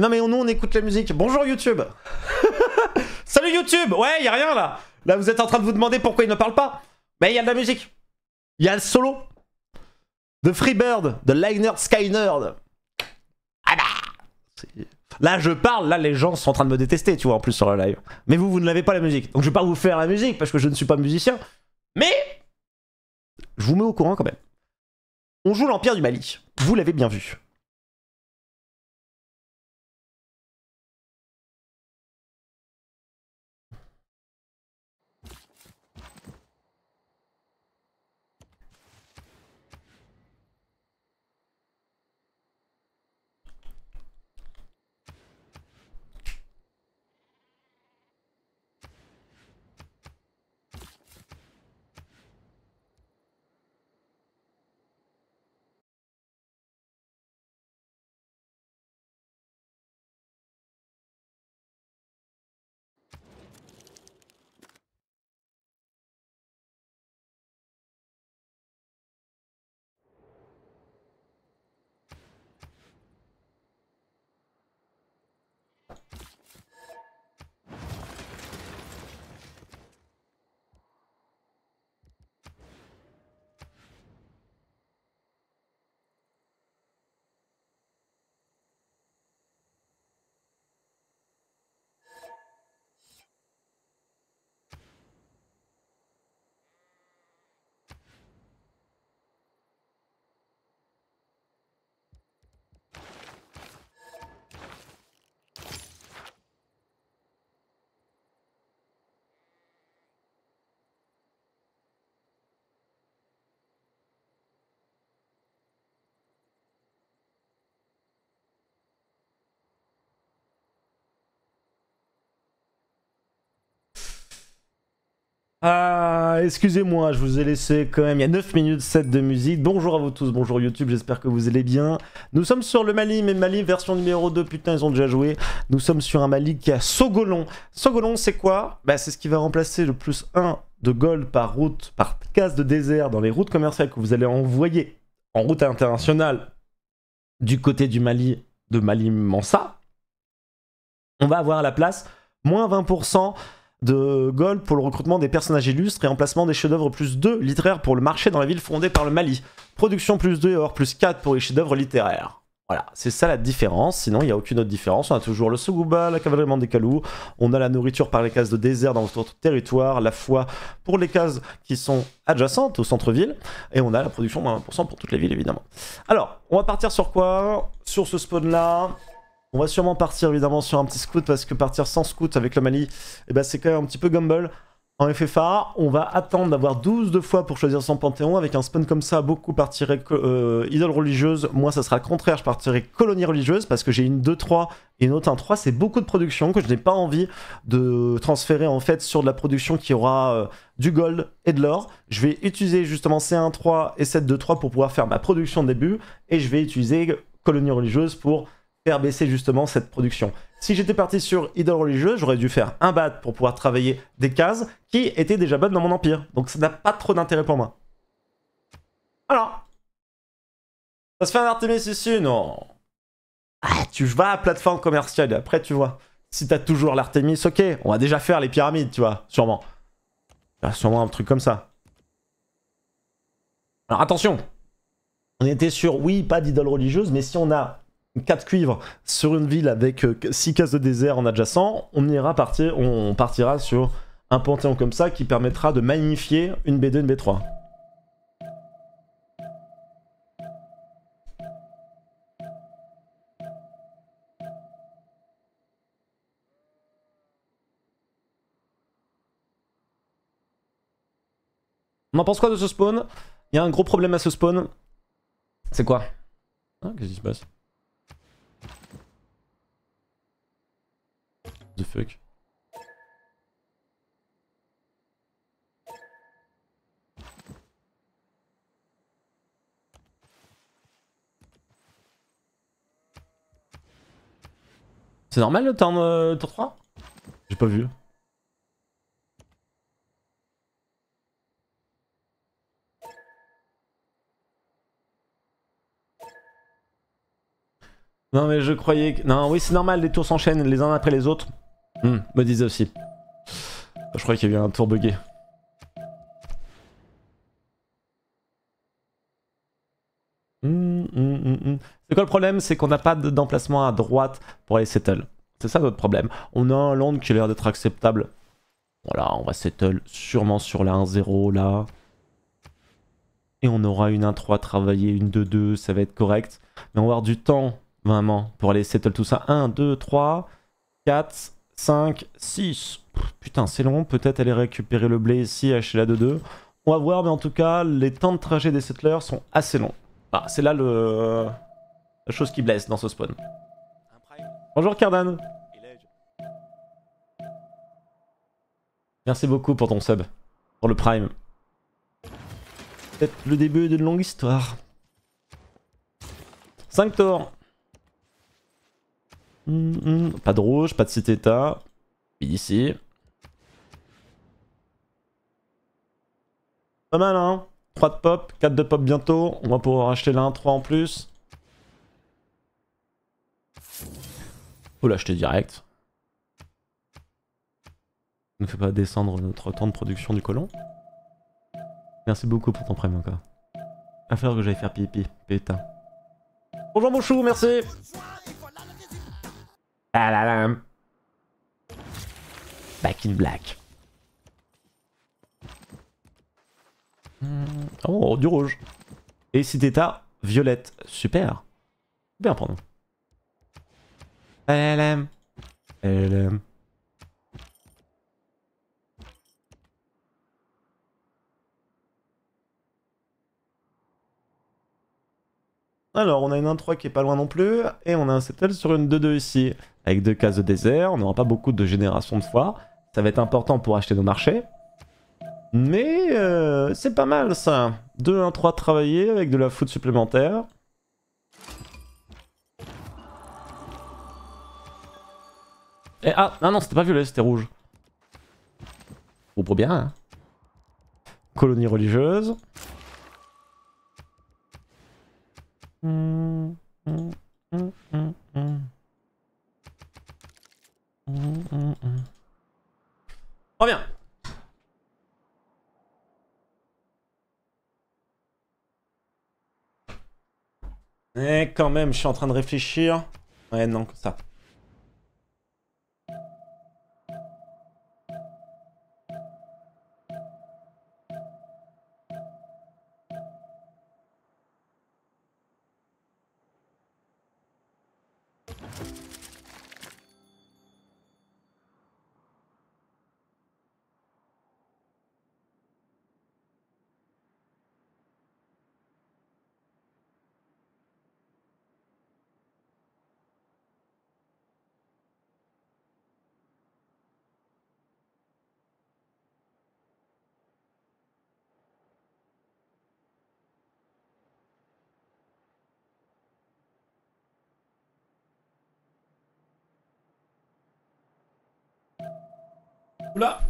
Non mais nous on écoute la musique. Bonjour YouTube Salut YouTube Ouais, y a rien là Là vous êtes en train de vous demander pourquoi il ne parle pas. Mais il y a de la musique. Il y a le solo. De Freebird, de Liner Skynerd. Ah bah Là je parle, là les gens sont en train de me détester, tu vois, en plus sur le live. Mais vous, vous ne l'avez pas la musique. Donc je vais pas vous faire la musique parce que je ne suis pas musicien. Mais je vous mets au courant quand même. On joue l'Empire du Mali. Vous l'avez bien vu. Ah, excusez-moi, je vous ai laissé quand même, il y a 9 minutes 7 de musique. Bonjour à vous tous, bonjour YouTube, j'espère que vous allez bien. Nous sommes sur le Mali, mais Mali version numéro 2, putain, ils ont déjà joué. Nous sommes sur un Mali qui a Sogolon. Sogolon, c'est quoi Bah, c'est ce qui va remplacer le plus 1 de gold par route, par casse de désert dans les routes commerciales que vous allez envoyer en route internationale du côté du Mali, de Mali Mansa. On va avoir la place moins 20% de gold pour le recrutement des personnages illustres et emplacement des chefs-d'œuvre plus 2 littéraires pour le marché dans la ville fondée par le Mali. Production plus 2 et or plus 4 pour les chefs-d'œuvre littéraires. Voilà, c'est ça la différence. Sinon, il n'y a aucune autre différence. On a toujours le Suguba, la cavalerie Mandécalou. On a la nourriture par les cases de désert dans votre territoire. La foi pour les cases qui sont adjacentes au centre-ville. Et on a la production moins 1% pour toutes les villes, évidemment. Alors, on va partir sur quoi Sur ce spawn-là. On va sûrement partir évidemment sur un petit scout parce que partir sans scout avec le Mali, eh ben, c'est quand même un petit peu gamble. En FFA, on va attendre d'avoir 12 de fois pour choisir son panthéon. Avec un spawn comme ça, beaucoup partiraient Idol euh, idole religieuse. Moi, ça sera contraire, je partirai colonie religieuse parce que j'ai une 2-3 et une autre 1-3. C'est beaucoup de production que je n'ai pas envie de transférer en fait sur de la production qui aura euh, du gold et de l'or. Je vais utiliser justement ces 1-3 et 7-2-3 pour pouvoir faire ma production de début et je vais utiliser colonie religieuse pour faire baisser justement cette production. Si j'étais parti sur idole religieuse, j'aurais dû faire un bad pour pouvoir travailler des cases qui étaient déjà bonnes dans mon empire. Donc ça n'a pas trop d'intérêt pour moi. Alors, ça se fait un Artemis ici, non ah, Tu vas à plateforme commerciale après tu vois. Si t'as toujours l'Artemis, ok, on va déjà faire les pyramides, tu vois, sûrement. Ah, sûrement un truc comme ça. Alors attention, on était sur, oui, pas d'idole religieuse, mais si on a 4 cuivres sur une ville avec 6 euh, cases de désert en adjacent, on ira partir, on partira sur un panthéon comme ça qui permettra de magnifier une B2, une B3. On en pense quoi de ce spawn Il y a un gros problème à ce spawn. C'est quoi ah, Qu'est-ce qui se passe C'est normal le temps euh, tour 3 J'ai pas vu. Non mais je croyais que... Non oui c'est normal, les tours s'enchaînent les uns après les autres. Hmm. me disent aussi. Bah, je crois qu'il y a eu un tour bugué. Hmm, hmm, c'est quoi le problème C'est qu'on n'a pas d'emplacement à droite pour aller settle. C'est ça notre problème. On a un land qui a l'air d'être acceptable. Voilà, on va settle sûrement sur la 1-0 là. Et on aura une 1-3 travailler, une 2-2, ça va être correct. Mais on va avoir du temps, vraiment, pour aller settle tout ça. 1, 2, 3, 4, 5, 6. putain, c'est long. Peut-être aller récupérer le blé ici acheter la 2-2. On va voir, mais en tout cas, les temps de trajet des settlers sont assez longs. Ah, c'est là le... la chose qui blesse dans ce spawn. Bonjour Cardan Merci beaucoup pour ton sub, pour le prime. Peut-être le début d'une longue histoire. 5 tours Mm, mm. Pas de rouge, pas de citéta état Ici. Pas mal, hein 3 de pop, 4 de pop bientôt. On va pouvoir acheter l'un, 3 en plus. Faut l'acheter direct. Ne fait pas descendre notre temps de production du colon. Merci beaucoup pour ton prime encore. Il va falloir que j'aille faire pipi, Péta Bonjour mon chou, merci la Back in black. Hmm. Oh, du rouge. Et c'est d'état violette. Super. Bien, pardon. LLM. LLM. Alors, on a une 1-3 qui est pas loin non plus, et on a un settle sur une 2-2 ici avec deux cases de désert, on n'aura pas beaucoup de générations de foires. Ça va être important pour acheter nos marchés. Mais euh, c'est pas mal ça. 2, 1, 3 travailler avec de la food supplémentaire. Et eh, ah, non, c'était pas violet, c'était rouge. Ou bien. Hein. Colonie religieuse. Hum, hum, hum, Reviens Eh, quand même, je suis en train de réfléchir. Ouais, non, comme ça.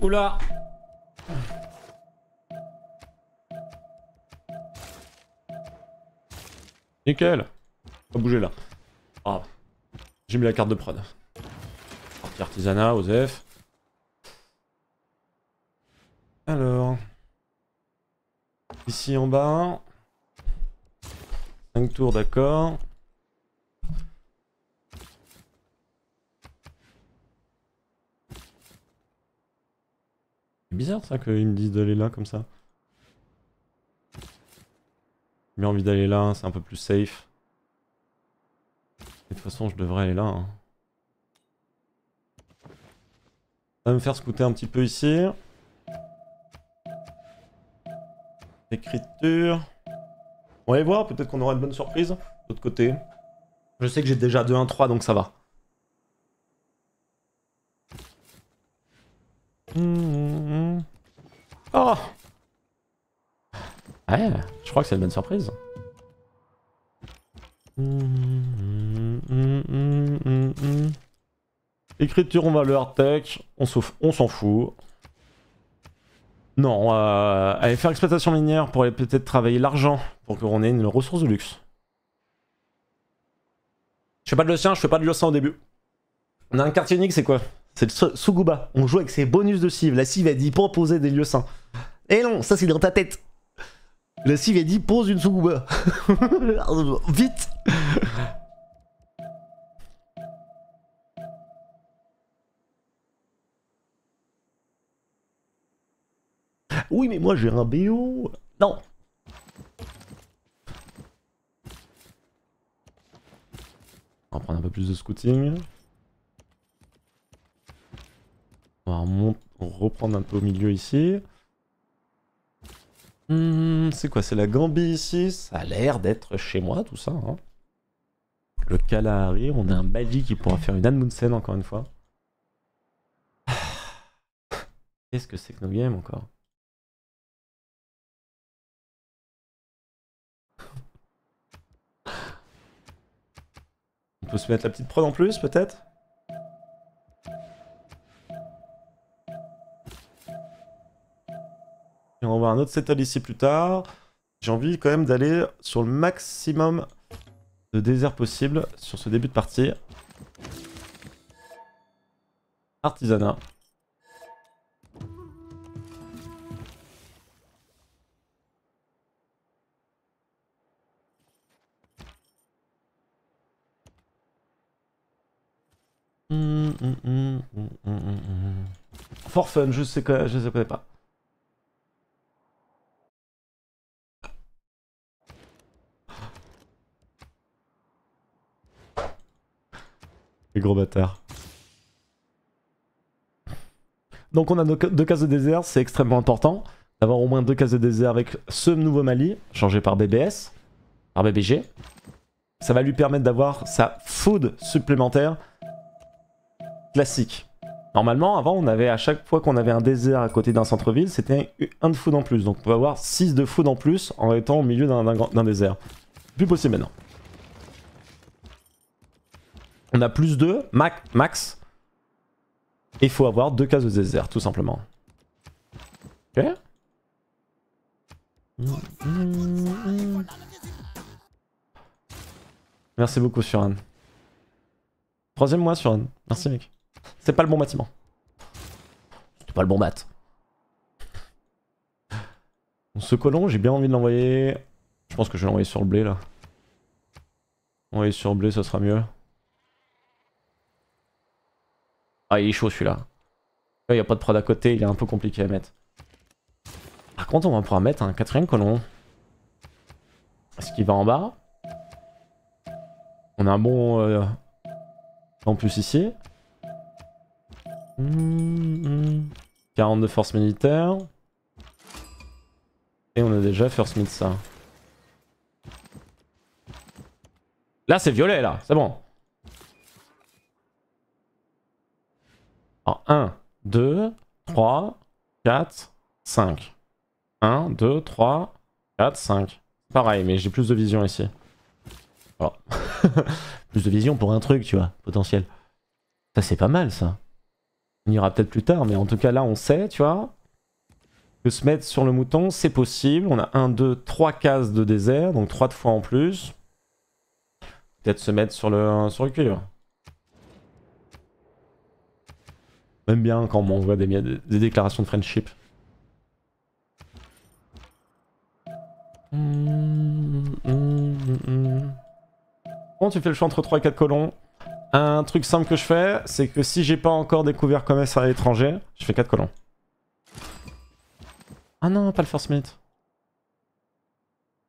Oula Nickel Pas bouger là. Ah. J'ai mis la carte de prod. Partie artisanat, Osef. Alors. Ici en bas. 5 tours, d'accord. bizarre ça qu'ils me disent d'aller là comme ça. J'ai envie d'aller là, c'est un peu plus safe. de toute façon, je devrais aller là. Hein. Ça va me faire scouter un petit peu ici. Écriture. On va aller voir, peut-être qu'on aura une bonne surprise. De l'autre côté. Je sais que j'ai déjà 2-1-3, donc ça va. Mmh, mmh, mmh. Oh Ouais, je crois que c'est une bonne surprise. Écriture, on va le tech, on s'en fout. Non, euh, aller faire exploitation minière pour aller peut-être travailler l'argent pour qu'on ait une ressource de luxe. Je fais pas de l'océan, je fais pas de l'océan au début. On a un quartier unique, c'est quoi c'est le Suguba. On joue avec ses bonus de cive. La cive, a dit proposer des lieux saints. Et non, ça c'est dans ta tête. La cive, a dit pose une Suguba. Vite Oui, mais moi j'ai un BO. Non On va prendre un peu plus de scouting. reprendre un peu au milieu ici. Hmm, c'est quoi C'est la Gambie ici Ça a l'air d'être chez moi tout ça. le hein. Le Kalahari, on a un Bali qui pourra faire une scène encore une fois. Qu'est-ce que c'est que nos games encore On peut se mettre la petite prod en plus peut-être on va un autre set-up ici plus tard. J'ai envie quand même d'aller sur le maximum de désert possible sur ce début de partie. Artisanat. Hum, hum, hum, For fun, je sais, je sais pas. Les gros bâtards. Donc on a deux cases de désert, c'est extrêmement important d'avoir au moins deux cases de désert avec ce nouveau Mali, changé par BBS, par BBG. Ça va lui permettre d'avoir sa food supplémentaire classique. Normalement, avant, on avait à chaque fois qu'on avait un désert à côté d'un centre-ville, c'était un de food en plus. Donc on peut avoir 6 de food en plus en étant au milieu d'un désert. Plus possible maintenant. On a plus 2, max. Et il faut avoir deux cases de désert, tout simplement. Ok Merci beaucoup, Suran. Troisième mois, Suran. Merci, mec. C'est pas le bon bâtiment. C'est pas le bon bat. Ce colon, j'ai bien envie de l'envoyer. Je pense que je vais l'envoyer sur le blé, là. Envoyer sur le blé, ça sera mieux. Ah, il est chaud celui-là. il n'y a pas de prod à côté, il est un peu compliqué à mettre. Par contre, on va pouvoir mettre un quatrième colon. est Ce qu'il va en bas. On a un bon euh, En plus ici. 42 hmm, hmm. forces militaires. Et on a déjà First Mid ça. Là c'est violet là, c'est bon. 1, 2, 3, 4, 5. 1, 2, 3, 4, 5. Pareil, mais j'ai plus de vision ici. Oh. plus de vision pour un truc, tu vois, potentiel. Ça, c'est pas mal, ça. On ira peut-être plus tard, mais en tout cas, là, on sait, tu vois, que se mettre sur le mouton, c'est possible. On a 1, 2, 3 cases de désert, donc 3 fois en plus. Peut-être se mettre sur le, sur le cuivre. Même bien quand on voit des, des, déclarations de friendship. Bon tu fais le choix entre 3 et 4 colons Un truc simple que je fais, c'est que si j'ai pas encore découvert commerce à l'étranger, je fais 4 colons. Ah non, pas le first mate.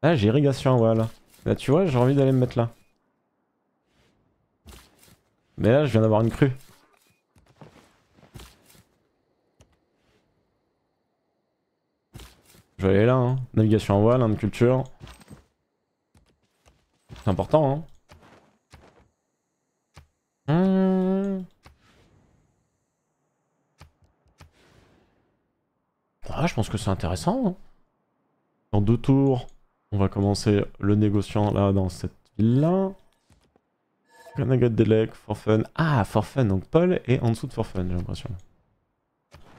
Ah, j'ai irrigation à Là, bah, tu vois, j'ai envie d'aller me mettre là. Mais là, je viens d'avoir une crue. Je vais aller là, hein. Navigation en voile, hein, de culture. C'est important, hein. Mmh. Ah, je pense que c'est intéressant. Hein. Dans deux tours, on va commencer le négociant là dans cette ville-là. the leg For Fun. Ah, For Fun, donc Paul est en dessous de For Fun, j'ai l'impression.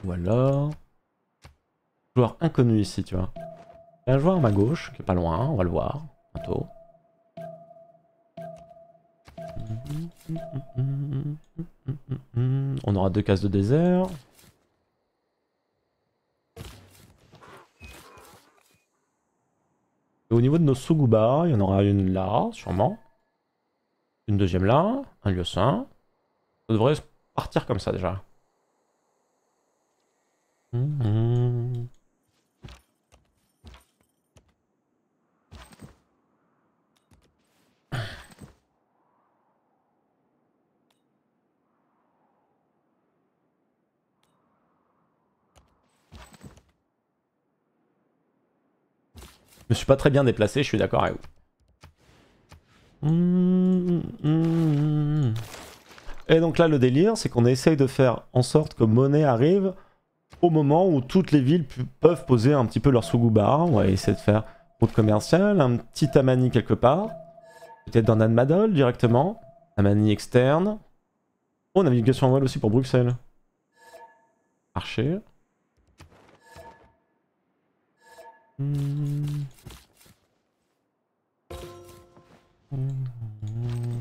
Voilà. Joueur inconnu ici, tu vois. un joueur à ma gauche, qui est pas loin, on va le voir, bientôt. On aura deux cases de désert. au niveau de nos Suguba, il y en aura une là, sûrement. Une deuxième là, un lieu sain. Ça devrait partir comme ça déjà. Je me suis pas très bien déplacé, je suis d'accord avec vous. Et donc là, le délire, c'est qu'on essaye de faire en sorte que Monet arrive au moment où toutes les villes peuvent poser un petit peu leur sougoubar. On va essayer de faire route commerciale, un petit Tamani quelque part, peut-être dans Nanmadol directement, Tamani externe. Oh, navigation en voile aussi pour Bruxelles. Marché. Mm-mm. Mm-hmm.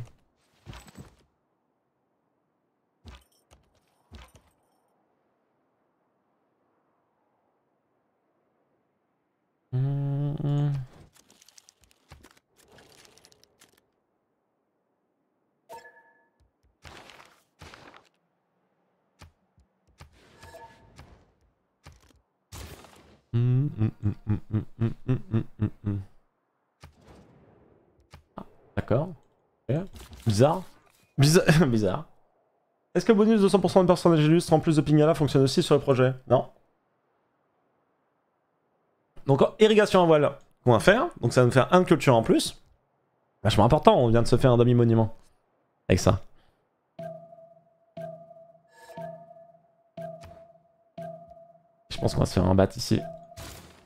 Mm-hmm. Ah, d'accord. Bizarre. Bizarre. Est-ce que le bonus de 100% de personnage illustre en plus de Pingala fonctionne aussi sur le projet Non. Donc irrigation à voile qu'on va faire. Donc ça va nous faire un culture en plus. Vachement important, on vient de se faire un demi-monument. Avec ça. Je pense qu'on va se faire un bat ici.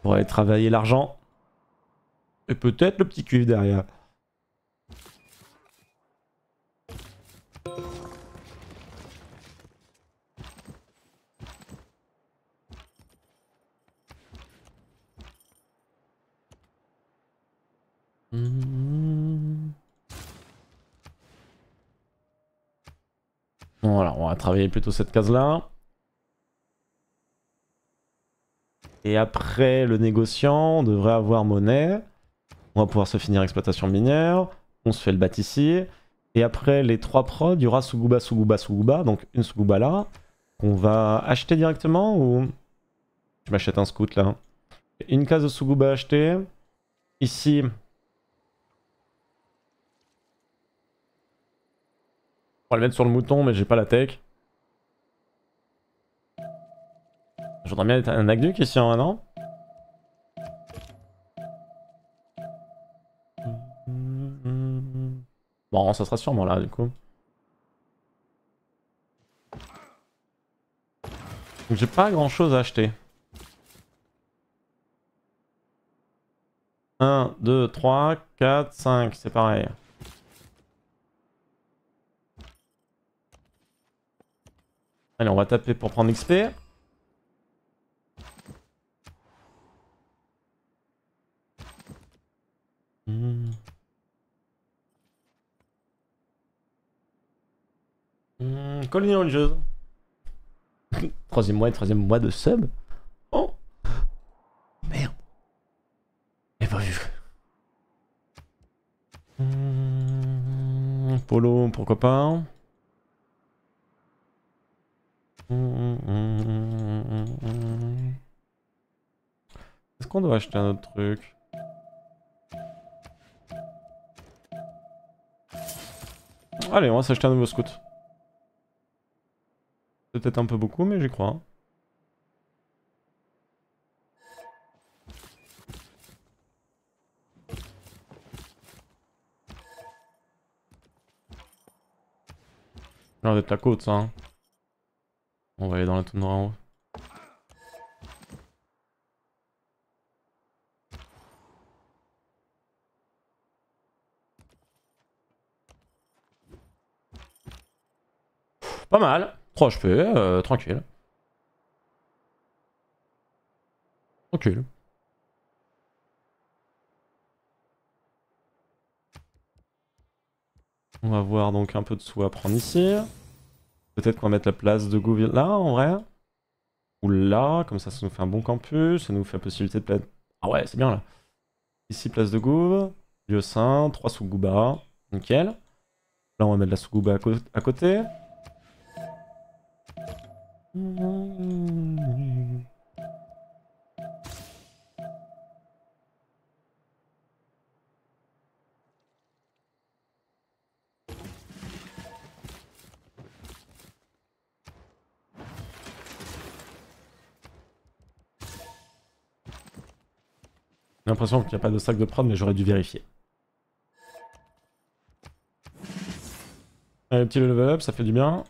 Pour aller travailler l'argent. Et peut-être le petit cuivre derrière. Voilà, on va travailler plutôt cette case là. Et après le négociant, on devrait avoir monnaie. On va pouvoir se finir exploitation minière. On se fait le ici. Et après les trois prods, il y aura Suguba, Suguba, Suguba. Donc une Suguba là. Qu'on va acheter directement ou. Je m'achète un scout là. Une case de Suguba achetée. Ici. On va le mettre sur le mouton, mais j'ai pas la tech. J'aimerais bien un Agnuc ici en Bon, ça sera sûrement là du coup. J'ai pas grand chose à acheter. 1, 2, 3, 4, 5, c'est pareil. Allez, on va taper pour prendre XP. Mmh. Mmh, Colony troisième mois et troisième mois de sub. Oh Merde. et pas hmm. polo, pourquoi pas hmm, hmm, Est-ce qu'on doit acheter un autre truc Allez, on va s'acheter un nouveau scout. C'est peut-être un peu beaucoup, mais j'y crois. Hein. J'ai l'air d'être à côte, ça. On va aller dans la tournoi en haut. Pas mal. 3 HP, euh, tranquille. Tranquille. On va voir donc un peu de sous à prendre ici. Peut-être qu'on va mettre la place de gouve là, en vrai. Ou là, comme ça, ça nous fait un bon campus. Ça nous fait la possibilité de... Pla... Ah ouais, c'est bien, là. Ici, place de Gouve. Lieu saint, 3 sous Gouba. Nickel. Là, on va mettre la Sougouba à côté l'impression qu'il n'y a pas de sac de prod, mais j'aurais dû vérifier. Un petit level up, ça fait du bien.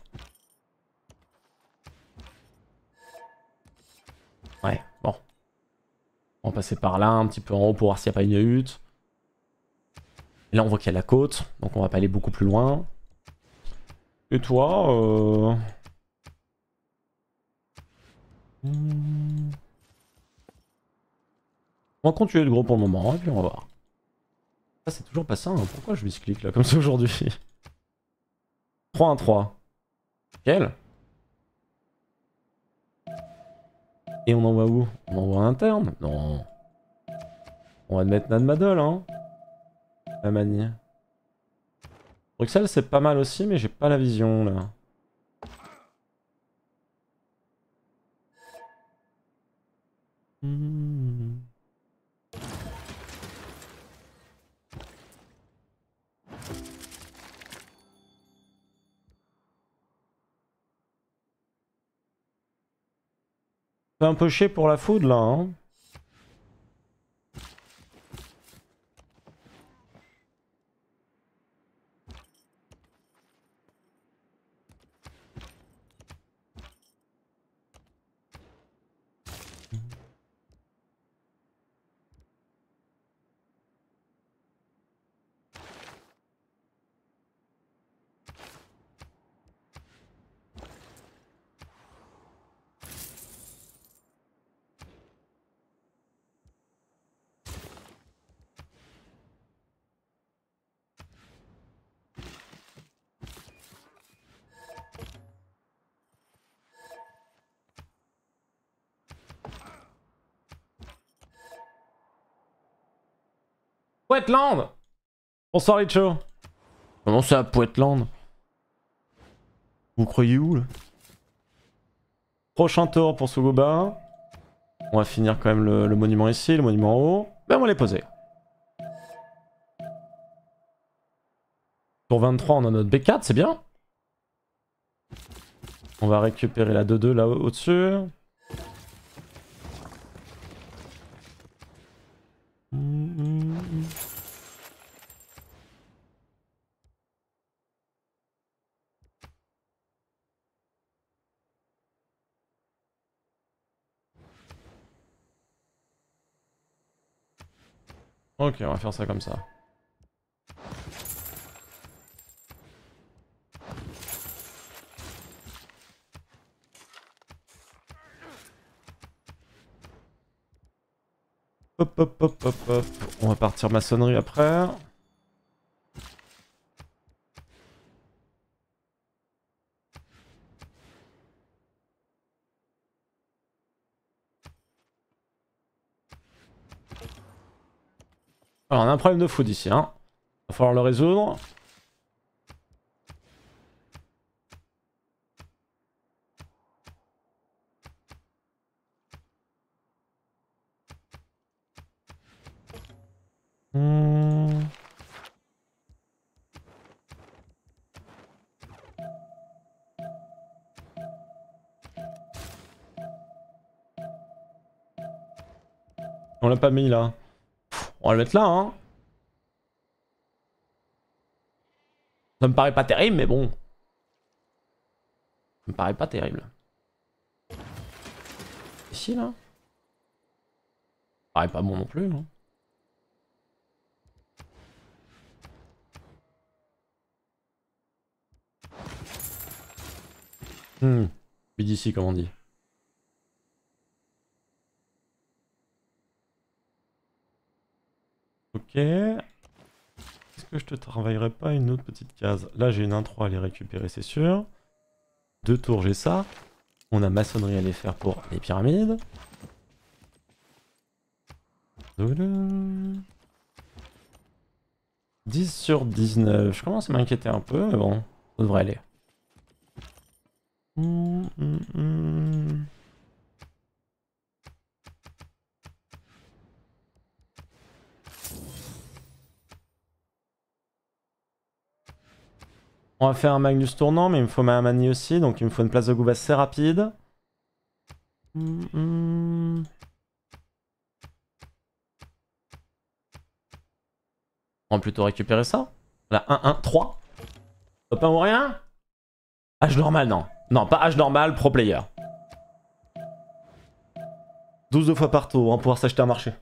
On va passer par là, un petit peu en haut pour voir s'il n'y a pas une hutte. là, on voit qu'il y a la côte, donc on va pas aller beaucoup plus loin. Et toi euh, On va continuer de gros pour le moment, puis on va voir. c'est toujours pas ça, hein. pourquoi je clic là, comme ça aujourd'hui 3-1-3. Quel Et on envoie où On envoie interne Non. On va mettre Madol, hein. La manie. Bruxelles, c'est pas mal aussi, mais j'ai pas la vision, là. Hmm. C'est un peu chier pour la foudre là. Hein Pouetlande Bonsoir Richo Comment ça, Poitland Vous croyez où, là Prochain tour pour Sugoba. On va finir quand même le, monument ici, le monument en haut. Ben on va les poser. Tour 23, on a notre B4, c'est bien. On va récupérer la 2-2 là au-dessus. Ok, on va faire ça comme ça. Hop, hop, hop, hop, hop. On va partir maçonnerie après. on a un problème de food ici. Hein. Va falloir le résoudre. Hmm. On l'a pas mis là. On va le mettre là, hein. Ça me paraît pas terrible, mais bon. Ça me paraît pas terrible. Ici, là Ça paraît pas bon non plus, hein. Hmm. d'ici, comme on dit. Ok. Est-ce que je te travaillerai pas une autre petite case Là, j'ai une intro à les récupérer, c'est sûr. Deux tours, j'ai ça. On a maçonnerie à les faire pour les pyramides. 10 sur 19. Je commence à m'inquiéter un peu, mais bon, ça devrait aller. Hum, hum, hum. On va faire un Magnus tournant, mais il me faut ma manie aussi, donc il me faut une place de goût assez rapide. On va plutôt récupérer ça. Là 1, 1, 3. Top 1 ou rien H normal, non. Non, pas H normal, pro player. 12 fois par tour, on va pouvoir s'acheter un marché.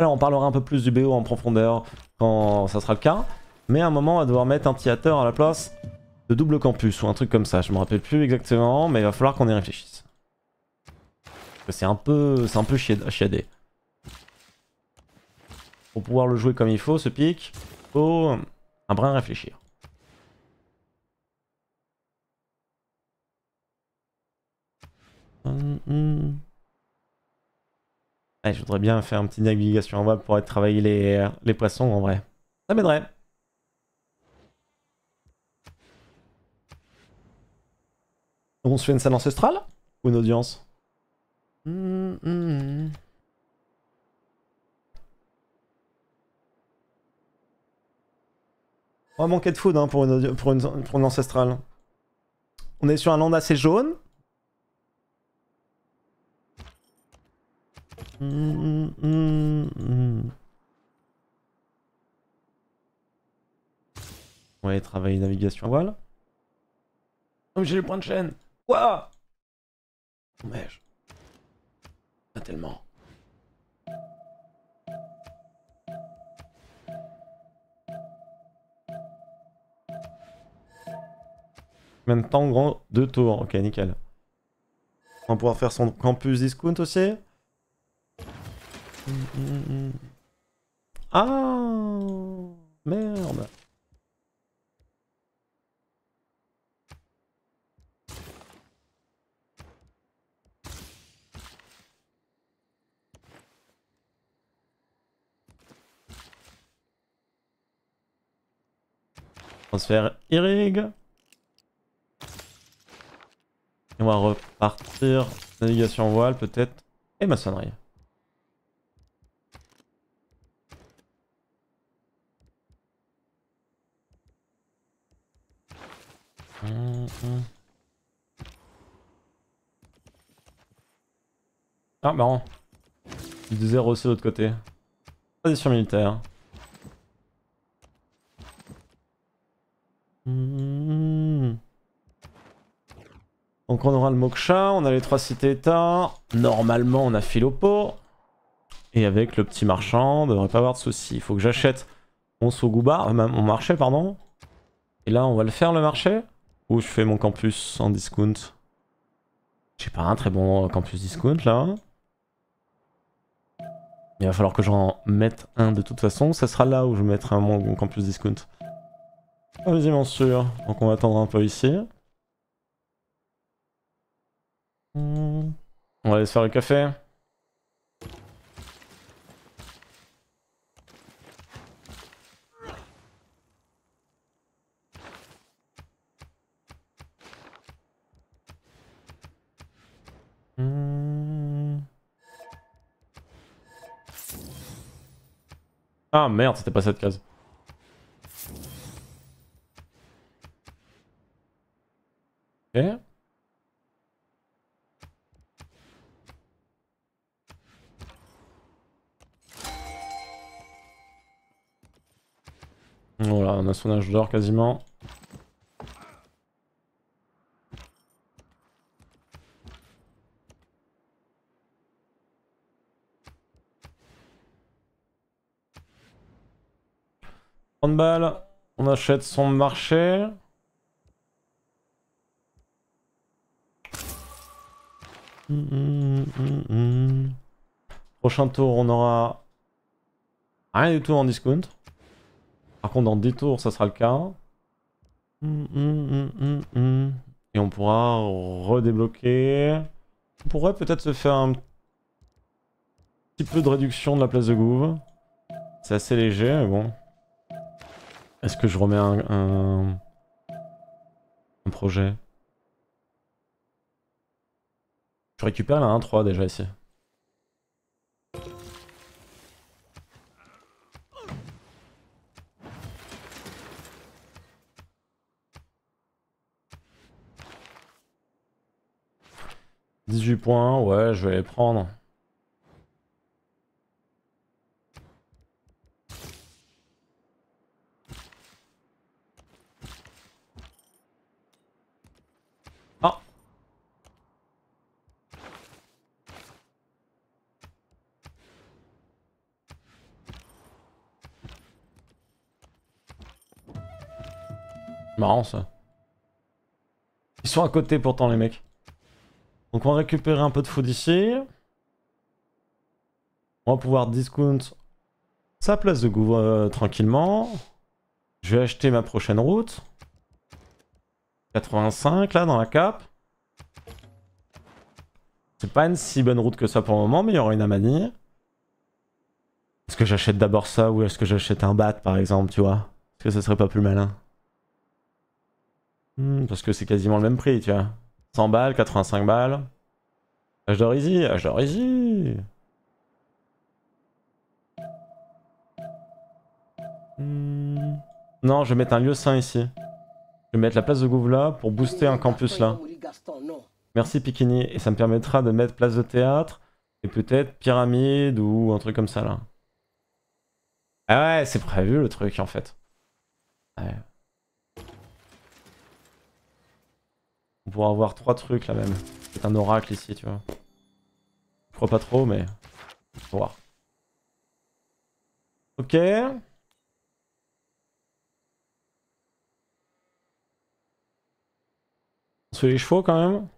Alors on parlera un peu plus du BO en profondeur quand ça sera le cas. Mais à un moment, on va devoir mettre un petit à la place de double campus ou un truc comme ça. Je me rappelle plus exactement, mais il va falloir qu'on y réfléchisse. C'est un peu, c'est un peu chiadé. Pour pouvoir le jouer comme il faut, ce pic, faut un brin réfléchir. Hum, hum je voudrais bien faire un petit navigation en bas pour être travailler les, les poissons en vrai. Ça m'aiderait. On se fait une salle ancestrale Ou une audience On va manquer de food hein, pour une ancestrale. On est sur un land assez jaune. On mm, va mm, mm, ouais, travail navigation voile. Oh, j'ai le point de chaîne. Quoi Oh Pas tellement. Même temps, grand, deux tours. Ok, nickel. On va pouvoir faire son campus discount aussi. Mm, mm, mm. Ah Merde Transfert irrigue. on va repartir. Navigation voile peut-être. Et maçonnerie. Ah, marrant. Bah, Il aussi de l'autre côté. Position militaire. Donc on aura le Moksha, on a les trois cités-états. Normalement, on a Philopo. Et avec le petit marchand, on devrait pas avoir de soucis. Il faut que j'achète mon Soguba, euh, mon marché, pardon. Et là, on va le faire, le marché où je fais mon campus en discount. J'ai pas un très bon campus discount là. Il va falloir que j'en mette un de toute façon. Ça sera là où je mettrai mon campus discount. Pas ah, quasiment sûr. Donc on va attendre un peu ici. On va aller se faire le café. Ah merde, c'était pas cette case. Ok. Eh voilà, on a son âge d'or quasiment. son marché. Hum, hum, hum, Prochain tour, on aura rien du tout en discount. Par contre, dans 10 tours, ça sera le cas. Et on pourra redébloquer. On pourrait peut-être se faire un petit peu de réduction de la place de Gouve. C'est assez léger, mais bon. Est-ce que je remets un, un, projet Je récupère la 1-3 déjà ici. 18 points, ouais, je vais les prendre. Marrant ça. Ils sont à côté pourtant les mecs. Donc on va récupérer un peu de food ici. On va pouvoir discount sa place de goût euh, tranquillement. Je vais acheter ma prochaine route. 85 là dans la cape. C'est pas une si bonne route que ça pour le moment, mais il y aura une à Est-ce que j'achète d'abord ça ou est-ce que j'achète un bat par exemple, tu vois Est-ce que ça serait pas plus malin Hmm, parce que c'est quasiment le même prix, tu vois. 100 balles, 85 balles. Âge ah, d'or easy, âge ah, easy. Hmm. Non, je vais mettre un lieu sain ici. Je vais mettre la place de Gouvla pour booster un campus là. Merci Pikini. Et ça me permettra de mettre place de théâtre et peut-être pyramide ou un truc comme ça là. Ah ouais, c'est prévu le truc en fait. Ouais. On pourra avoir trois trucs là même. C'est un oracle ici, tu vois. Je crois pas trop, mais... On va voir. Ok. On se fait les chevaux quand même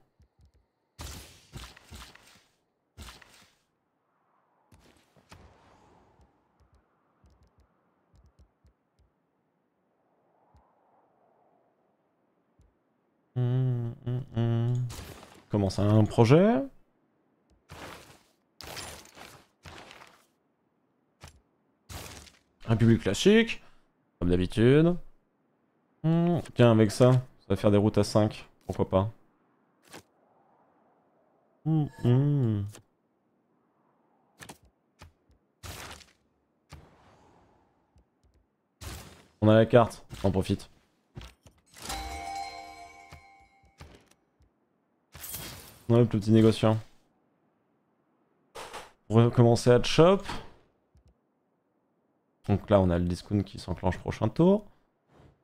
Hmm. Commence un projet Un public classique, comme d'habitude. Hmm, tiens, avec ça, ça va faire des routes à 5, pourquoi pas. Hmm, on a la carte, on profite. Ouais, le petit négociant. Pour recommencer à chop. Donc là, on a le discount qui s'enclenche prochain tour.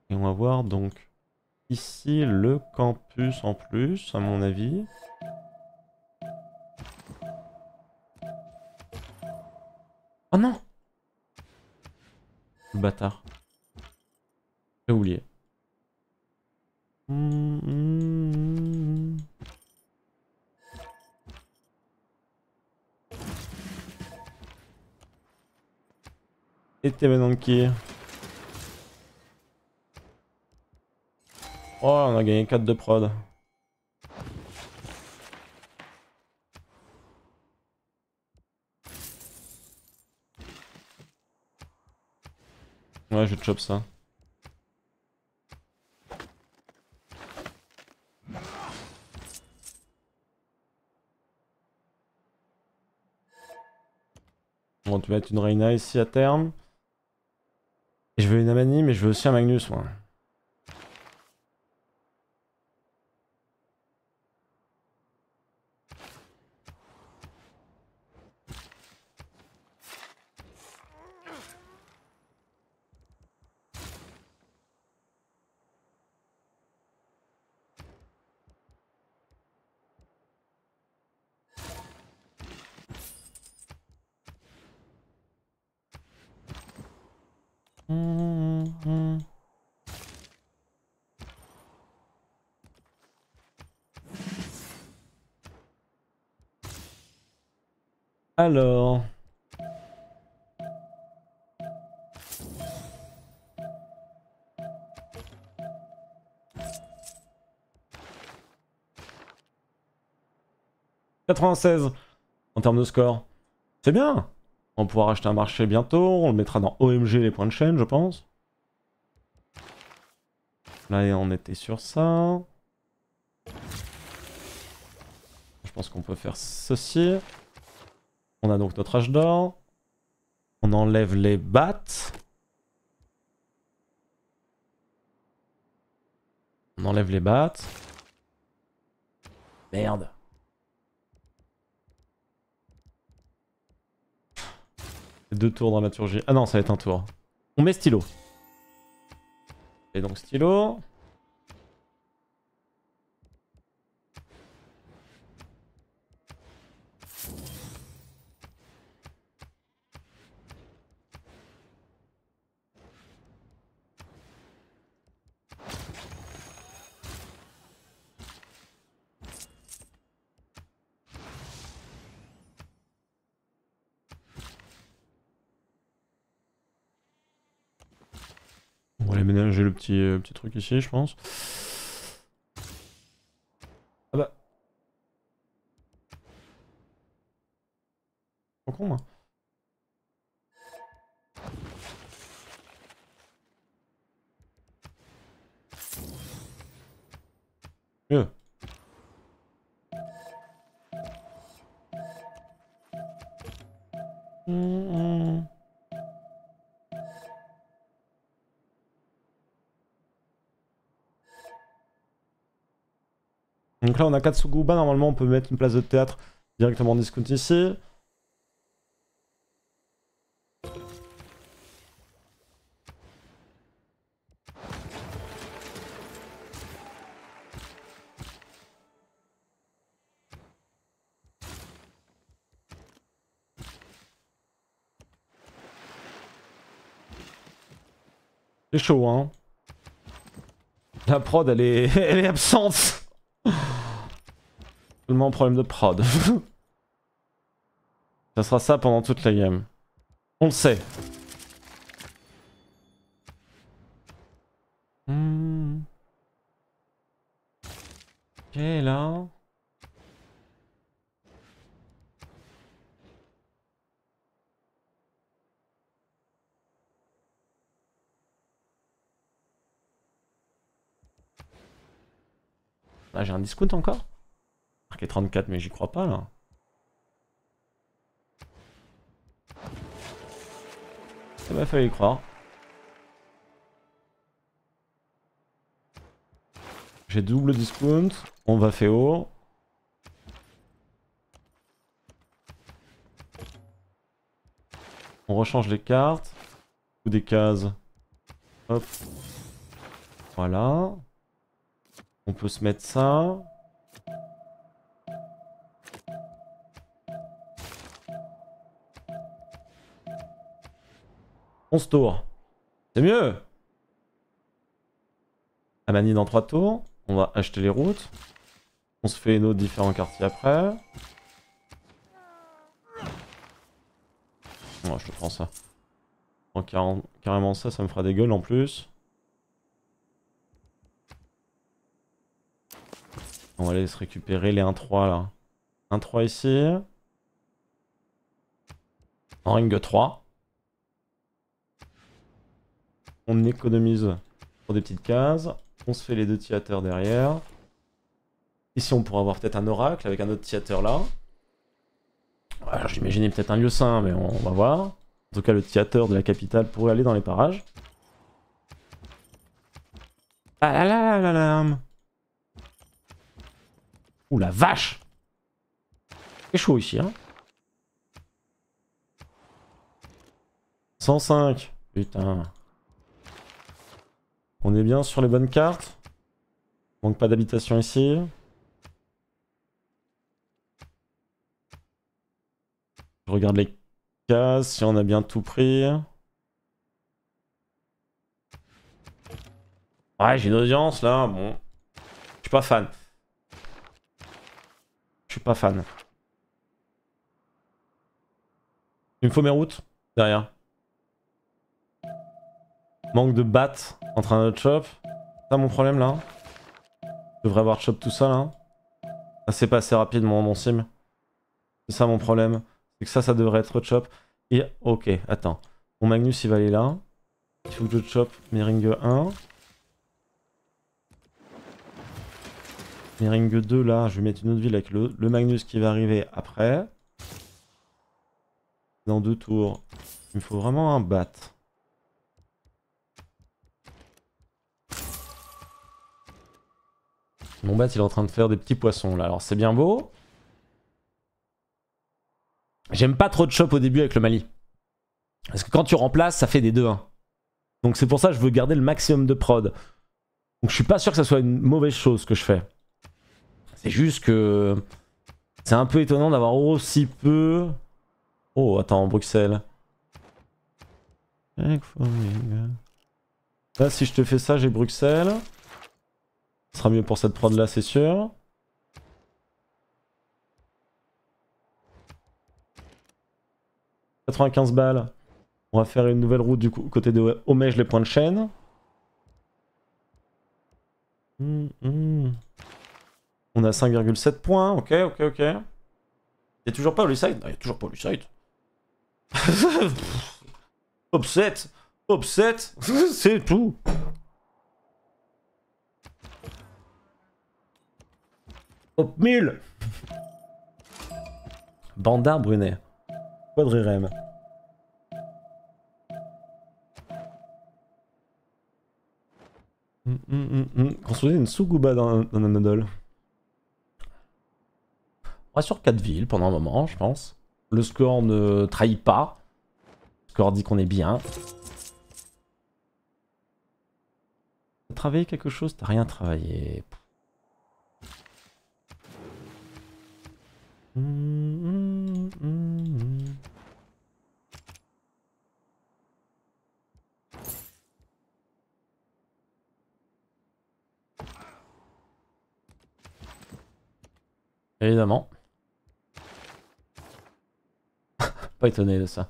Et on va voir donc ici le campus en plus, à mon avis. Oh non Le bâtard. J'ai oublié. Hmm, hmm. Et t'es maintenant qui Oh, on a gagné 4 de prod. Ouais, je chope ça. On va mettre une Reina ici à terme je veux une Amani, mais je veux aussi un Magnus, moi. Française en termes de score. C'est bien. On pourra acheter un marché bientôt. On le mettra dans OMG les points de chaîne, je pense. Là, on était sur ça. Je pense qu'on peut faire ceci. On a donc notre âge d'or. On enlève les battes. On enlève les battes. Merde. Deux tours dramaturgie. Ah non, ça va être un tour. On met stylo. Et donc stylo. Euh, petit, truc ici, je pense. Ah bah. con, moi. Hein. là, on a 4 Normalement, on peut mettre une place de théâtre directement en discount ici. C'est chaud, hein. La prod, elle est, elle est absente problème de prod. ça sera ça pendant toute la game. On le sait. Hmm. Ok, là... Ah, j'ai un discount encore 34, mais j'y crois pas là. Ça m'a fallu croire. J'ai double discount, on va faire haut On rechange les cartes ou des cases. Hop. Voilà. On peut se mettre ça. se tours. C'est mieux Amani dans 3 tours. On va acheter les routes. On se fait nos différents quartiers après. moi je prends ça. carrément, carrément ça, ça me fera des gueules en plus. On va aller se récupérer les 1-3 là. 1-3 ici. En ring 3. On économise pour des petites cases. On se fait les deux théâtres derrière. Ici, on pourrait avoir peut-être un oracle avec un autre théâtre là. Alors, j'imaginais peut-être un lieu sain mais on, va voir. En tout cas, le théâtre de la capitale pourrait aller dans les parages. Ah là là là là là Ouh la vache C'est chaud ici, hein 105 Putain on est bien sur les bonnes cartes. Manque pas d'habitation ici. Je regarde les cases, si on a bien tout pris. Ouais, j'ai une audience là, bon. Je suis pas fan. Je suis pas fan. Il me faut mes routes derrière. Manque de battes en train de chop, C'est mon problème là. Je devrais avoir chop tout hein. ça là. c'est pas assez rapide mon, sim. C'est ça mon problème. C'est que ça, ça devrait être chop. Et ok, attends. Mon Magnus il va aller là. Il faut que je chop mes 1. Mes 2 là, je vais mettre une autre ville avec le, le Magnus qui va arriver après. Dans deux tours. Il me faut vraiment un bat. Mon bat, il est en train de faire des petits poissons là. Alors c'est bien beau. J'aime pas trop de chop au début avec le Mali. Parce que quand tu remplaces, ça fait des 2-1. Donc c'est pour ça que je veux garder le maximum de prod. Donc je suis pas sûr que ça soit une mauvaise chose que je fais. C'est juste que c'est un peu étonnant d'avoir aussi peu... Oh, attends, Bruxelles. Là, si je te fais ça, j'ai Bruxelles. Ce sera mieux pour cette prod là, c'est sûr. « 95 balles. On va faire une nouvelle route du côté de Homège les points de chaîne. Hum, hum. On a 5,7 points, ok, ok, ok. Il toujours pas Holy-Side Il a toujours pas Holy-Side. Top 7 7 C'est tout Hop mule Bandard Brunet. Quadrirem. Hum, hum, hum, Construisez une sougouba dans, un nodol. On va sur 4 villes pendant un moment, je pense. Le score ne trahit pas. Le score dit qu'on est bien. T'as travaillé quelque chose T'as rien travaillé. Évidemment. Pas étonné de ça.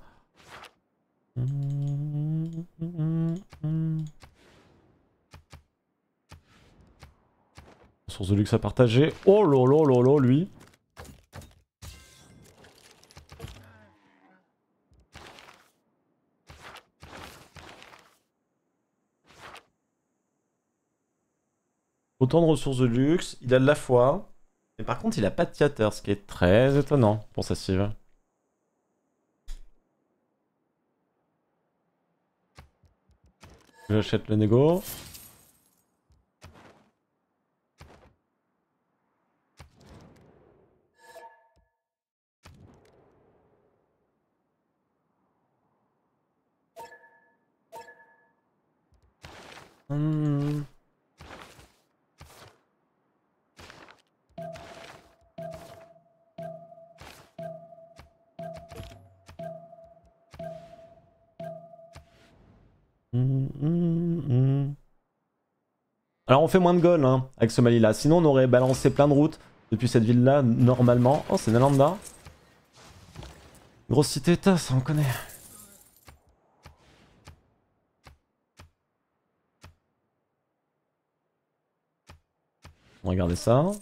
Source de luxe à partager. Oh lolo lolo lui. Autant de ressources de luxe, il a de la foi. Mais par contre, il a pas de theater, ce qui est très étonnant pour sa cive. J'achète le négo. Hmm... Alors on fait moins de goals hein, avec ce Mali là. Sinon on aurait balancé plein de routes depuis cette ville là normalement. Oh c'est Nalanda. Grosse cité état, ça on connaît. Regardez ça.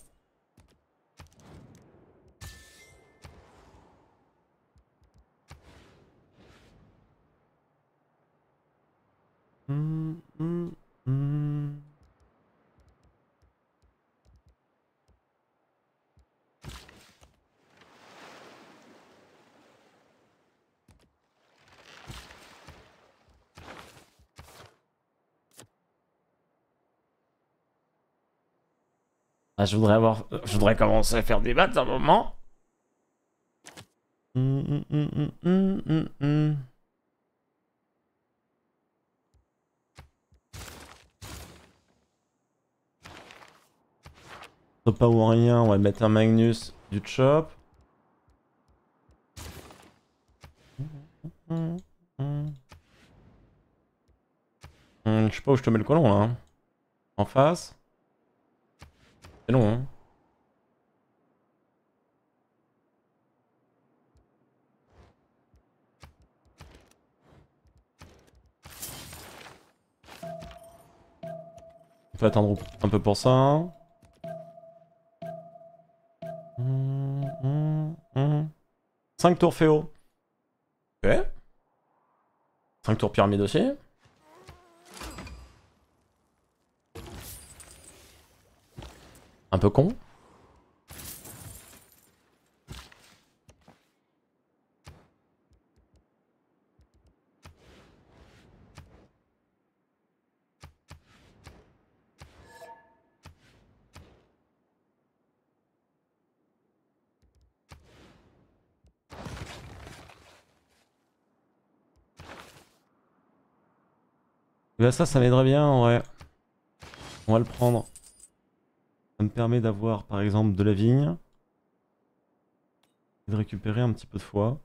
Ah, je voudrais avoir, je voudrais commencer à faire des battes un moment. Hum, hum, hum, pas ou rien, on va mettre un Magnus du chop. Hmm, je sais pas où je te mets le colon là. Hein. En face. C'est long hein. On peut attendre un peu pour ça. Hein. 5 tours Féo. Ok. 5 tours pyramide aussi. Un peu con. Ben, ça, ça m'aiderait bien en vrai. On va le prendre. Ça me permet d'avoir par exemple de la vigne. de récupérer un petit peu de foie.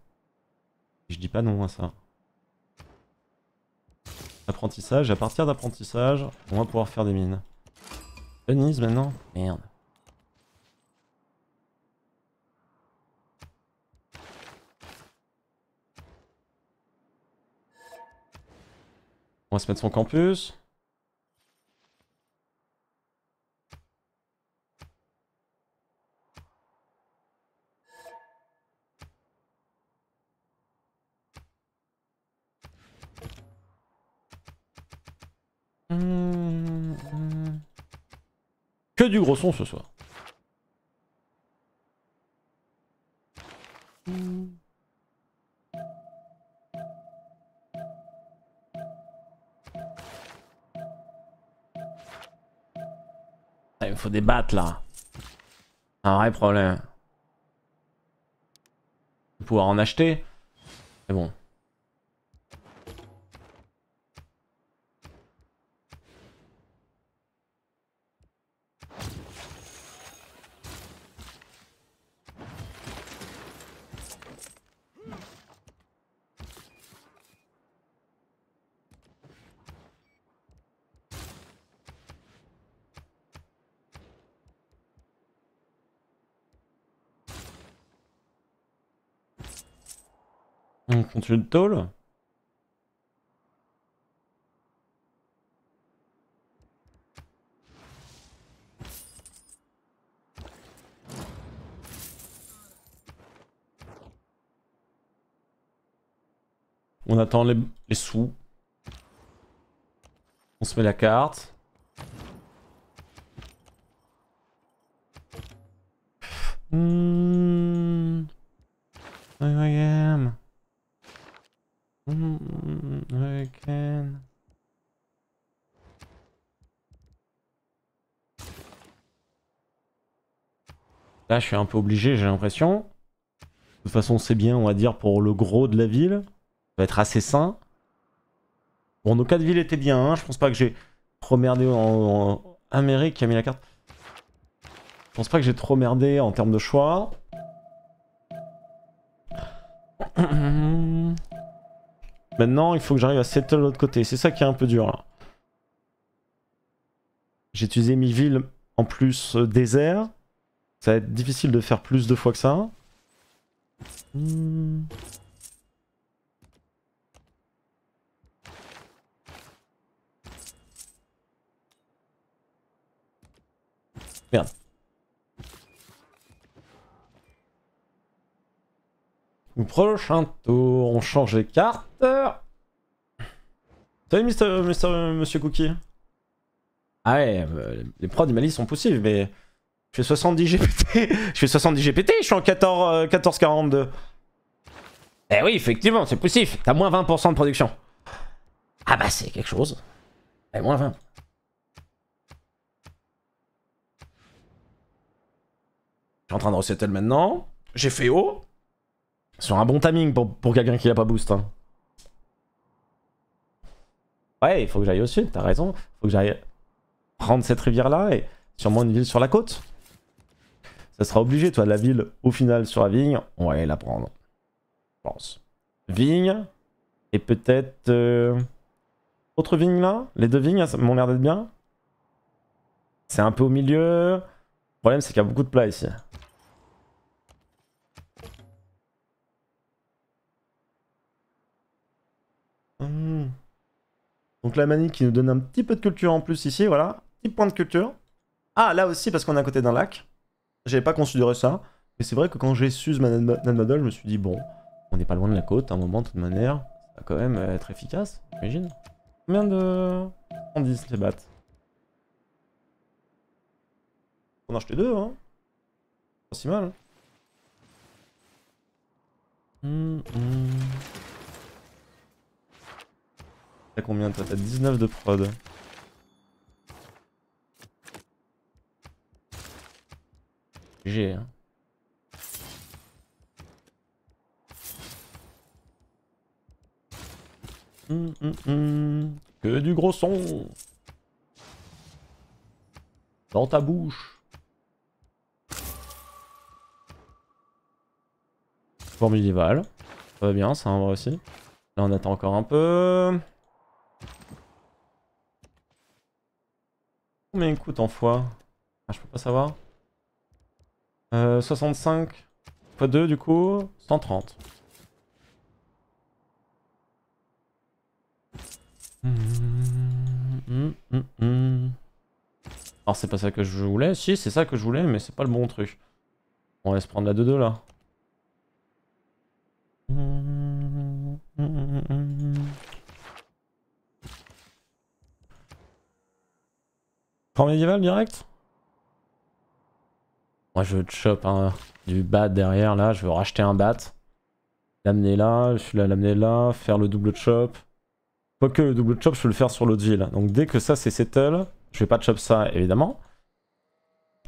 je dis pas non à ça. Apprentissage, à partir d'apprentissage, on va pouvoir faire des mines. Venise maintenant Merde. On va se mettre son campus. Hum, hum, hum. Que du gros son ce soir. des battes là. Ah Un vrai problème. Pouvoir en acheter. Mais bon. On attend les, sous. On se met la carte. Hmm. Mm, mm, mm, Là, je suis un peu obligé, j'ai l'impression. De toute façon, c'est bien, on va dire, pour le gros de la ville. Ça va être assez sain. Bon, nos quatre villes étaient bien, hein. Je pense pas que j'ai trop merdé en, en... Amérique qui a mis la carte. Je pense pas que j'ai trop merdé en termes de choix. Maintenant, il faut que j'arrive à settle l'autre côté. C'est ça qui est un peu dur. Là. J'ai utilisé mi ville en plus euh, désert. Ça va être difficile de faire plus de fois que ça. Merde. Prochain tour, on change les cartes. Salut Mister, Monsieur Cookie. Ah ouais, euh, les prods du Mali sont possibles, mais je fais 70 GPT. je fais 70 GPT, je suis en 14, 1442. Euh, eh oui, effectivement, c'est possible. T'as moins 20% de production. Ah bah c'est quelque chose. Et eh, moins 20. Je suis en train de resettle maintenant. J'ai fait haut. Sur un bon timing pour, pour quelqu'un qui n'a pas boost. Hein. Ouais, il faut que j'aille au sud, t'as raison. Il faut que j'aille prendre cette rivière-là et sûrement une ville sur la côte. Ça sera obligé, toi, la ville au final sur la vigne, on va aller la prendre. Je pense. Vigne et peut-être... Euh, autre vigne là Les deux vignes m'ont l'air d'être bien. C'est un peu au milieu. Le problème c'est qu'il y a beaucoup de plats ici. Ah. Donc la manie qui nous donne un petit peu de culture en plus ici, voilà. Petit point de culture. Ah, là aussi, parce qu'on est à côté d'un lac. J'avais pas considéré ça. Mais c'est vrai que quand j'ai su ma je me suis dit, bon, on n'est pas loin de la côte, à un moment, de toute manière, ça va quand même être efficace, j'imagine. Combien de... 110 les battes On a acheté deux, hein Pas si mal. Hein. Hum, hum. T'as combien T'as 19 de prod. J'ai. Hein. Hum, hum hum Que du gros son Dans ta bouche Formidival. Ça va bien, ça va aussi. Là on attend encore un peu. Combien coûte en fois ah, Je peux pas savoir. 65 x 2 du coup, 130. Hum, hum, hum, Alors c'est pas ça que je voulais. Si, c'est ça que je voulais, mais c'est pas le bon truc. On va se prendre la 2-2 là. Prends médiéval direct Moi je veux chop du bat derrière là, je veux racheter un bat. L'amener là, je suis là, l'amener là, faire le double chop. que le double chop, je peux le faire sur l'autre ville. Donc dès que ça c'est settle, je vais pas chop ça évidemment.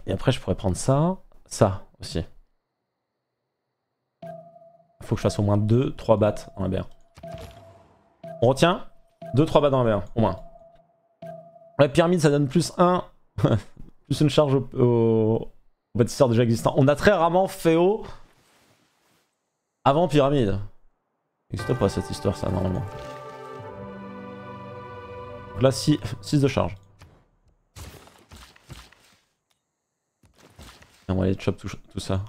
Et après je pourrais prendre ça, ça aussi. Faut que je fasse au moins 2-3 Bats dans la mer. On retient 2-3 Bats dans la BR, au moins. La pyramide, ça donne plus 1, un, plus une charge au, bâtisseur déjà existant. On a très rarement Féo avant pyramide. N'existe pas cette histoire, ça, normalement. Donc là, 6, de charge. on va aller chop tout, ça.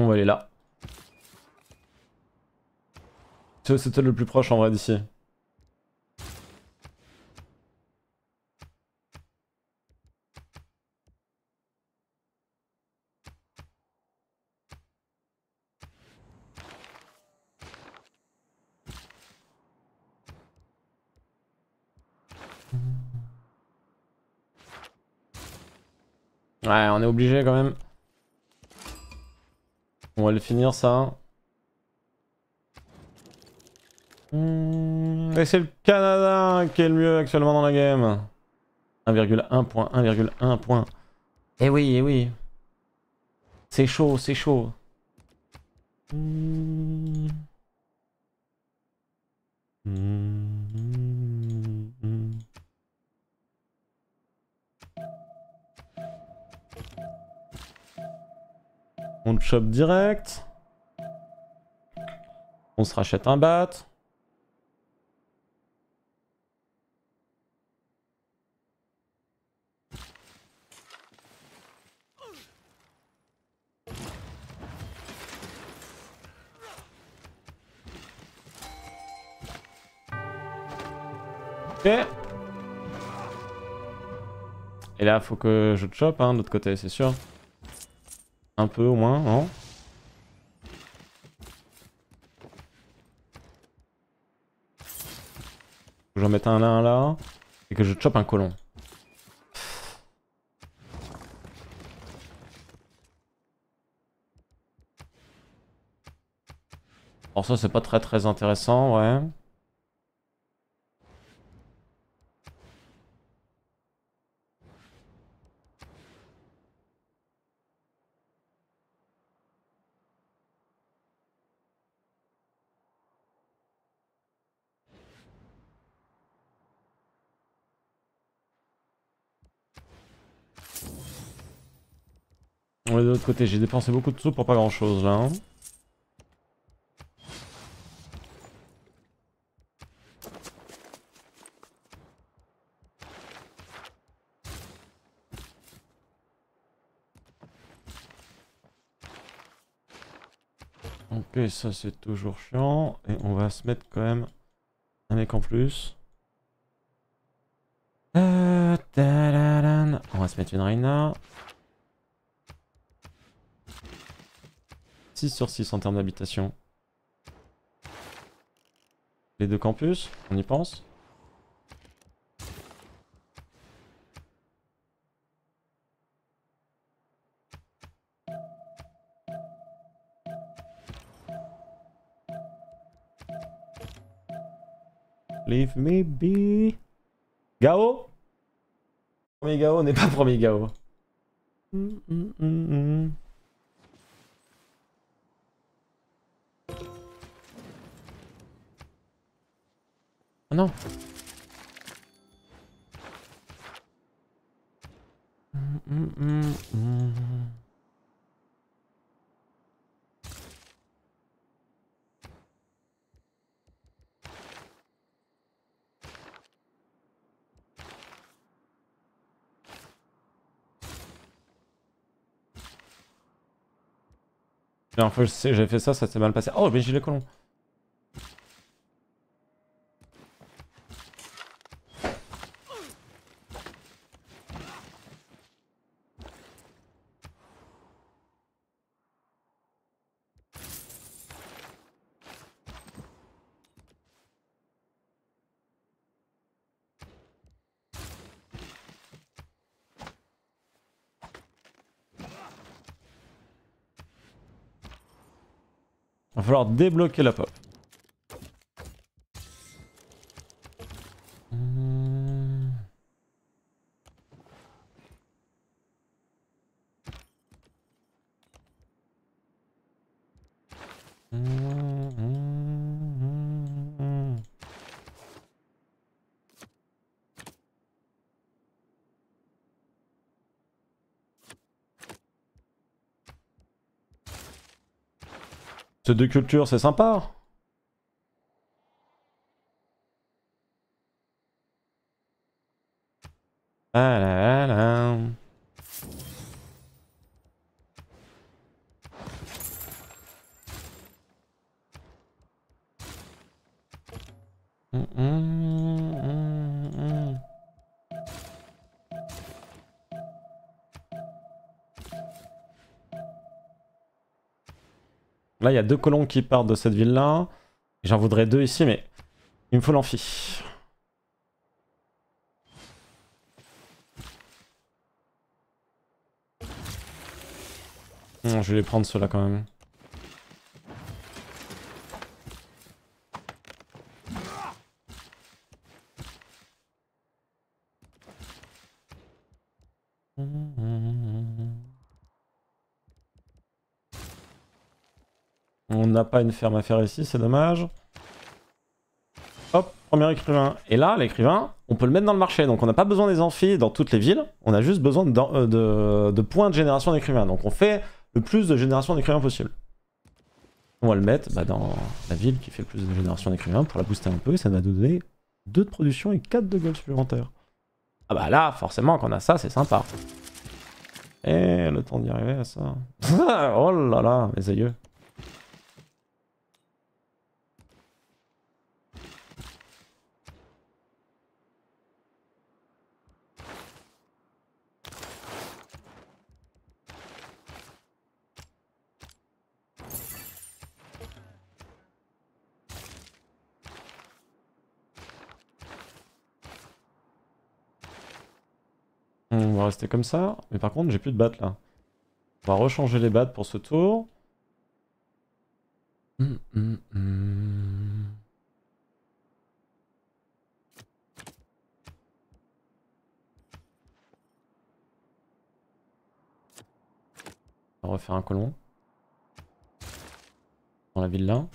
on va aller là. C'était le plus proche en vrai d'ici. Ouais, on est obligé quand même. On va le finir ça. Hmm. et c'est le Canada qui est le mieux actuellement dans la game. 1,1 point, 1,1 point. Eh oui, eh oui. C'est chaud, c'est chaud. Hmm. Hmm. On direct. On se rachète un bat. Et là, faut que je te chope, hein, de l'autre côté, c'est sûr. Un peu au moins, non J'en mette un là, un là. Et que je chope un colon. Alors ça c'est pas très très intéressant, ouais. côté. J'ai dépensé beaucoup de sous pour pas grand chose là. Hein. Ok, ça c'est toujours chiant. Et on va se mettre quand même un mec en plus. Euh, on va se mettre une Reina. 6 sur 6 en termes d'habitation. Les deux campus, on y pense Leave me be. Gao Premier Gao n'est pas premier Gao. Mm -mm -mm, mm. non j'ai fait ça, ça s'est mal passé. Oh, mais j'ai les colons débloquer la pop. de deux cultures, c'est sympa. Il y a deux colons qui partent de cette ville-là. J'en voudrais deux ici, mais il me faut l'amphi. je vais les prendre ceux-là quand même. pas une ferme à faire ici, c'est dommage. Hop, premier écrivain. Et là, l'écrivain, on peut le mettre dans le marché. Donc on n'a pas besoin des amphis dans toutes les villes. On a juste besoin euh, de, points de génération d'écrivains. Donc on fait le plus de génération d'écrivains possible. On va le mettre bah, dans la ville qui fait le plus de génération d'écrivains pour la booster un peu. Et ça va donner 2 de production et quatre de gold supplémentaires. Ah bah là, forcément, quand on a ça, c'est sympa. Et le temps d'y arriver à ça. oh là là, mes aïeux. rester comme ça. Mais par contre, j'ai plus de battes là. On va rechanger les battes pour ce tour. Hum, hum, hum. On va refaire un colon. Dans la ville là.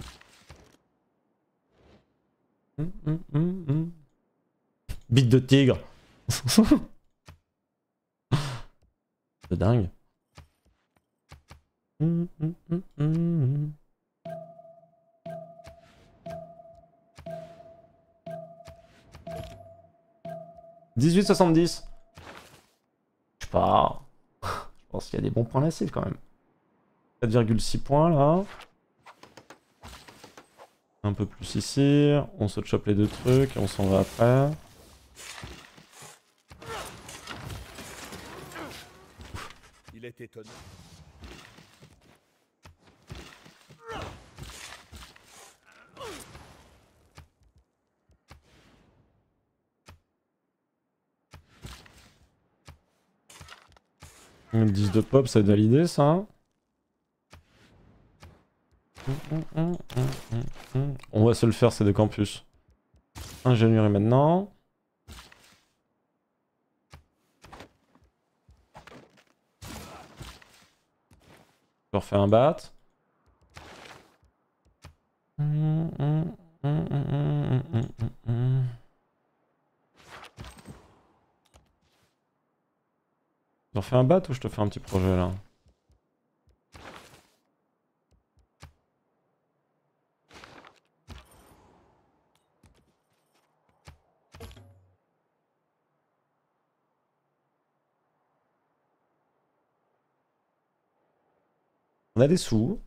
Bite de tigre dingue. 18,70 Je sais pas. Je pense qu'il y a des bons points c'est quand même. 4,6 points là. Un peu plus ici. On se chope les deux trucs et on s'en va après. Il est 10 de pop, ça c'est validé ça hein On va se le faire, c'est de campus. Ingénierie maintenant. Je fais un bat. Je leur un bat ou je te fais un petit projet là On a des sous.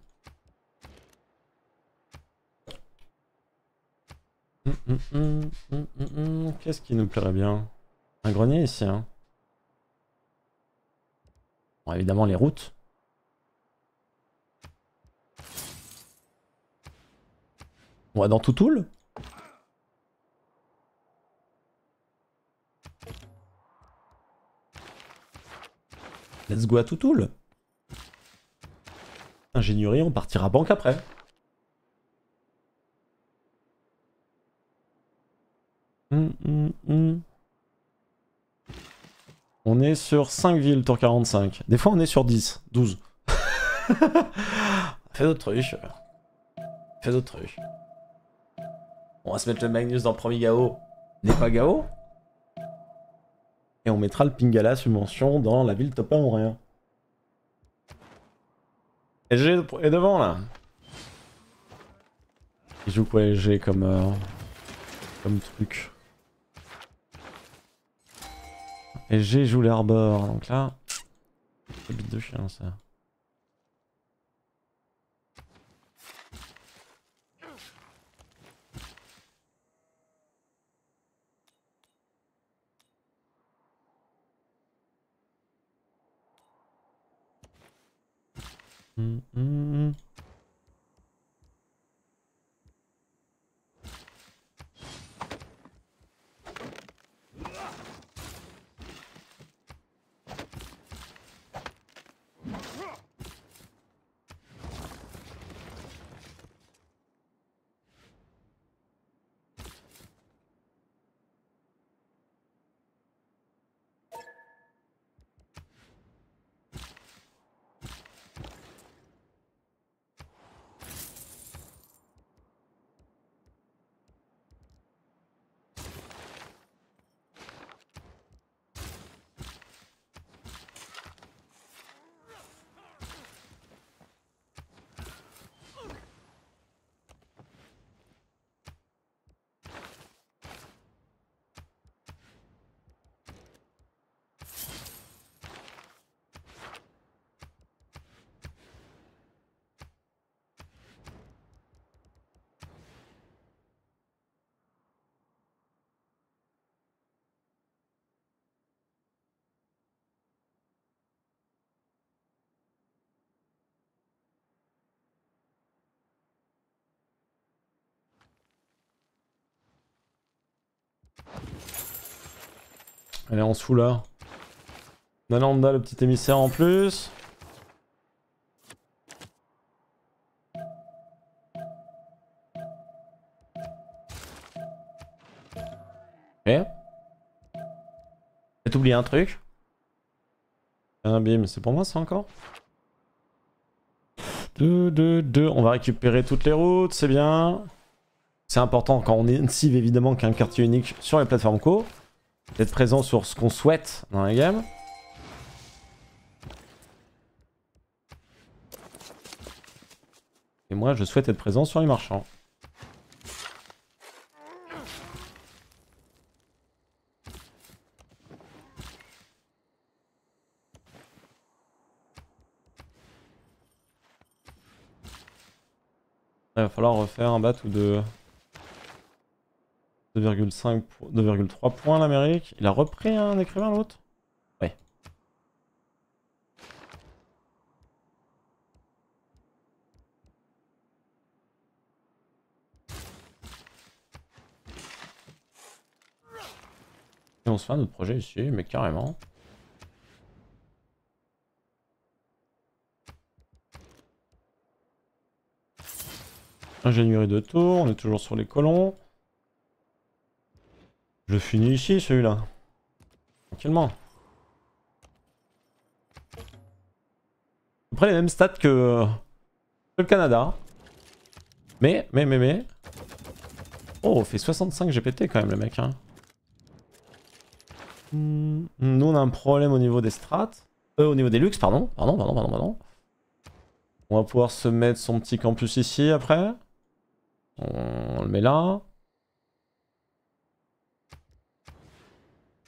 Hum, hum, hum, Qu'est-ce qui nous plairait bien Un grenier ici. Hein. Bon, évidemment, les routes. On va dans Toutoul Let's go à Toutoul ingénierie, on partira banque après. Hum, hum, hum. On est sur 5 villes, tour 45. Des fois, on est sur 10, 12. Fais d'autres trucs. Fais d'autres trucs. On va se mettre le Magnus dans le premier Gao. N'est pas Gao. Et on mettra le Pingala subvention dans la ville top 1 ou rien. LG est devant là. Il joue quoi LG comme, euh, comme truc LG joue l'arbor, donc là. C'est bite de chien ça. Mm -mm. Elle est en dessous là. Nalanda, le petit émissaire en plus. Eh J'ai oublié un truc Un ah, bim, c'est pour moi ça encore 2, 2, 2, on va récupérer toutes les routes, c'est bien. C'est important quand on est une évidemment qu'un quartier unique sur les plateformes co d'être présent sur ce qu'on souhaite dans la game Et moi, je souhaite être présent sur les marchands. Il va falloir refaire un bat ou deux. 2,3 points l'Amérique. Il a repris un écrivain l'autre Ouais. Et on se fait notre projet ici, mais carrément. Ingénierie de tour, on est toujours sur les colons. Je finis ici, celui-là. Tranquillement. Après, les mêmes stats que, euh, le Canada. Mais, mais, mais, mais... Oh, on fait 65 GPT quand même, le mec. Hein. Hmm, nous, on a un problème au niveau des strats. Euh, au niveau des luxes, pardon. Pardon, pardon, pardon, pardon. On va pouvoir se mettre son petit campus ici, après. On le met là.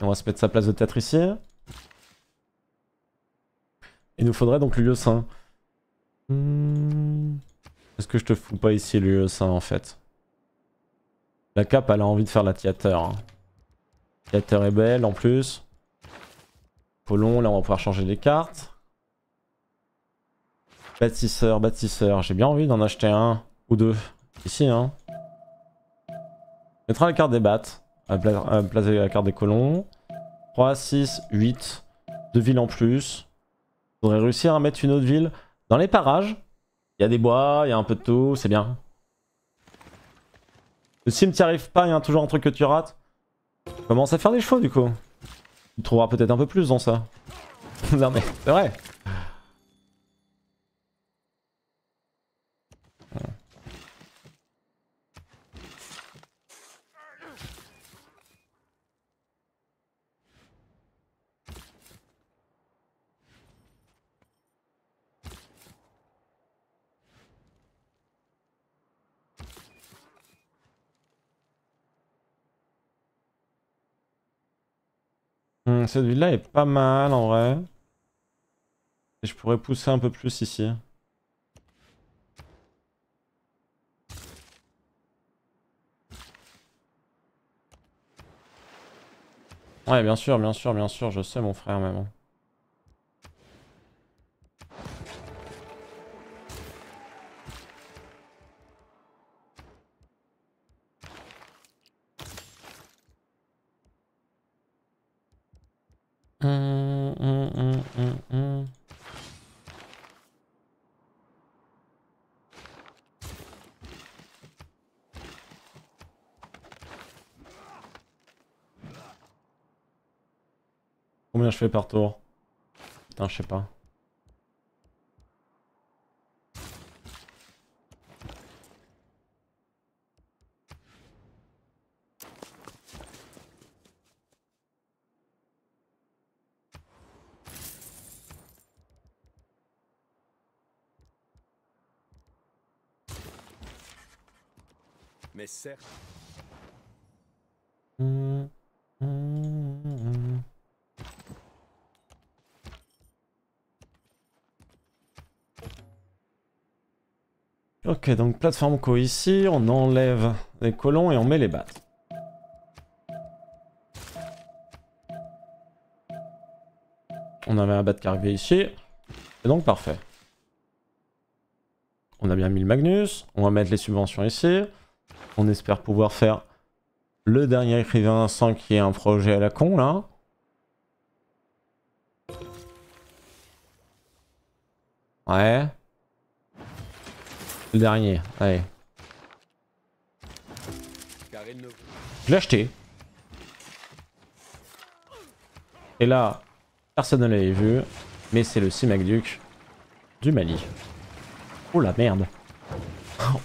On va se mettre sa place de théâtre ici. Il nous faudrait donc le lieu saint. Hmm. Est-ce que je te fous pas ici le lieu saint en fait La cape elle a envie de faire la théâtre. Hein. Théâtre est belle en plus. Polon, là on va pouvoir changer les cartes. Bâtisseur, bâtisseur, j'ai bien envie d'en acheter un ou deux. Ici hein. On mettra la carte des battes à placer euh, la carte des colons. 3, 6, 8. Deux villes en plus. Faudrait réussir à mettre une autre ville. Dans les parages, il y a des bois, il y a un peu de tout, c'est bien. Le sim t'y arrives pas, il y a toujours un truc que tu rates. Commence à faire des chevaux du coup. Tu trouveras peut-être un peu plus dans ça. non mais, c'est vrai. Hmm, cette ville-là est pas mal en vrai. Et je pourrais pousser un peu plus ici. Ouais, bien sûr, bien sûr, bien sûr, je sais mon frère même. Combien je fais par tour Putain, je sais pas. Ok, donc plateforme co ici, on enlève les colons et on met les battes. On avait un bat qui arrivait ici, et donc parfait. On a bien mis le Magnus, on va mettre les subventions ici. On espère pouvoir faire le dernier écrivain sans qu'il y ait un projet à la con là. Ouais. Le dernier, allez. Je l'ai acheté. Et là, personne ne l'avait vu, mais c'est le Simagduc du Mali. Oh la merde.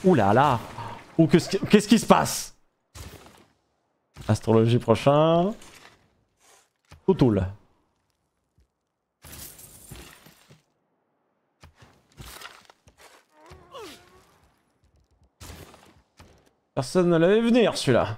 Oh là là. Ou qu'est-ce qui se passe Astrologie prochain. Toutoul. Personne ne l'avait venir celui-là.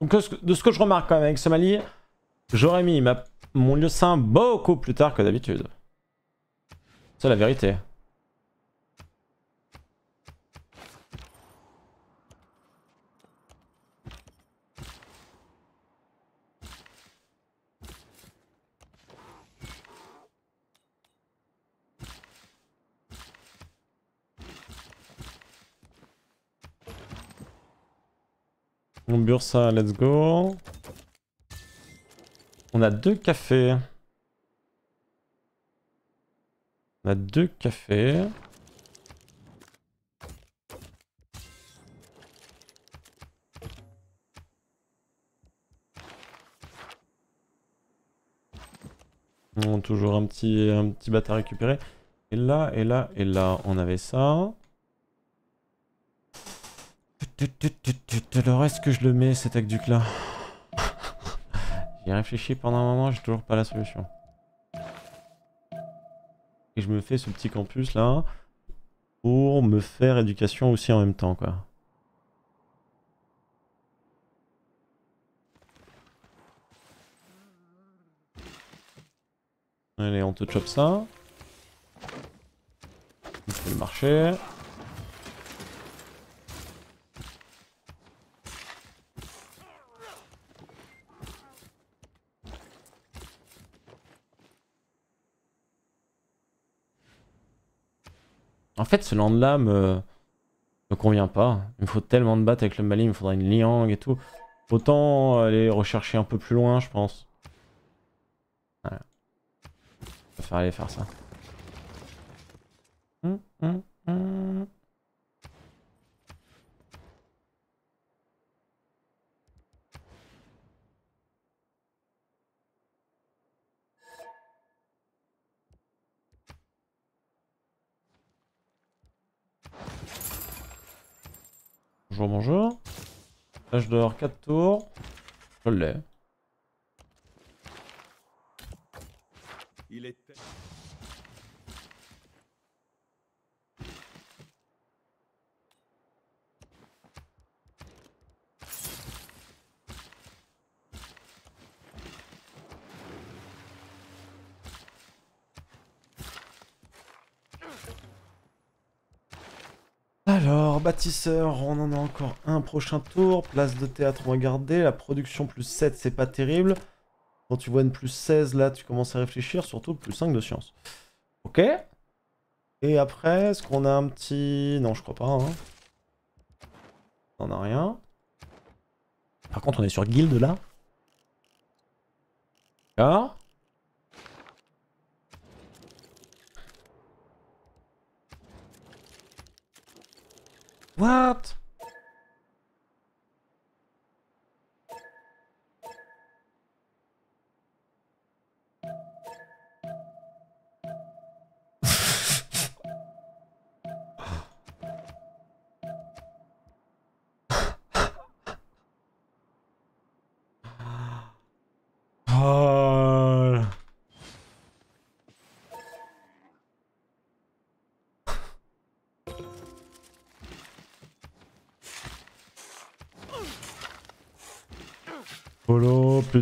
Donc de ce que je remarque quand même avec ce Mali, j'aurais mis mon lieu saint beaucoup plus tard que d'habitude. C'est la vérité. On Bursa, let's go. On a deux cafés. On a deux cafés. On a toujours un petit, un petit bâtard récupéré. Et là, et là, et là, on avait ça. Alors est-ce que je le mets cet aqueduc là J'ai réfléchi pendant un moment, j'ai toujours pas la solution. Et je me fais ce petit campus là pour me faire éducation aussi en même temps quoi. Allez, on te chope ça. On fait le marché. En fait, ce land-là me... me convient pas. Il me faut tellement de battre avec le Mali, il me faudra une Liang et tout. Autant aller rechercher un peu plus loin, je pense. Voilà. Je préfère aller faire ça. Hum, hum, hum. bonjour, bonjour. Là, je 4 tours. Je l'ai. Il est... Alors, bâtisseur, on en a encore un prochain tour. Place de théâtre, on va garder. La production plus 7, c'est pas terrible. Quand tu vois une plus 16, là, tu commences à réfléchir. Surtout plus 5 de science. Ok. Et après, est-ce qu'on a un petit... Non, je crois pas. Hein. On On a rien. Par contre, on est sur guilde, là. D'accord. What?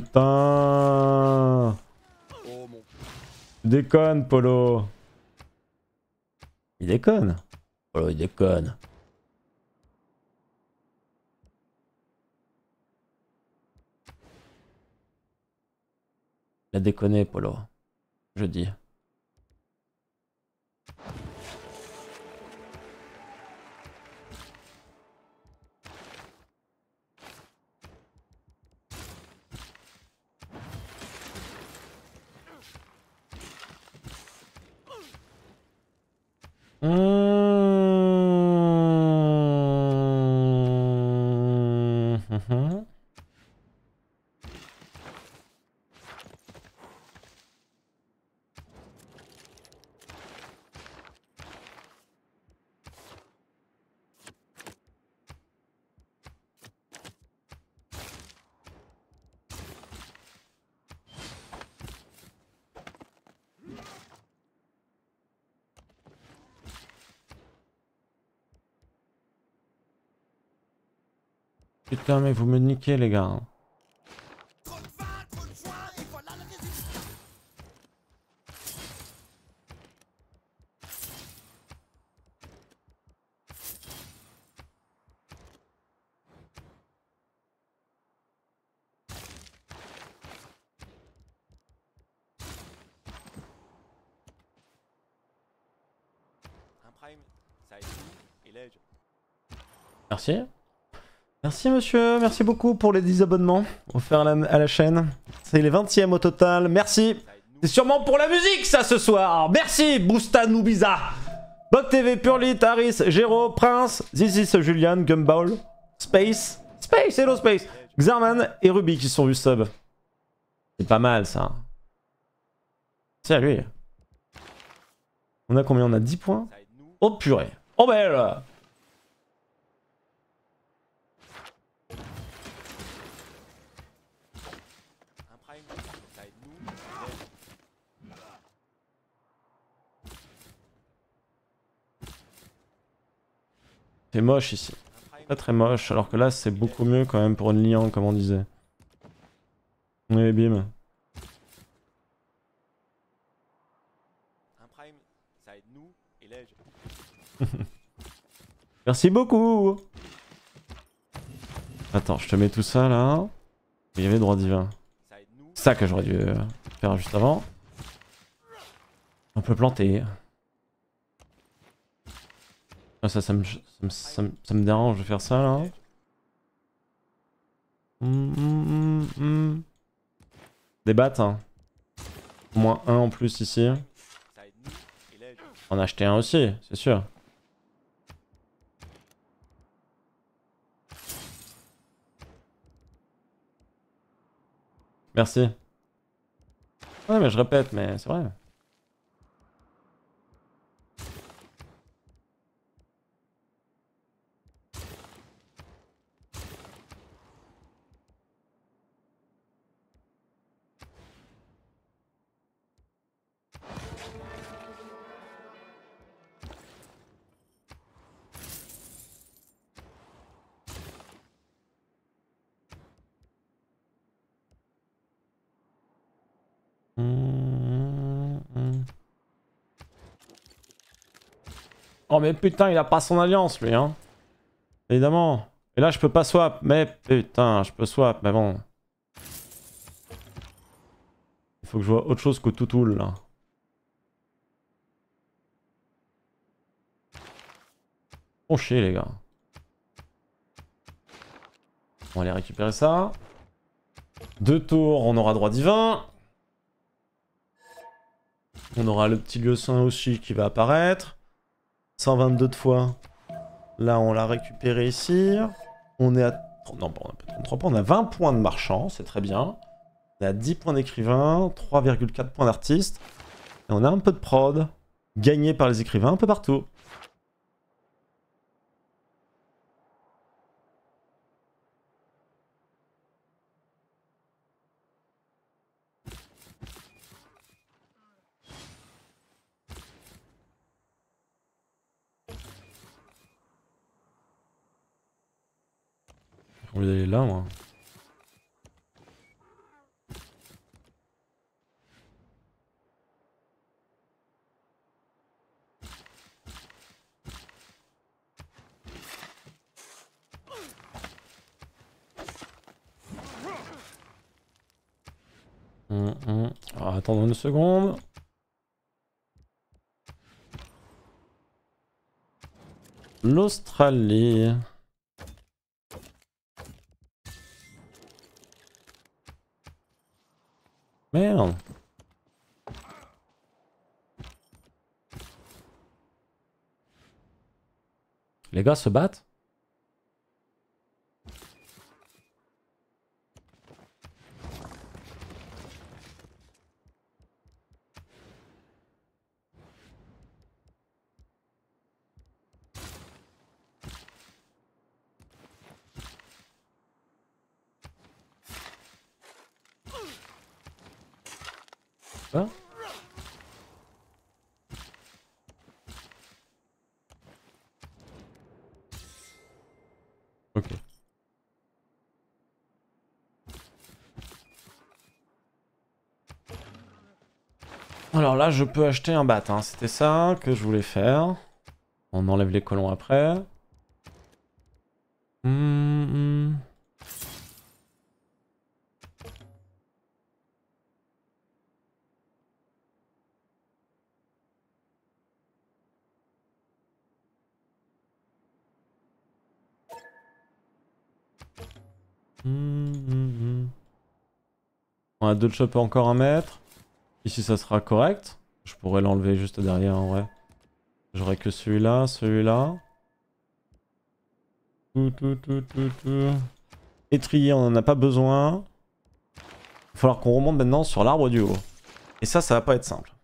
Putain. Oh, Polo. Il déconne. Polo, il déconne. Il a déconné, Polo. Je dis. mais vous me niquez les gars. Hein. merci beaucoup pour les 10 abonnements offerts à la, à la chaîne. C'est les 20e au total, merci. C'est sûrement pour la musique ça ce soir. Merci Bustanoubiza. Noubiza. Bug TV, Purlit, Harris, Géro, Prince, Zizis, Julian, Gumball, Space, Space, Hello Space, Xerman et Ruby qui sont vus sub. C'est pas mal ça. à lui. On a combien On a 10 points Oh purée. Oh belle C'est moche ici. pas très moche, alors que là c'est beaucoup mieux quand même pour une lion comme on disait. Oui, bim. Merci beaucoup Attends, je te mets tout ça là. Il y avait droit divin. Ça que j'aurais dû faire juste avant. On peut planter. Ah, ça, me, ça, me, dérange de faire ça là. Hum, hum, hum, hein. Au moins un en plus ici. En acheter un aussi, c'est sûr. Merci. Ouais, mais je répète, mais c'est vrai. mais putain, il a pas son alliance, lui, hein. Évidemment. Et là, je peux pas swap, mais putain, je peux swap, mais bon. Il faut que je vois autre chose que Toutoul, là. Oh chier, les gars. On va aller récupérer ça. Deux tours, on aura droit divin. On aura le petit lieu saint aussi qui va apparaître. 122 de fois. Là, on l'a récupéré ici. On est à... Non, on pas points. On a 20 points de marchand, c'est très bien. On a 10 points d'écrivain, 3,4 points d'artiste. Et on a un peu de prod, gagné par les écrivains un peu partout. Seconde. L'Australie. Merde. Les gars se battent je peux acheter un bat. Hein. C'était ça que je voulais faire. On enlève les colons après. Hum, hum. Hum, On a deux choppers encore à mettre. Ici, ça sera correct. Je pourrais l'enlever juste derrière en vrai. J'aurais que celui-là, celui-là. Tout, tout, tout, tout, Étrier, on n'en a pas besoin. Il va falloir qu'on remonte maintenant sur l'arbre du haut. Et ça, ça va pas être simple.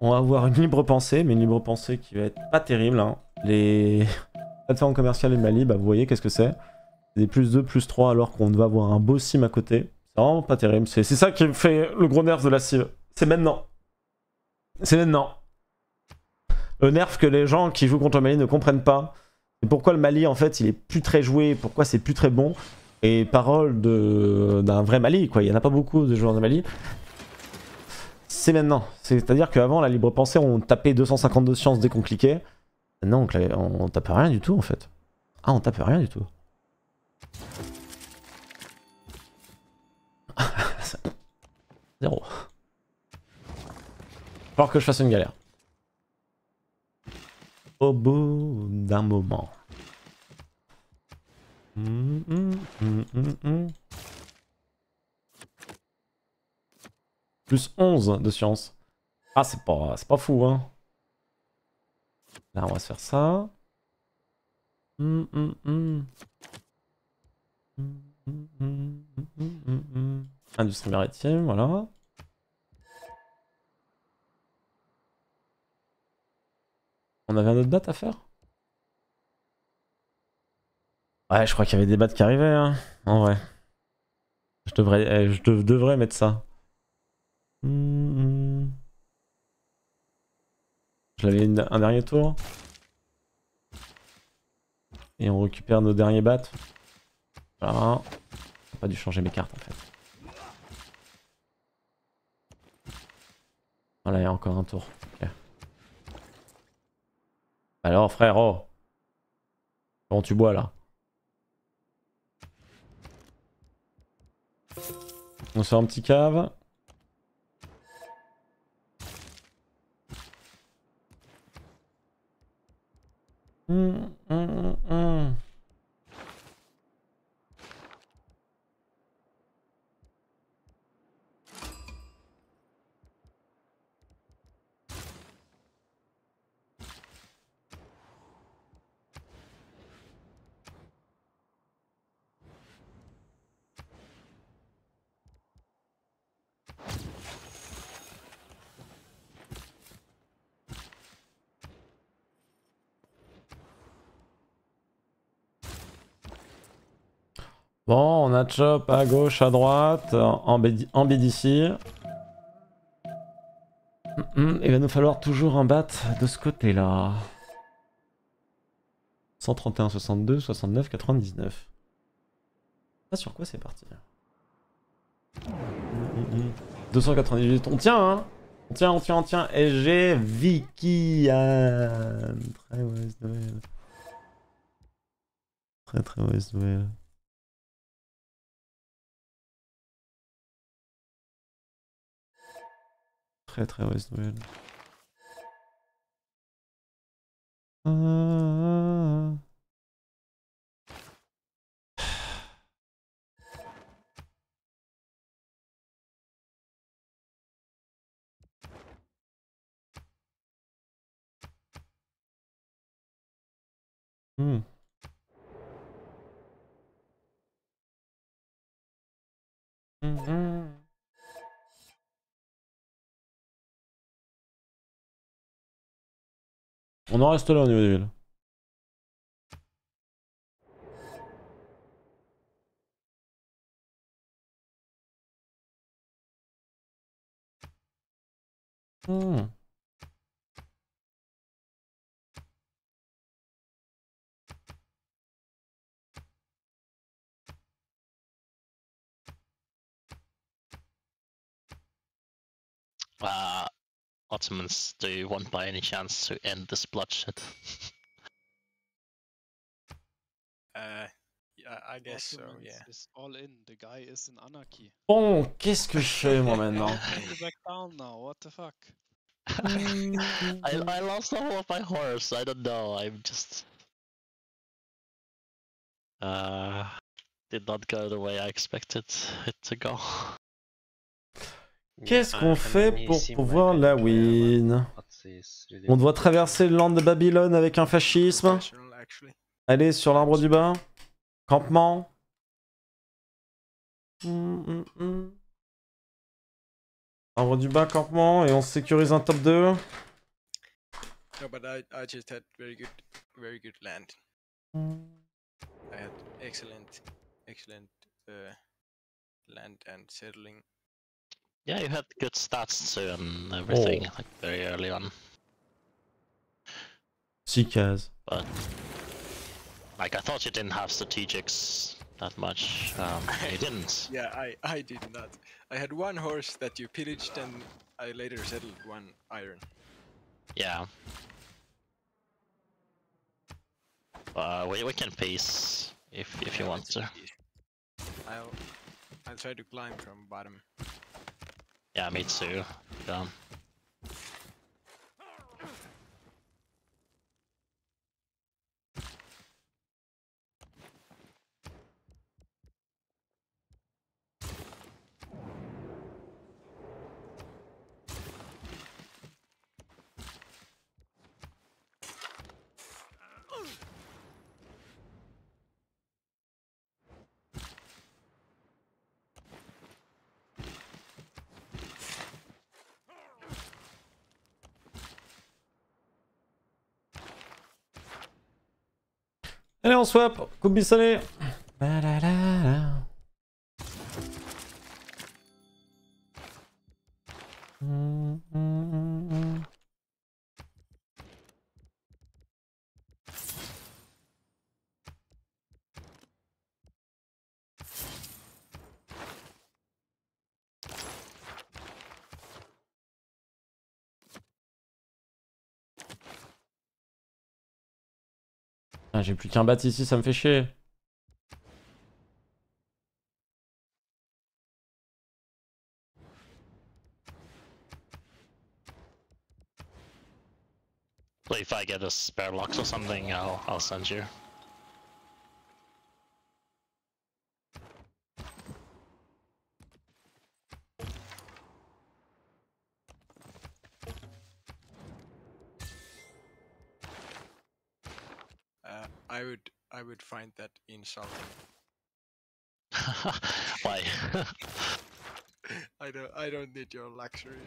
On va avoir une libre pensée, mais une libre pensée qui va être pas terrible. Hein. Les plateformes commerciales et Mali, bah, vous voyez qu'est-ce que c'est. Des plus 2, plus 3 alors qu'on va avoir un beau sim à côté. Non, pas terrible. C'est ça qui me fait le gros nerf de la cible. C'est maintenant. C'est maintenant. Le nerf que les gens qui jouent contre le Mali ne comprennent pas. pourquoi le Mali, en fait, il est plus très joué, pourquoi c'est plus très bon. Et parole d'un vrai Mali, quoi. Il n'y en a pas beaucoup de joueurs de Mali. C'est maintenant. C'est-à-dire qu'avant, la libre pensée, on tapait 252 sciences dès qu'on cliquait. Maintenant, on, on tape rien du tout, en fait. Ah, on tape rien du tout. Zéro. Faut que je fasse une galère. Au bout d'un moment. Plus 11 de science. Ah, c'est pas, pas fou, hein. Là, on va se faire ça. Hum, hum, hum. Industrie maritime, voilà. On avait un autre bat à faire Ouais, je crois qu'il y avait des bats qui arrivaient, hein, en vrai. Je devrais, eh, je devrais mettre ça. Je l'avais un dernier tour. Et on récupère nos derniers battes. Voilà. Pas dû changer mes cartes en fait. Voilà, il y encore un tour. Alors frère, oh, Comment tu bois là On sort un petit cave. hum hum, hum, hum. Matchup à gauche, à droite, en, BDC. Mm, mm, il va nous falloir toujours un bat de ce côté-là. 131, 62, 69, 99. pas sur quoi c'est parti 298, on tient hein On tient, on tient, on tient. SG, Vicky euh, Très Très très mauvaise très très mauvaise ah, ah, nouvelle. Ah. Hmm. On en reste là au niveau des villes. Hmm. Ah, Ottomans, do you want by any chance to end this bloodshed? uh, I guess so, yeah. is all in. The guy is in anarchy. Bon, oh, qu'est-ce que je fais moi maintenant back down now. What the fuck? I, I lost all of my horse. I don't know. I'm just uh did not go the way I expected it to go. Qu'est-ce qu'on fait pour pouvoir la win On doit traverser le land de Babylone avec un fascisme. Allez, sur l'arbre du bain. Campement. Hum, hum, hum. Arbre du bas, campement, et on sécurise un top 2. No, but I, I just had very good, very good land. I had excellent, excellent uh, land and settling Yeah, you had good stats too and everything, oh. like very early on. Seekers. But like I thought you didn't have strategics that much. Um, you didn't. yeah, I I did not. I had one horse that you pillaged, and I later settled one iron. Yeah. Uh, we we can pace if if yeah, you want to. I'll I'll try to climb from bottom. Yeah, me too. Dumb. Allez, on swap. Coupe bisonnée. Ah, j'ai plus qu'un bat ici, ça me fait chier. If I get a spare locks or something, I'll, I'll send you. find that insulting. Why? I don't I don't need your luxury.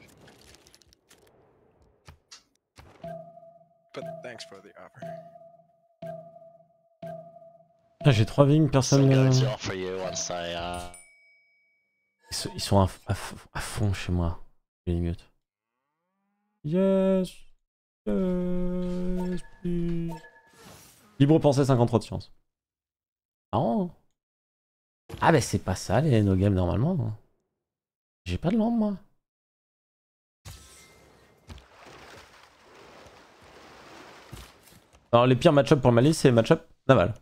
But thanks for the offer. Ah, j'ai trois vignes, personne. So uh, ils, sont, à, à, à, fond chez moi. Je les mute. Yes. Yes. Libre pensée 53 de science. Ah bah c'est pas ça les no games normalement. J'ai pas de lampe moi. Alors les pires match-up pour Mali c'est match-up naval.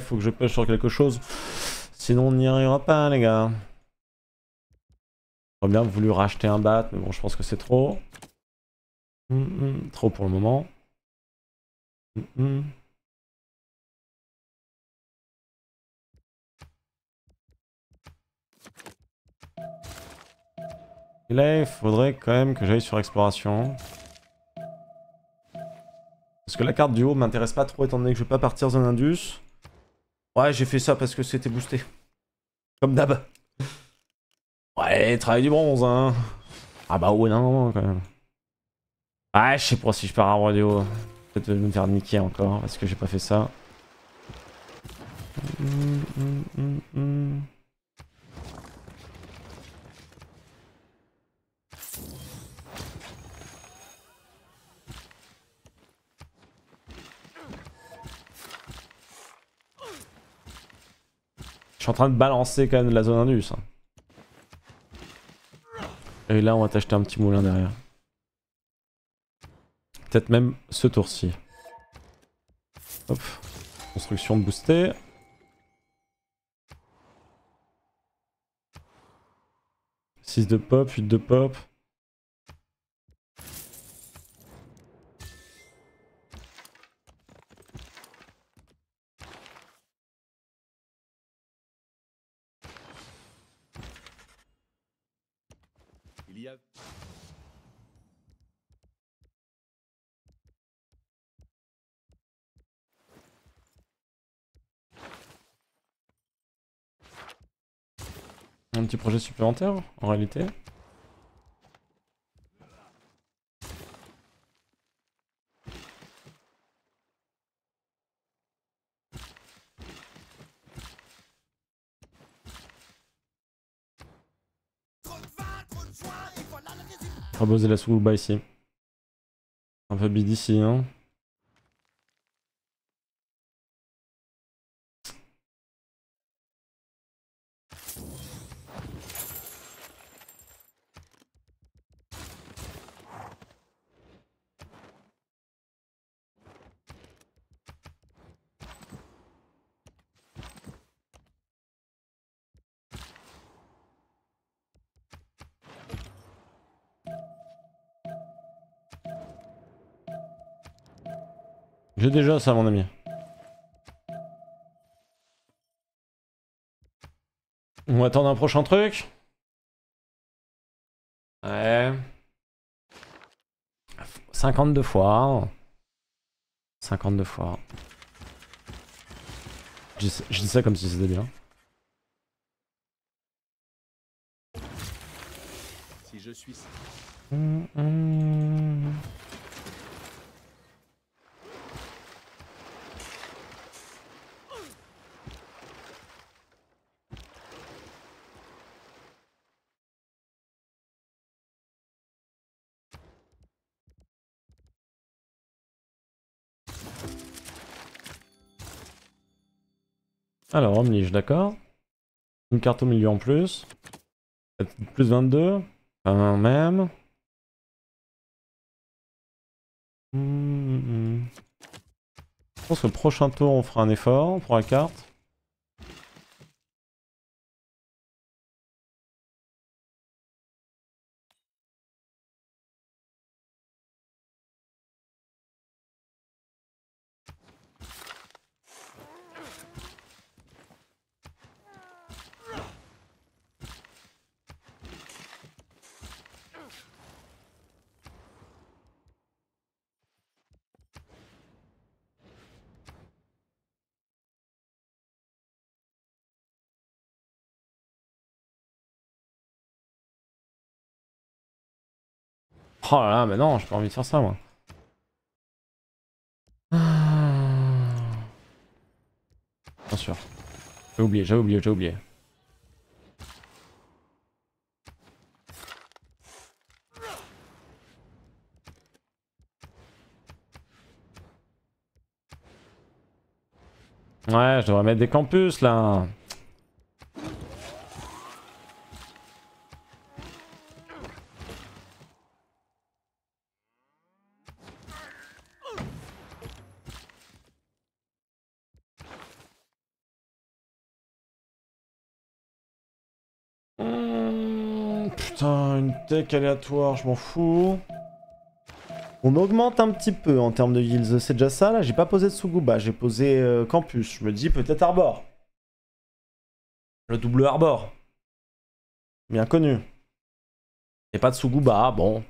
faut que je pêche sur quelque chose. Sinon, on n'y arrivera pas, les gars. J'aurais bien voulu racheter un bat, mais bon, je pense que c'est trop. Hum, hum, trop pour le moment. Hum, Et là, il faudrait quand même que j'aille sur exploration. Parce que la carte du haut m'intéresse pas trop étant donné que je vais pas partir zone Indus. Ouais, j'ai fait ça parce que c'était boosté. Comme d'hab. Ouais, travail du bronze, hein. Ah bah ouais, non, non, quand même. Ah, je sais pas si je pars à radio. Peut-être me faire niquer encore, parce que j'ai pas fait ça. Hum, hum, hum, Je suis en train de balancer quand même la zone Indus. Et là, on va t'acheter un petit moulin derrière. Peut-être même ce tour-ci. Hop. Construction boostée. Six de pop, 8 de pop. petit projet supplémentaire en réalité. proposer la bas ici. Un peu bid ici, hein. J'ai déjà ça, mon ami. On va attendre un prochain truc. Ouais. 52 fois. 52 fois. Je dis ça comme si c'était bien. Si je suis... Hum, hum. Alors, Omnige, d'accord. Une carte au milieu en plus. Plus 22. Un même. Hmm, hmm, hmm. Je pense que le prochain tour, on fera un effort pour la carte. Oh là là, mais non, j'ai pas envie de faire ça, moi. Ah. Bien sûr. J'ai oublié, j'ai oublié, j'ai oublié. Ouais, je devrais mettre des campus là. aléatoire, je m'en fous. On augmente un petit peu en termes de yields, c'est déjà ça là. J'ai pas posé de Suguba, j'ai posé euh, Campus. Je me dis peut-être Arbor. Le double Arbor. Bien connu. Et pas de Suguba, bon.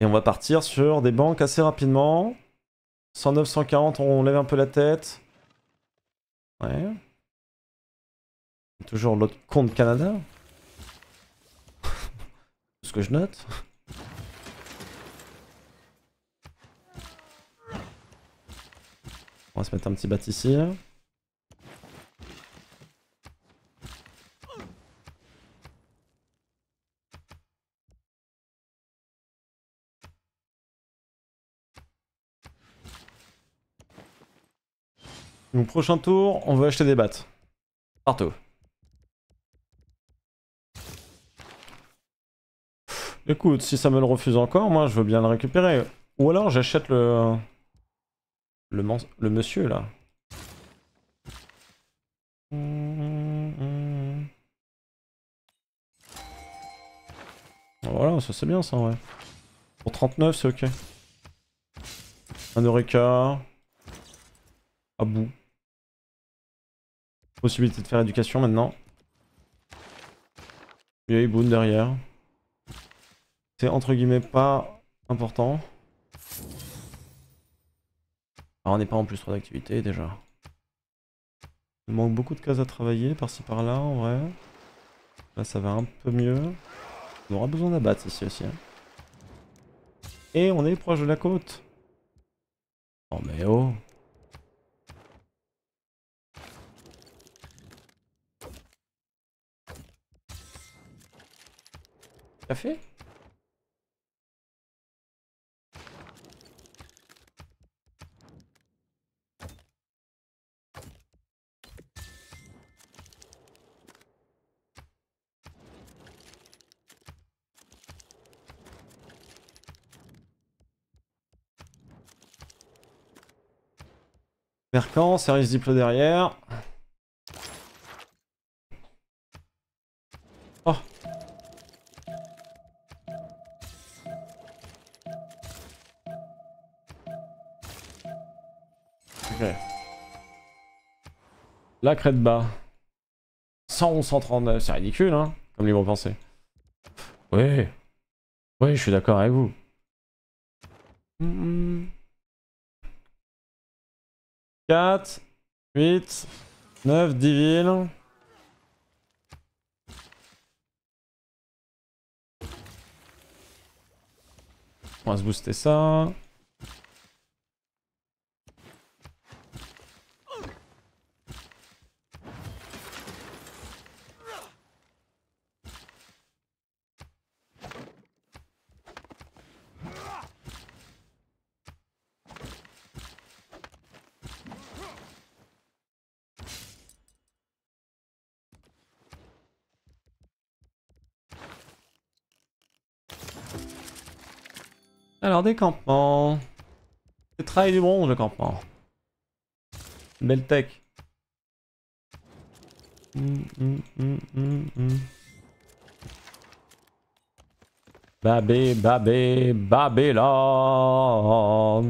Et on va partir sur des banques assez rapidement. 109, 140, on lève un peu la tête. Ouais. Toujours l'autre compte Canada ce que je note. On va se mettre un petit bat ici. Donc prochain tour, on veut acheter des battes. Partout. Écoute, si ça me le refuse encore, moi je veux bien le récupérer. Ou alors j'achète le... Le, le monsieur là. Ah, voilà, ça c'est bien ça ouais. Pour 39 c'est ok. Un Eureka. À bout. Possibilité de faire éducation maintenant. Il y a derrière. C'est entre guillemets pas important. Alors ah, on n'est pas en plus trop d'activité déjà. Il manque beaucoup de cases à travailler par-ci par-là en vrai. Là ça va un peu mieux. On aura besoin d'abattre ici aussi. Hein. Et on est proche de la côte. Oh mais oh Café service service Diplo derrière. Oh Ok. La crête bas. 111, 139, c'est ridicule, hein, comme vont penser. Oui. Oui, je suis d'accord avec vous. Hum, hum. 4, 8, 9, 10 villes. On va se booster ça. Alors, des campements. C'est travail du bronze, le campement. Belle tech. Hum, hum, hum, babé, babé, babé, là.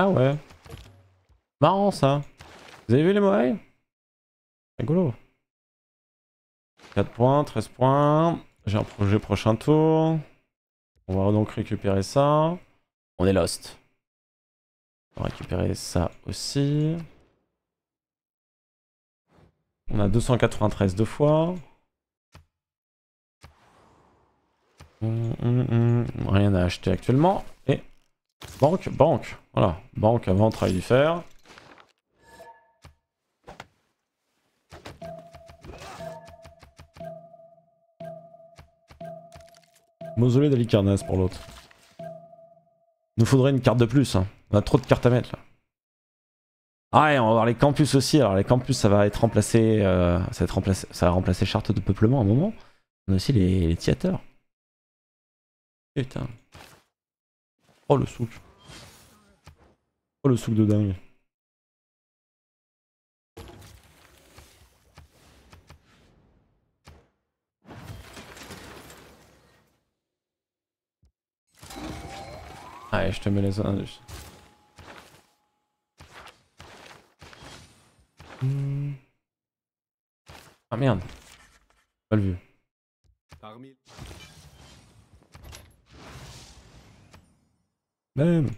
Ah ouais. Marrant ça. Vous avez vu les C'est Rigolo. 4 points, 13 points. J'ai un projet prochain tour. On va donc récupérer ça. On est lost. On va récupérer ça aussi. On a 293 deux fois. Hum, hum, hum. rien à acheter actuellement. Et banque, banque. Voilà, banque avant, travail du fer. Mausolée d'Alicarnas pour l'autre. Il Nous faudrait une carte de plus, hein. on a trop de cartes à mettre là. Ah et on va voir les campus aussi, alors les campus ça va être remplacé, euh, ça, va ça remplacer charte de peuplement à un moment. On a aussi les, les Putain. Oh le souk. Oh le souk de dingue. Ah, je te mets les Hm. Ah merde. pas le vu. Parmi. Même.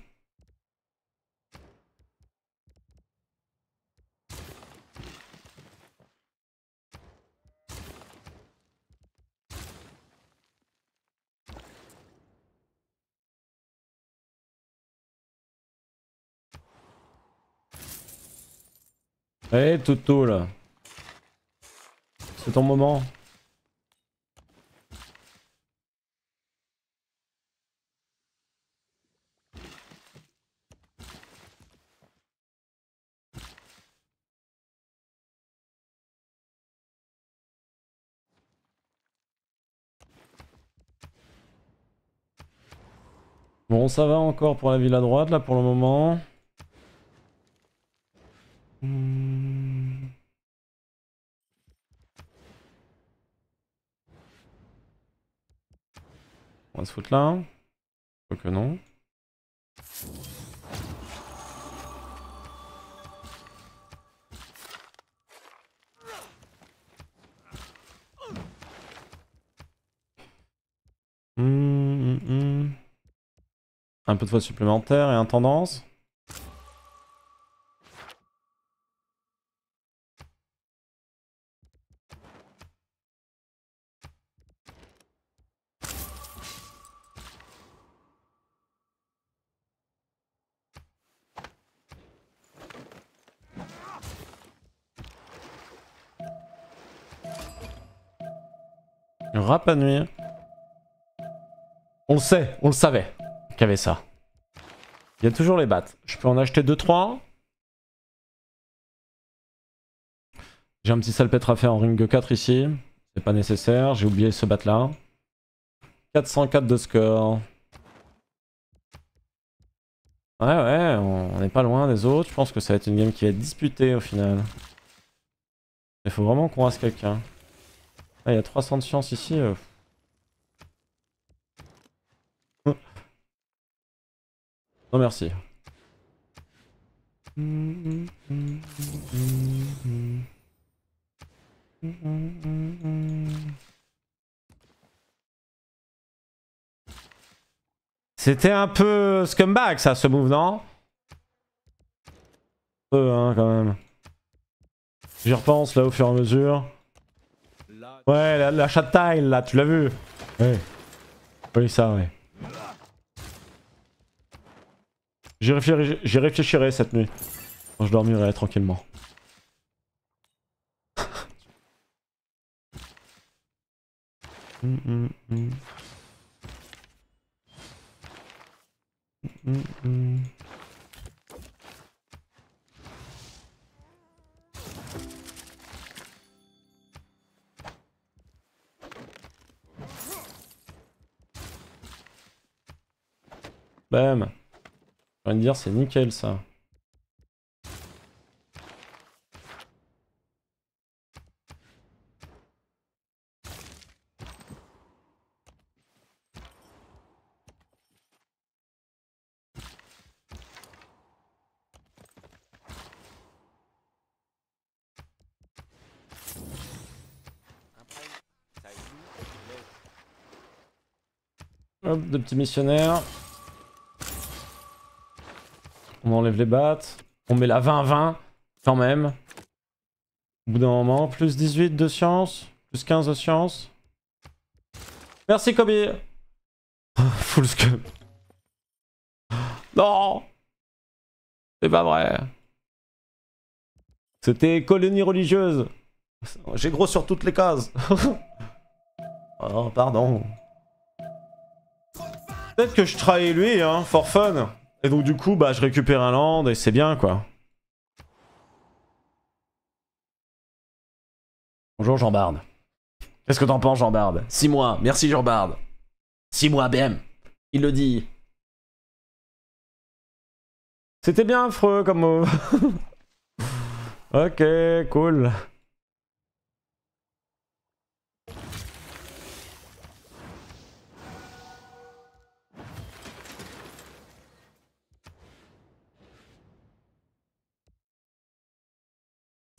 tout eh, Toto là. C'est ton moment. Bon, ça va encore pour la ville à droite, là, pour le moment. Hmm. On va se foutre là. que non. Hmm, hmm, un peu de fois supplémentaire et un tendance. la nuit. On le sait, on le savait qu'il y avait ça. Il y a toujours les battes. Je peux en acheter 2-3. J'ai un petit salpêtre à faire en ring 4 ici. C'est pas nécessaire, j'ai oublié ce bat là. 404 de score. Ouais ouais, on n'est pas loin des autres. Je pense que ça va être une game qui va être disputée au final. Il faut vraiment qu'on rase quelqu'un. Ah, il y a 300 de science ici. Euh. Oh. Non, merci. C'était un peu scumbag ça, ce mouvement Un peu, hein, quand même. J'y repense là au fur et à mesure. Ouais, la, chatte taille là, tu l'as vu Ouais. Oui, ça, ouais. J'y réfléchirai, cette nuit. Quand je dormirai tranquillement. Hum, hum, hum. Bam. J'ai envie de dire, c'est nickel ça. Hop, deux petits missionnaires. On enlève les battes. On met la 20-20 quand même. Au bout d'un moment. Plus 18 de science. Plus 15 de science. Merci Kobe. Full scope. Non C'est pas vrai. C'était colonie religieuse. J'ai gros sur toutes les cases. oh, pardon. Peut-être que je trahis lui, hein, for fun. Et donc du coup, bah je récupère un land et c'est bien quoi. Bonjour Jean Barde. Qu'est-ce que t'en penses Jean Barde Six mois, merci Jean Barde. 6 mois BM, il le dit. C'était bien affreux comme ok, cool.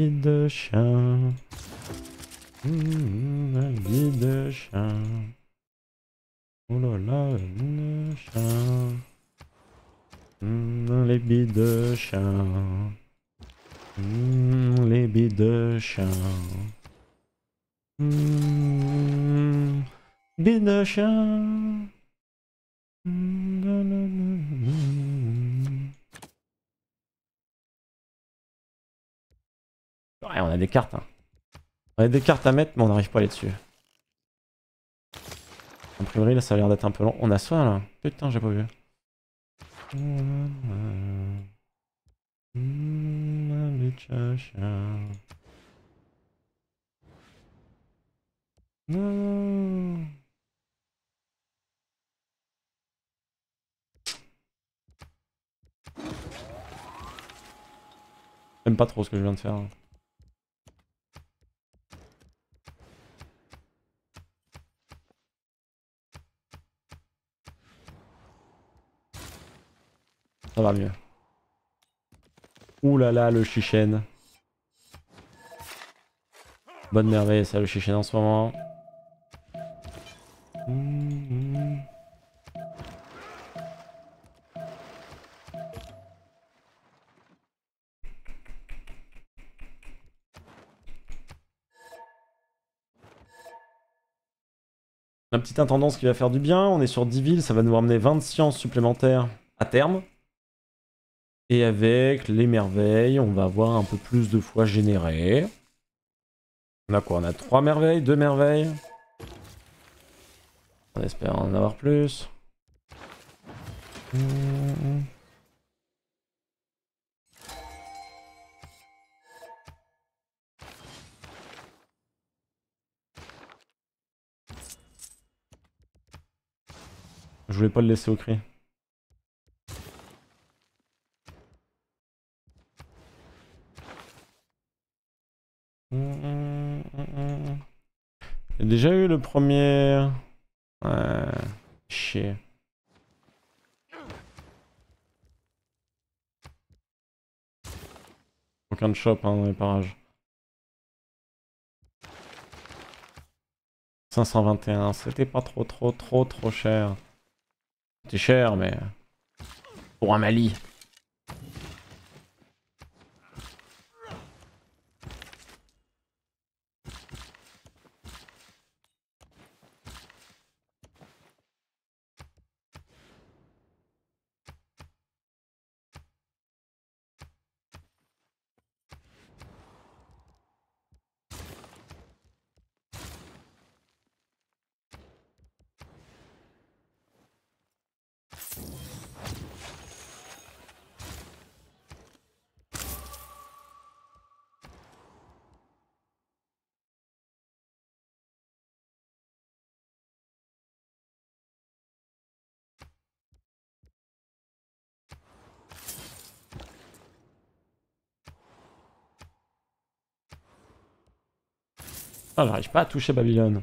de chien. Mmh, de chien. Oh là là, chien. les bides de chien. les bides de chien. Mmh, bides de chien. Mmh, des cartes. Hein. On a des cartes à mettre, mais on n'arrive pas à aller dessus. priori là, ça a l'air d'être un peu long. On a soin, là. Putain, j'ai pas vu. J'aime pas trop ce que je viens de faire. Hein. Ça va mieux. Ouh là là, le Chichen. Bonne merveille, ça, le Chichen en ce moment. La petite intendance qui va faire du bien, on est sur 10 villes, ça va nous ramener 20 sciences supplémentaires à terme. Et avec les merveilles, on va avoir un peu plus de fois généré. On a quoi On a trois merveilles, Deux merveilles. On espère en avoir plus. Je voulais pas le laisser au cri. Mm, mm, mm, J'ai déjà eu le premier... Ouais, chier. Aucun shop hein, dans les parages. 521, c'était pas trop trop trop trop cher. C'était cher mais... Pour un Mali. Ah, j'arrive pas à toucher Babylone.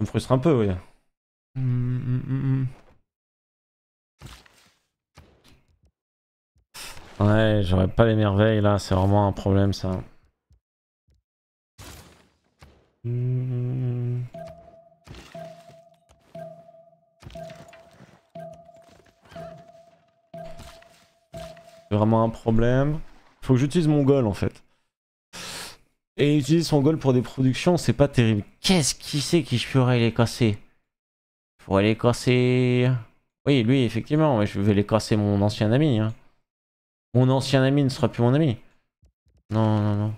Ça me frustre un peu, oui. Mm, mm, mm, ouais, j'aurais pas les merveilles là, c'est vraiment un problème ça. C'est vraiment un problème. Faut que j'utilise mon goal en fait et utiliser son goal pour des productions, c'est pas terrible. Qu'est-ce qui c'est qui je pourrais les casser Je pourrais les casser. Oui, lui, effectivement, mais je vais les casser mon ancien ami. Hein. Mon ancien ami ne sera plus mon ami. Non, non, non.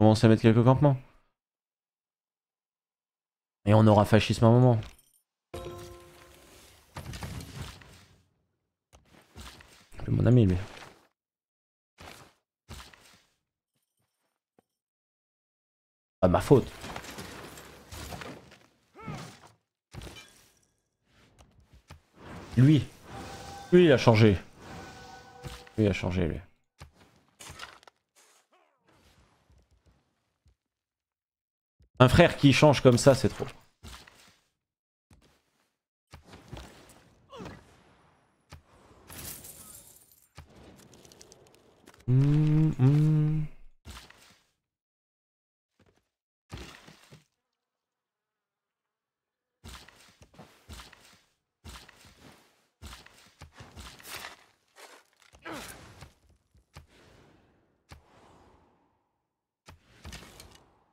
On Commence à mettre quelques campements. Et on aura fascisme à un moment. mon ami, lui. Pas ma faute. Lui. Lui, a changé. Lui, a changé, lui. Un frère qui change comme ça, c'est trop. Hum, hum.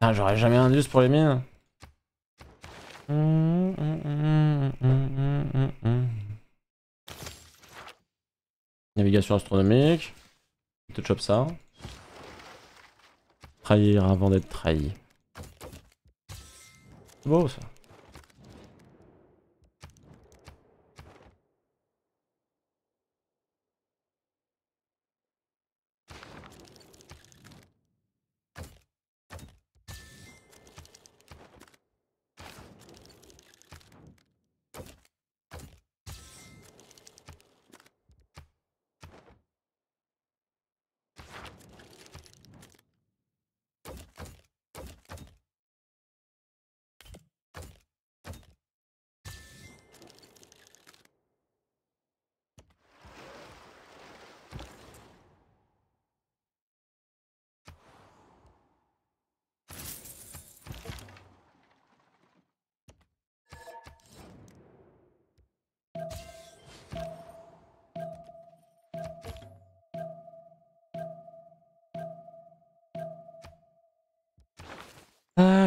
Ah, j'aurais jamais un pour les miens Navigation astronomique. Je te ça. Trahir avant d'être trahi. C'est beau ça.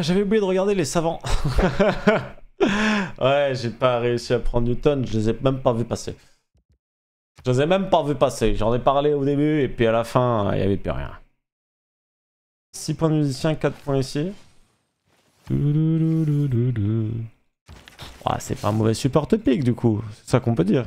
j'avais oublié de regarder les savants. ouais, j'ai pas réussi à prendre Newton, je les ai même pas vu passer. Je les ai même pas vu passer, j'en ai parlé au début et puis à la fin, il n'y avait plus rien. 6 points de musicien, 4 points ici. c'est pas un mauvais support pique du coup, c'est ça qu'on peut dire.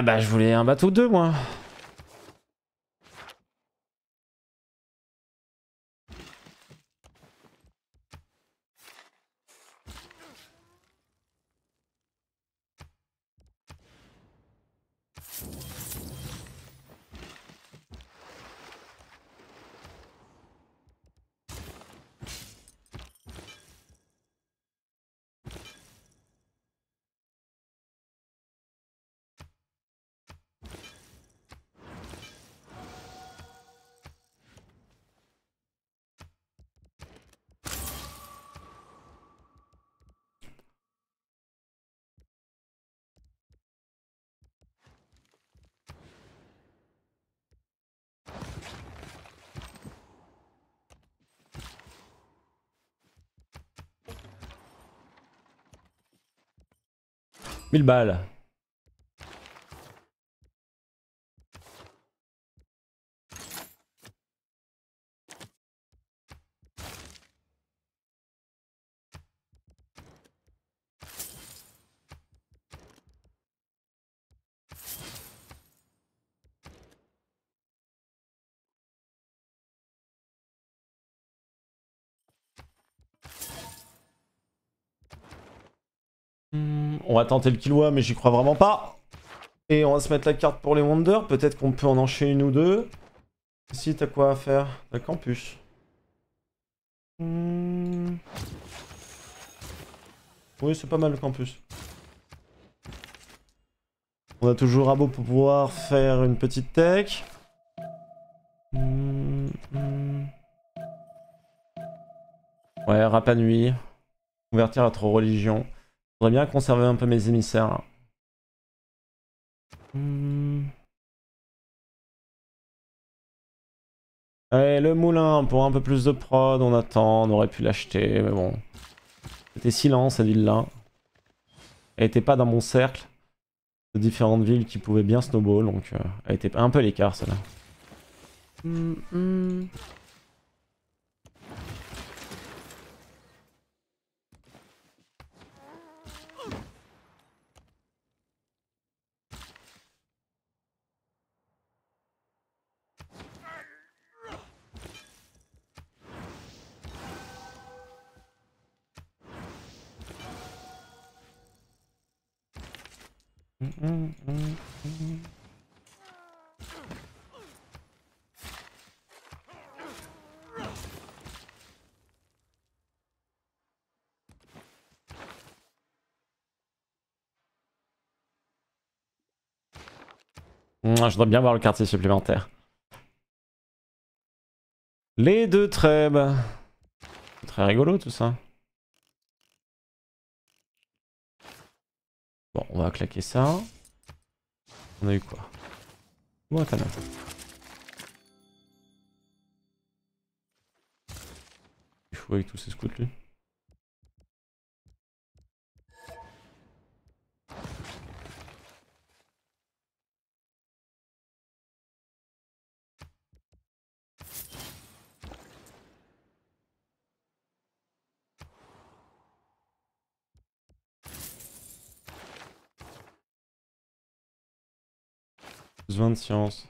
Ah bah je voulais un bateau 2 moi 1000 balles. On va tenter le Killua, mais j'y crois vraiment pas. Et on va se mettre la carte pour les Wonders, Peut-être qu'on peut en enchaîner une ou deux. Si, t'as quoi à faire T'as campus. Hmm. Oui, c'est pas mal le campus. On a toujours à beau pour pouvoir faire une petite tech. Hmm, hmm. Ouais, rap nuit. Convertir à trop religion. J'aimerais bien conserver un peu mes émissaires hmm. Allez, le moulin, pour un peu plus de prod, on attend, on aurait pu l'acheter, mais bon. C'était silence cette ville-là. Elle était pas dans mon cercle de différentes villes qui pouvaient bien snowball, donc euh, elle était un peu l'écart celle-là. Hmm, hmm. Mmh, je dois bien voir le quartier supplémentaire. Les deux trèbes. très rigolo tout ça. Bon, on va claquer ça. On a eu quoi Moi, quand même. Il faut avec tous ces scouts lui. 20 de science.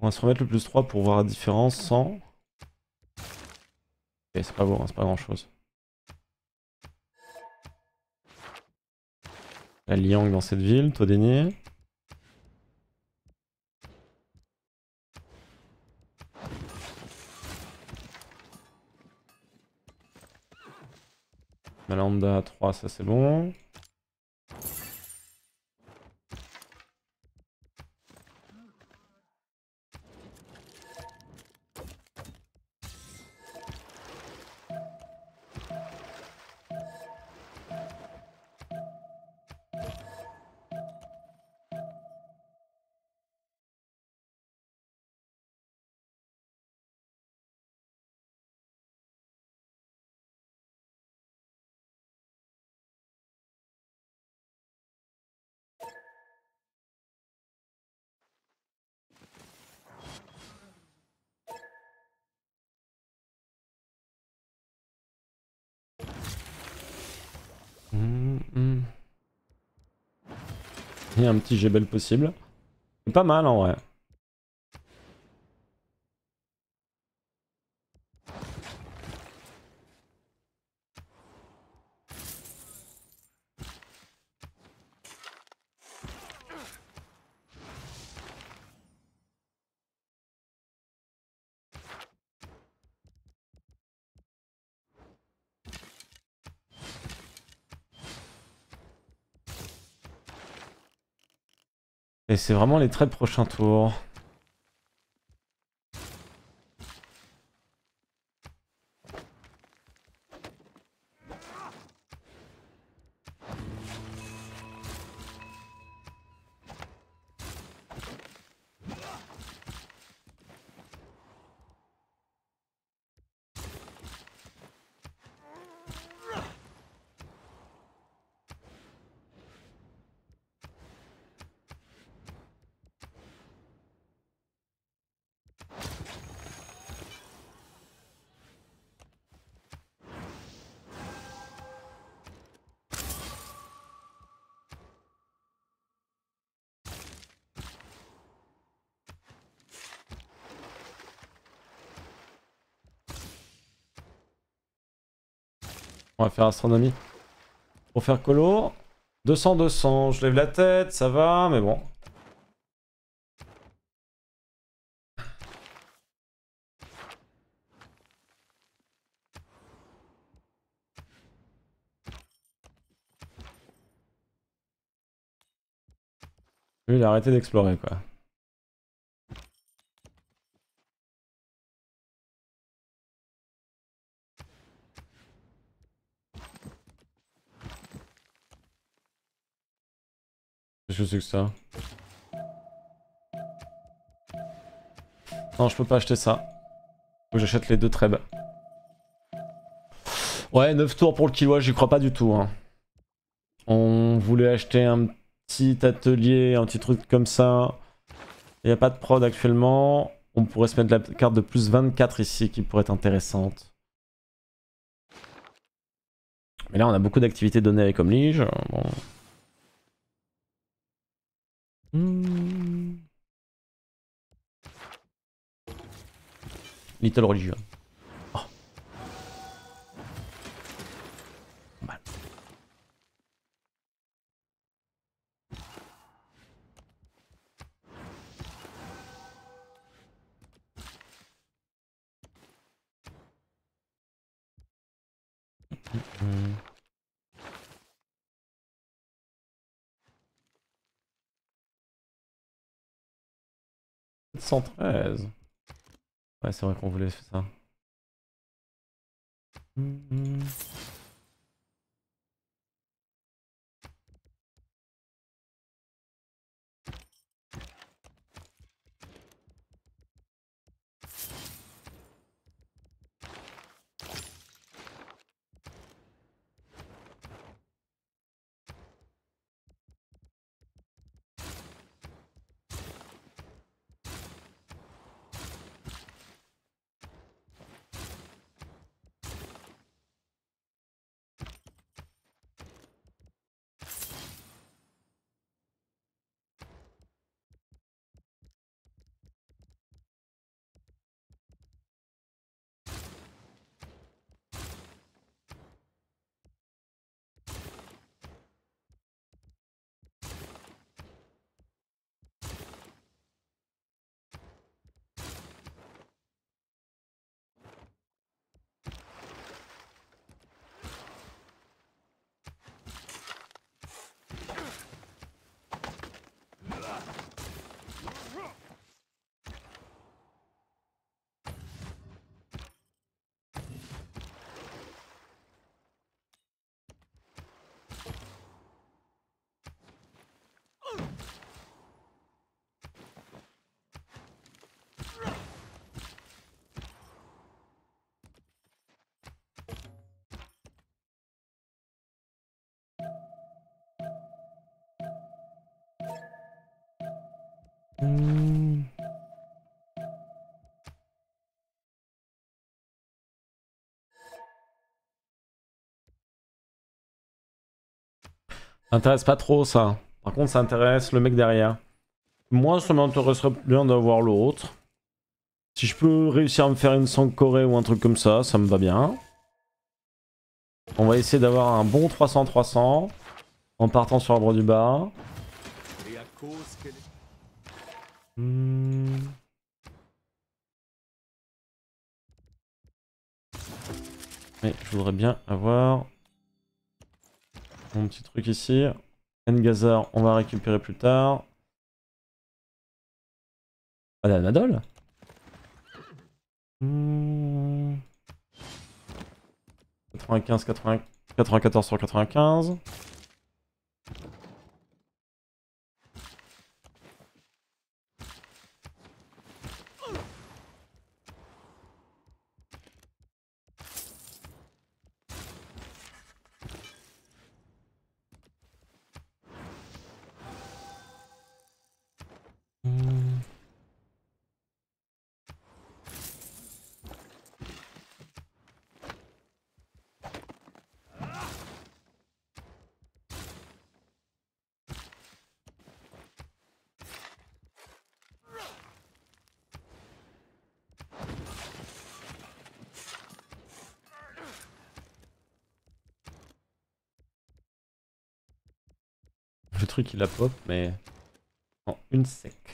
On va se remettre le plus 3 pour voir la différence sans... et c'est pas beau, hein, c'est pas grand chose. La Liang dans cette ville, toi dénier. Malanda 3, ça c'est bon. un petit Jebel possible. C'est pas mal en vrai. Et c'est vraiment les très prochains tours. faire astronomie. Pour faire colo. 200, 200. Je lève la tête, ça va, mais bon. Lui, il a arrêté d'explorer, quoi. que sais que ça Non, je peux pas acheter ça. Faut que j'achète les deux trèbes Ouais, 9 tours pour le kilo, j'y crois pas du tout. Hein. On voulait acheter un petit atelier, un petit truc comme ça. Il n'y a pas de prod actuellement. On pourrait se mettre la carte de plus 24 ici qui pourrait être intéressante. Mais là, on a beaucoup d'activités données avec Omlige. Bon. Hmm. Little religion. Oh. Mal. Hmm, hmm. 713. Ouais, c'est vrai qu'on voulait faire ça. ça Intéresse pas trop ça. Par contre, ça intéresse le mec derrière. Moi, ça m'intéresserait bien d'avoir l'autre. Si je peux réussir à me faire une sang-corée ou un truc comme ça, ça me va bien. On va essayer d'avoir un bon 300-300 en partant sur l'arbre du bas. Mais hmm. je voudrais bien avoir mon petit truc ici. Engazar on va récupérer plus tard. Ah, la Nadol 95, hmm. 94 sur 95. qui la pop, mais en une sec.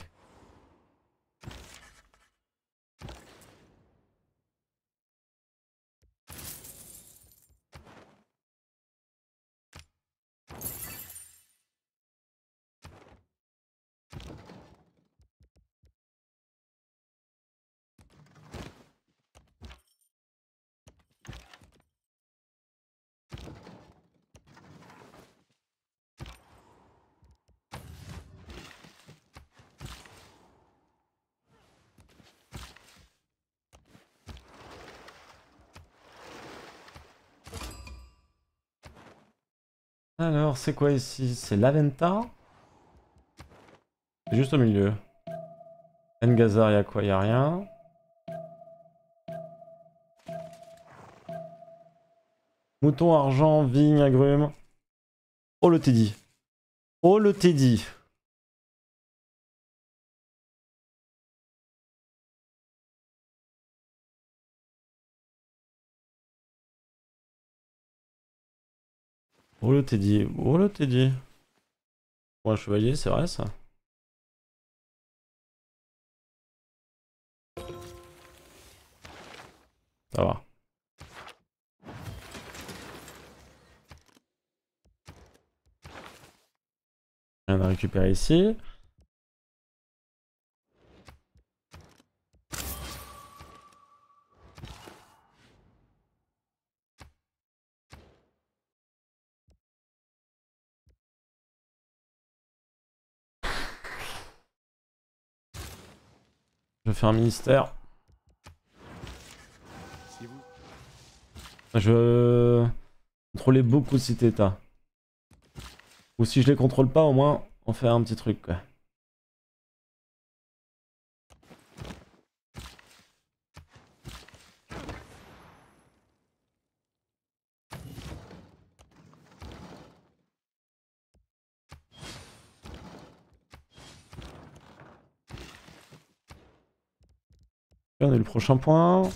c'est quoi ici C'est l'Aventa Juste au milieu. Ngazar, y'a quoi a rien. Mouton, argent, vigne, agrume. Oh le Teddy. Oh le Teddy. Oh le Teddy, oh le Teddy. Pour un chevalier, c'est vrai ça Ça va. Rien à récupérer ici. Faire un ministère. Je contrôler beaucoup de état Ou si je les contrôle pas, au moins on fait un petit truc quoi. prochain point.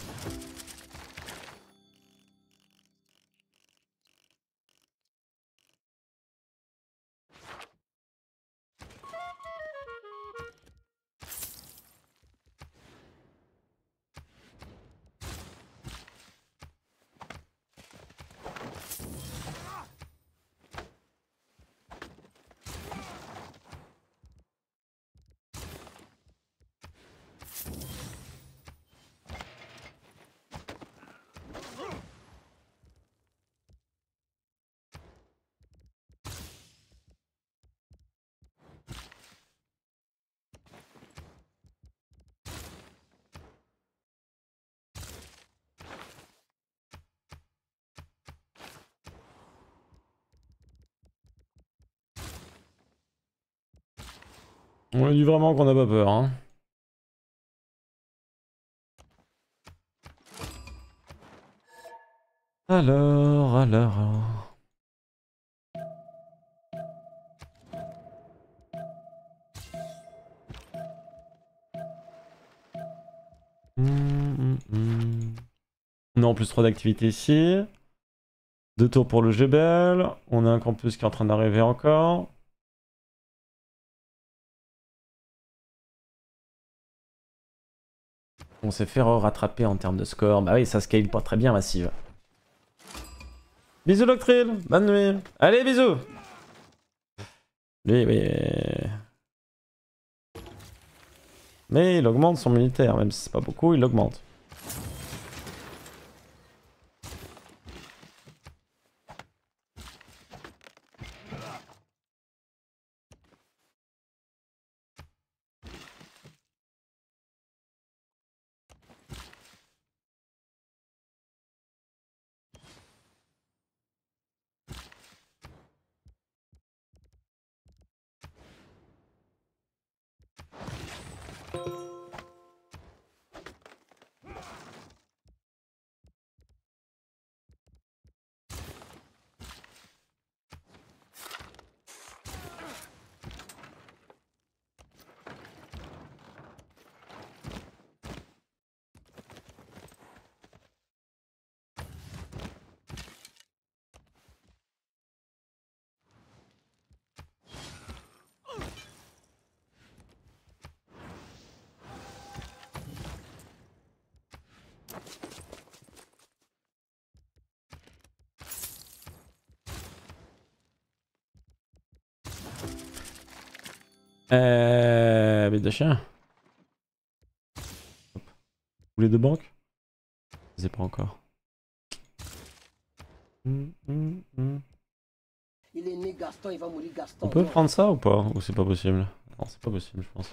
vraiment qu'on a pas peur. Hein. Alors, alors... Hum, hum, hum. Non, plus 3 d'activités ici. Deux tours pour le Jebel. On a un campus qui est en train d'arriver encore. On s'est fait rattraper en termes de score. Bah oui, ça scale pas très bien, Massive. Bisous, Loctril. Bonne nuit. Allez, bisous. Oui, oui. Mais il augmente son militaire, même si c'est pas beaucoup, il augmente. Euh, bête de chien. Hop. Vous les deux banques Je pas encore. On peut prendre ça ou pas Ou c'est pas possible Non, c'est pas possible, je pense.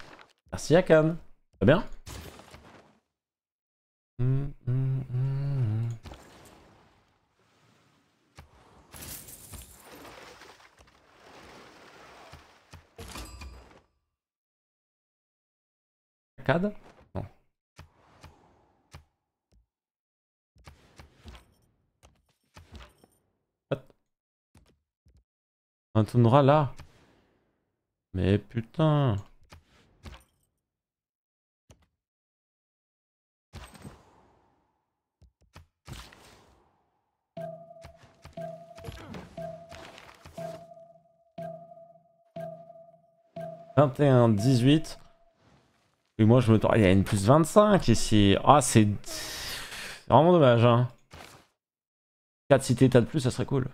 Merci Ça va bien. On tournera là Mais putain « 21-18 et moi, je me tourne. Il y a une plus 25 ici. Ah, c'est. C'est vraiment dommage. Hein. 4 cités, tas de plus, ça serait cool.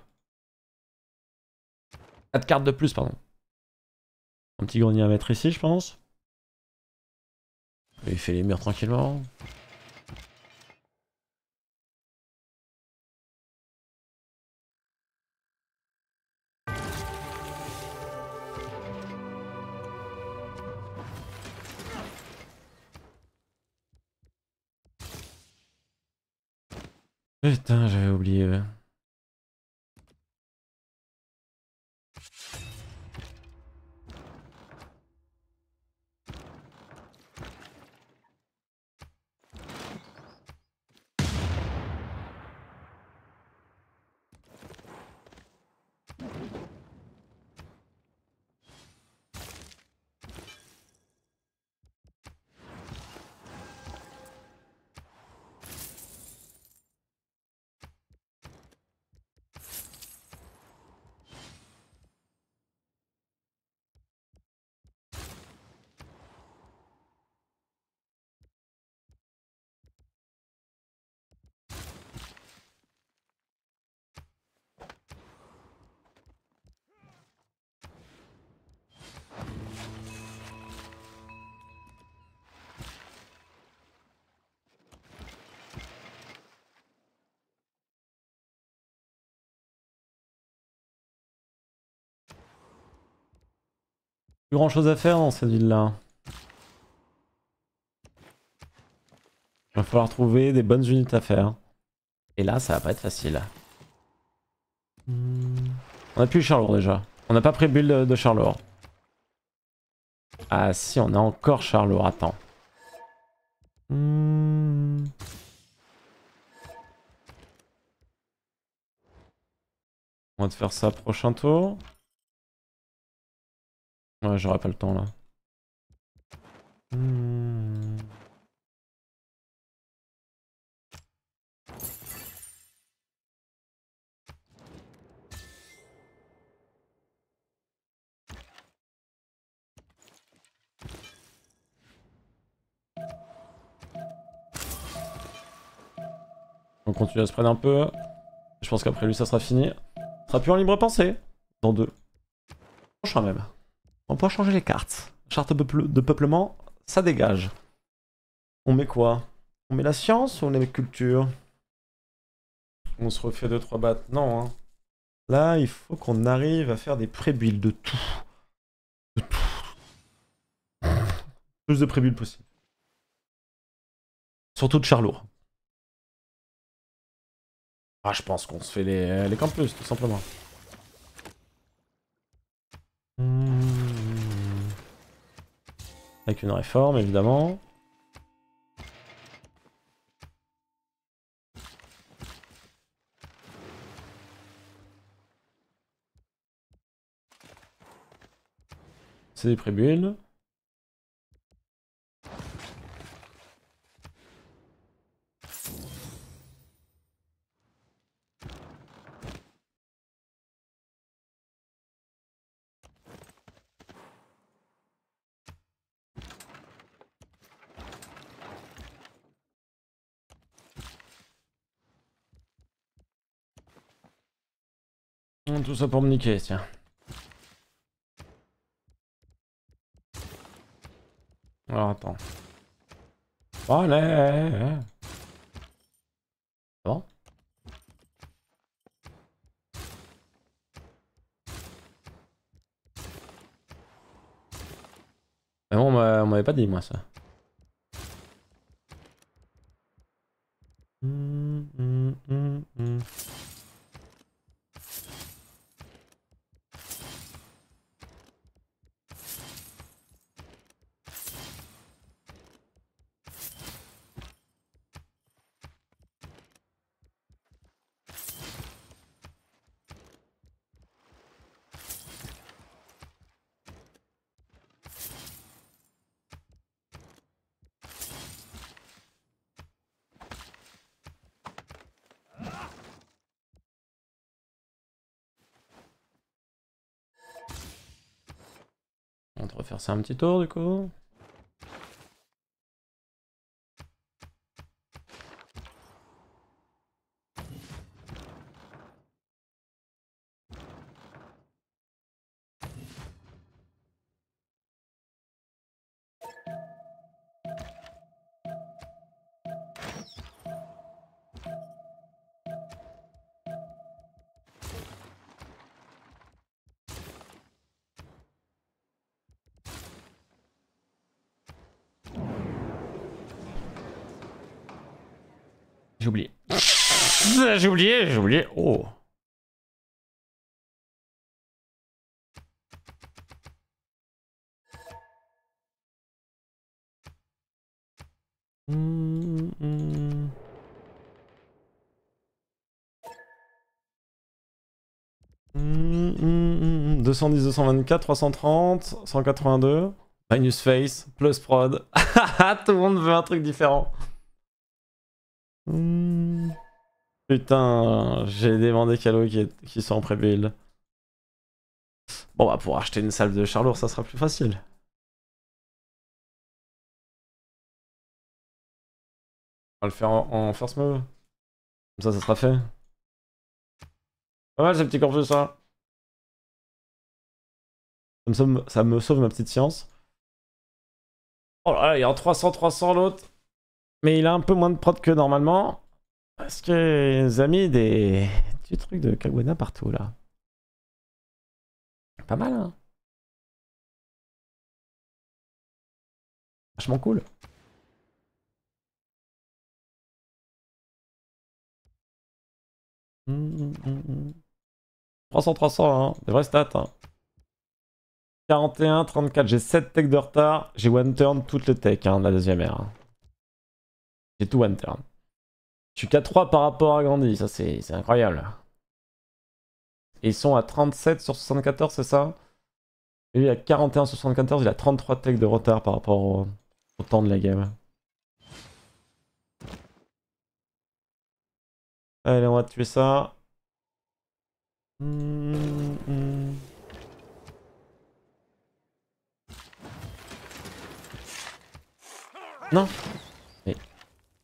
4 cartes de plus, pardon. Un petit grenier à mettre ici, je pense. Il fait les murs tranquillement. Putain, j'avais oublié. grand chose à faire dans cette ville-là. Il va falloir trouver des bonnes unités à faire. Et là, ça va pas être facile. Hmm. On a plus Charlour déjà. On n'a pas pris build de, Charlour. Ah si, on a encore Charlour. Attends. Hmm. On va te faire ça prochain tour. Ouais, j'aurais pas le temps là. On continue à se prendre un peu. Je pense qu'après lui, ça sera fini. Ça sera plus en libre pensée. Dans deux. Prochain même. On peut changer les cartes. Charte de peuplement, ça dégage. On met quoi On met la science ou on met la culture On se refait 2-3 battes Non. Hein. Là, il faut qu'on arrive à faire des pré-builds de tout. De tout. Plus de pré-builds possible. Surtout de charlour. Ah, je pense qu'on se fait les, campus, tout simplement. Hmm. Avec une réforme, évidemment. C'est des tribunes. tout ça pour me niquer, tiens. Alors attends. Allez Bon Mais bon, on m'avait pas dit moi ça. hum, hum, hum. hum. C'est un petit tour du coup. j'ai oublié, j'ai oublié. Oh. Mmh, 210, 224, 330, 182, minus face, plus prod. Tout le monde veut un truc différent. Putain, j'ai demandé Calo qui, est, qui sont en pré-build. Bon bah pour acheter une salle de charlour, ça sera plus facile. On va le faire en, first move. Comme ça, ça sera fait. Pas mal ce petit corpus ça. Hein. Ça me, ça me sauve ma petite science. Oh là là, il est en 300, 300 l'autre. Mais il a un peu moins de prod que normalement. Parce que les amis, des... trucs de Kagwena partout là. Pas mal, hein Vachement cool. 300, hum, 300, hum, hum, hein. Des vraies stats, hein. 41, 34, j'ai 7 techs de retard. J'ai one turn toutes les techs, hein, de la deuxième ère. Hein. J'ai tout one turn. Je suis qu'à 3 par rapport à Gandhi, ça c'est incroyable. ils sont à 37 sur 74, c'est ça Et lui, il a 41 sur 74, il a 33 techs de retard par rapport au, temps de la game. Allez, on va tuer ça. Non Mais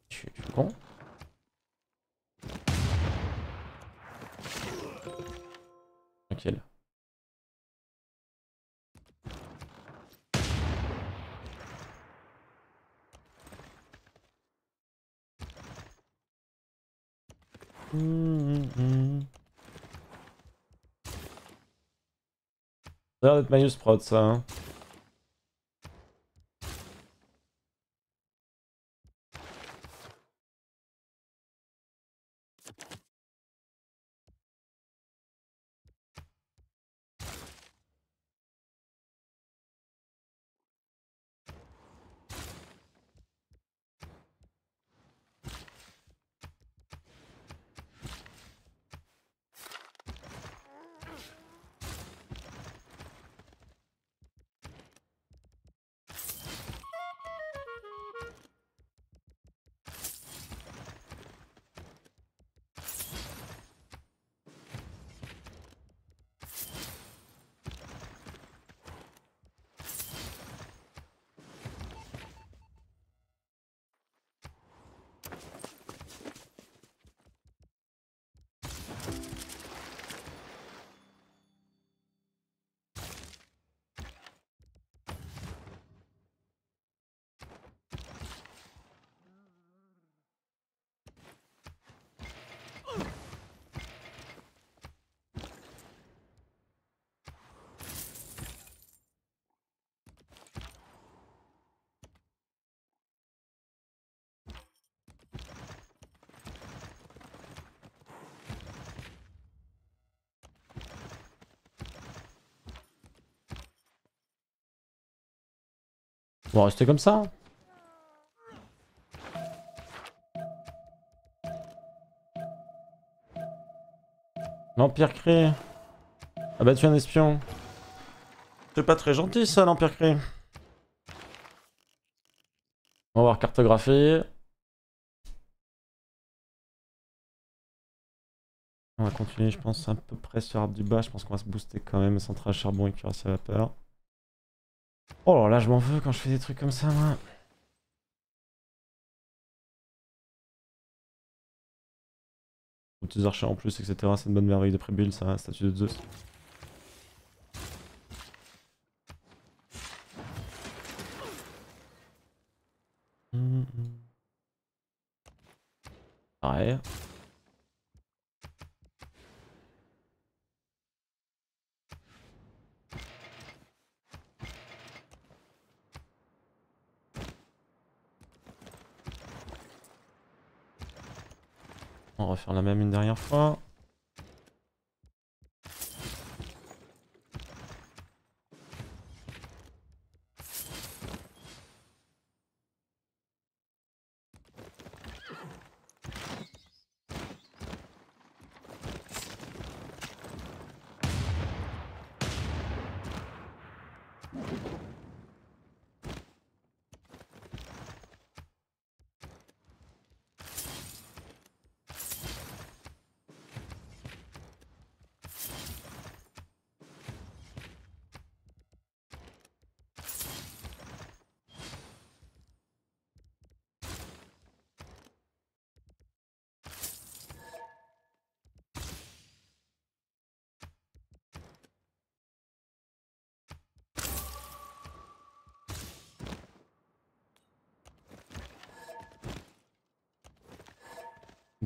je suis con. tranquille. Ça l'air d'être ça. Hein. va rester comme ça. L'Empire ah bah, tu es un espion. C'est pas très gentil ça, l'Empire Cré. On va voir cartographier. On va continuer, je pense, à peu près sur l'arbre du Bas. Je pense qu'on va se booster quand même. Centrale charbon et cuirasse à vapeur. Oh là là, je m'en veux quand je fais des trucs comme ça, moi. archers en plus, etc. C'est une bonne merveille de pré ça, statue de Zeus. Pareil. Mmh, mmh. On va faire la même une dernière fois.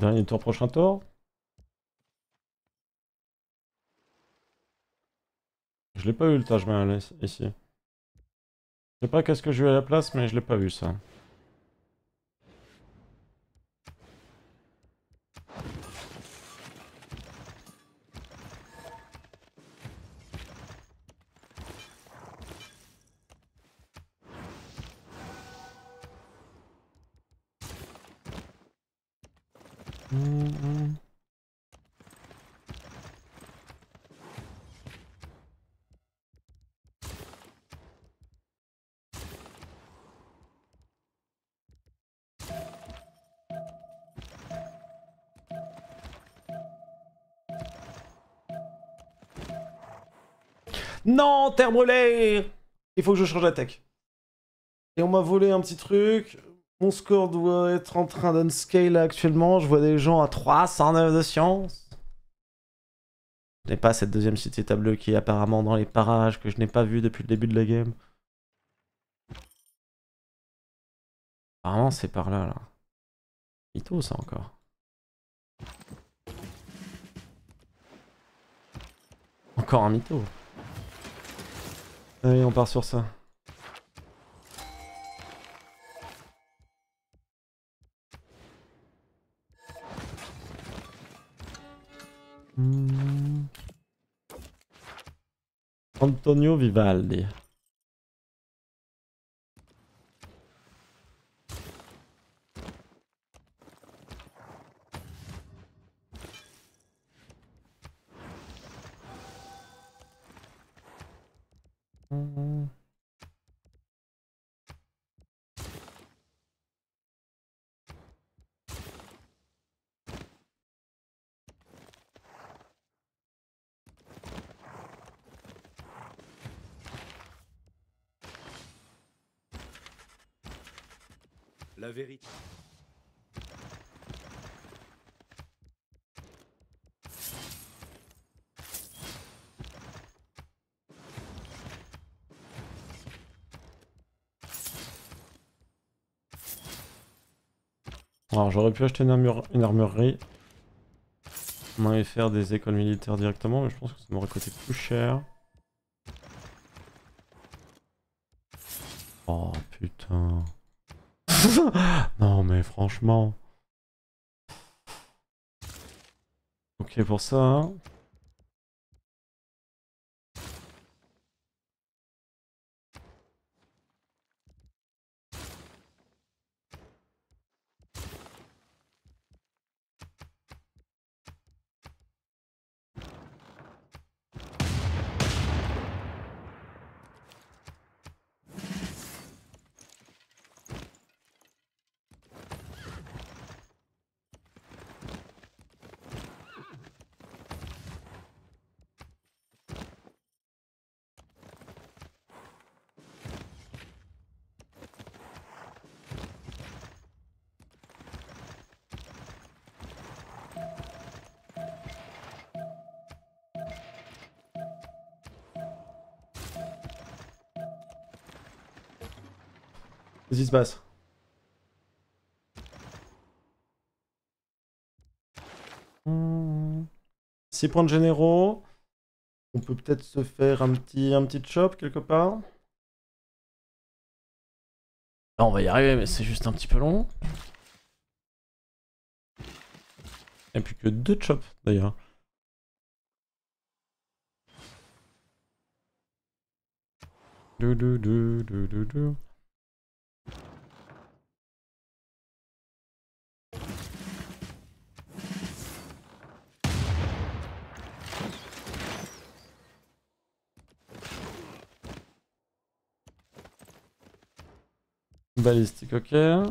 Dernier tour, prochain tour. Je l'ai pas eu le Taj Mahal ici. Je sais pas qu'est-ce que j'ai eu à la place, mais je l'ai pas vu ça. terre brûlée Il faut que je change la tech. Et on m'a volé un petit truc. Mon score doit être en train d'unscale actuellement. Je vois des gens à 309 de science. Je pas cette deuxième cité tableau qui est apparemment dans les parages que je n'ai pas vu depuis le début de la game. Apparemment c'est par là là. Mythos ça encore. Encore un mytho on part sur ça. Hmm. Antonio Vivaldi. vérité. Alors j'aurais pu acheter une, armure, une armurerie on faire des écoles militaires directement mais je pense que ça m'aurait coûté plus cher. Oh putain. non, mais franchement. Ok pour ça. Hein. qui se passe. 6 points de généraux. On peut peut-être se faire un petit, un petit chop quelque part. on va y arriver, mais c'est juste un petit peu long. Il n'y a plus que deux chops d'ailleurs. Du, du, du, Balistique, ok. Il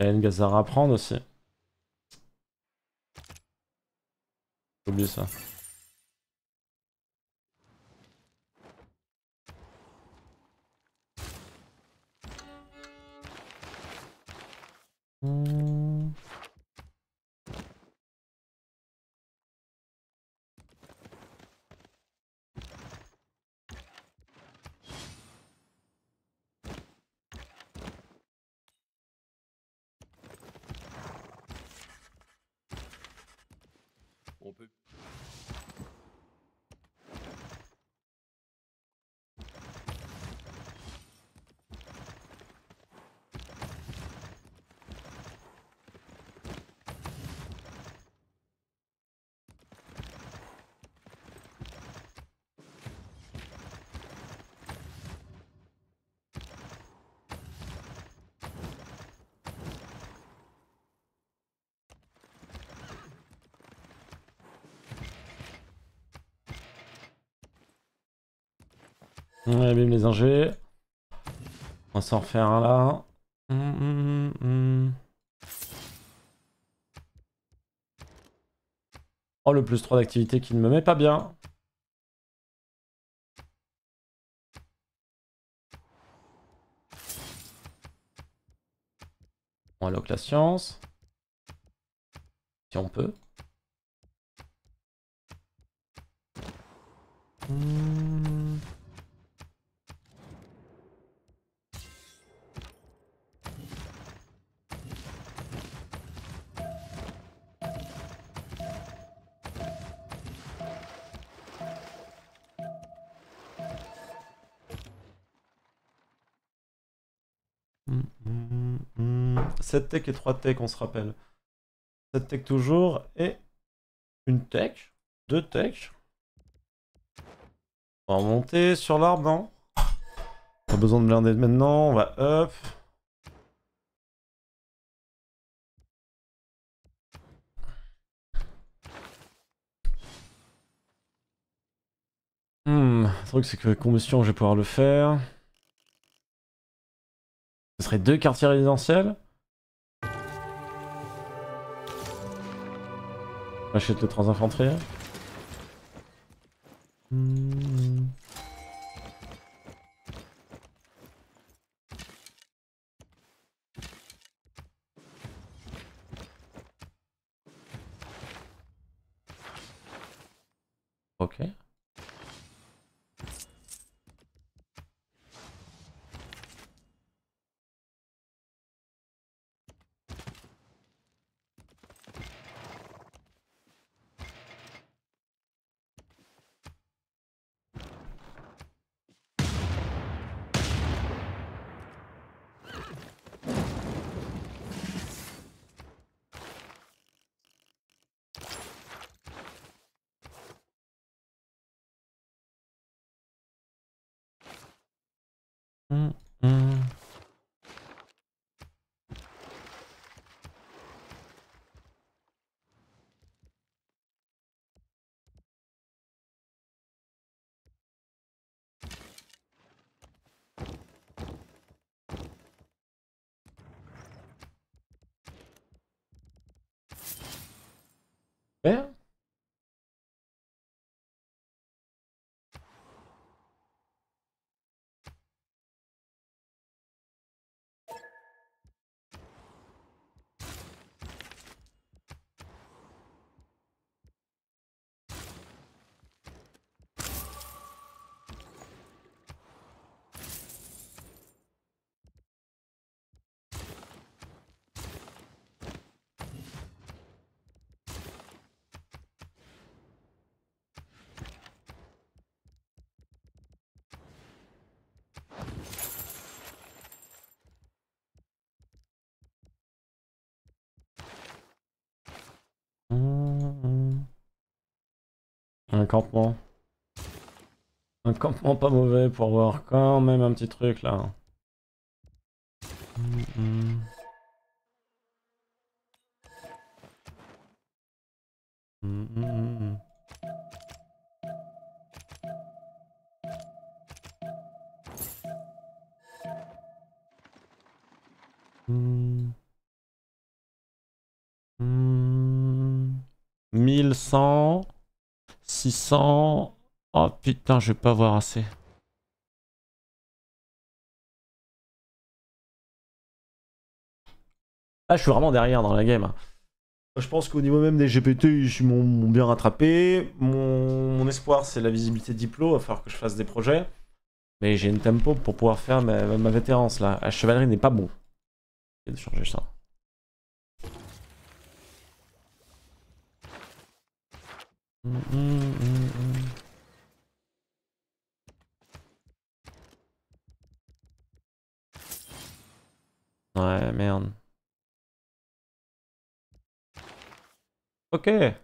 y a une gazare à prendre aussi. oublié ça. On s'en refaire un là. Hum, hum, hum, oh, le plus 3 d'activité qui ne me met pas bien. On alloque la science. Si on peut. 7 tech et 3 tech, on se rappelle. 7 tech toujours et une tech, deux tech. On va remonter sur l'arbre, non Pas besoin de blinder maintenant, on va up. Hmm, le truc c'est que combustion, je vais pouvoir le faire. Ce serait deux quartiers résidentiels Achète le transinfanterie. Hmm. un campement. Un campement pas mauvais pour avoir quand même un petit truc là. 1100 600. Oh ah, putain, je vais pas voir assez. Ah, je suis vraiment derrière dans la game. Je pense qu'au niveau même des GPT, ils m'ont bien rattrapé. Mon, espoir, c'est la visibilité de Diplo. Il va falloir que je fasse des projets. Mais j'ai une tempo pour pouvoir faire ma, vétérance là. La ah, chevalerie n'est pas bon. de changer ça. Mm -mm -mm, mm. Okay.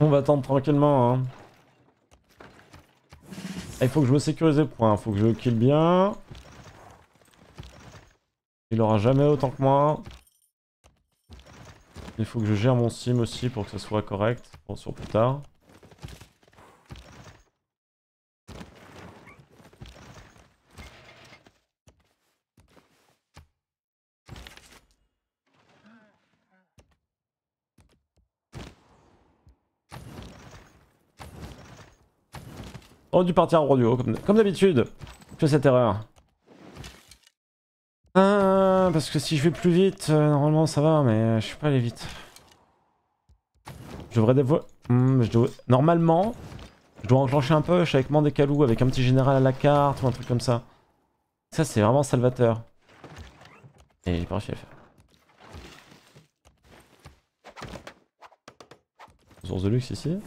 On va attendre tranquillement. Hein. Il faut que je me sécurise les points. Il faut que je kill bien. Il aura jamais autant que moi. Il faut que je gère mon sim aussi pour que ce soit correct Bon sur plus tard. Oh dû partir en roi comme, comme d'habitude. Que cette erreur. Ah, parce que si je vais plus vite, euh, normalement ça va, mais euh, je suis pas allé vite. Je devrais dévoiler... Hmm, normalement, je dois enclencher un push avec Mandekalou, avec un petit général à la carte ou un truc comme ça. Ça, c'est vraiment salvateur. Et j'ai pas réussi à le faire. Source de luxe ici.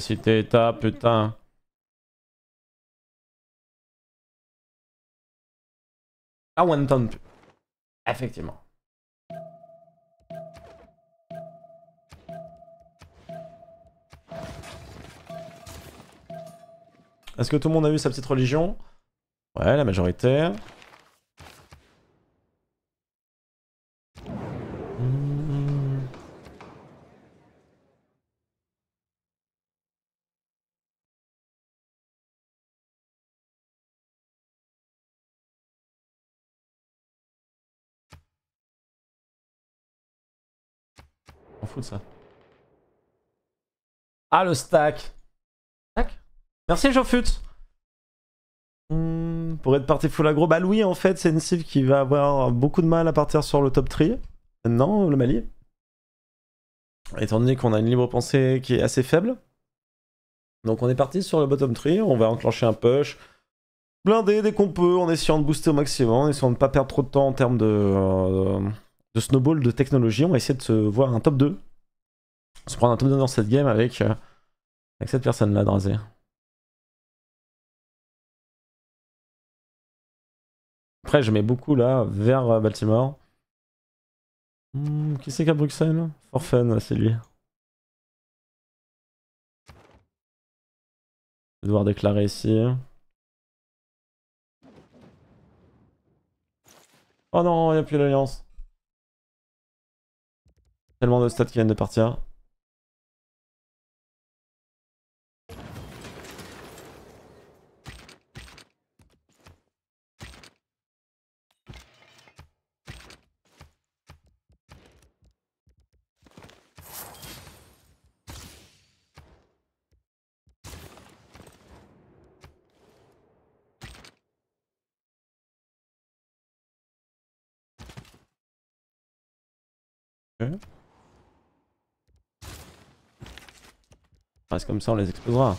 C'était cité putain. Ah, one ton. Effectivement. Est-ce que tout le monde a eu sa petite religion Ouais, la majorité. ça. Ah, le stack. Merci, Jean-Fut. Hmm, pour être parti full agro bah oui, en fait, c'est une cible qui va avoir beaucoup de mal à partir sur le top 3. Non, le Mali. Étant donné qu'on a une libre pensée qui est assez faible. Donc on est parti sur le bottom 3, on va enclencher un push. Blinder dès qu'on peut, en essayant de booster au maximum, en essayant de ne pas perdre trop de temps en termes de, euh, de snowball de technologie. On va essayer de se voir un top 2. Se prendre un top 2 dans cette game avec, euh, avec cette personne-là, Drazé. Après, je mets beaucoup là vers euh, Baltimore. Hmm, qui c'est qu'à Bruxelles For c'est lui. devoir déclarer ici. Oh non, il n'y a plus l'alliance. Tellement de stats qui viennent de partir. Parce comme ça, on les explosera.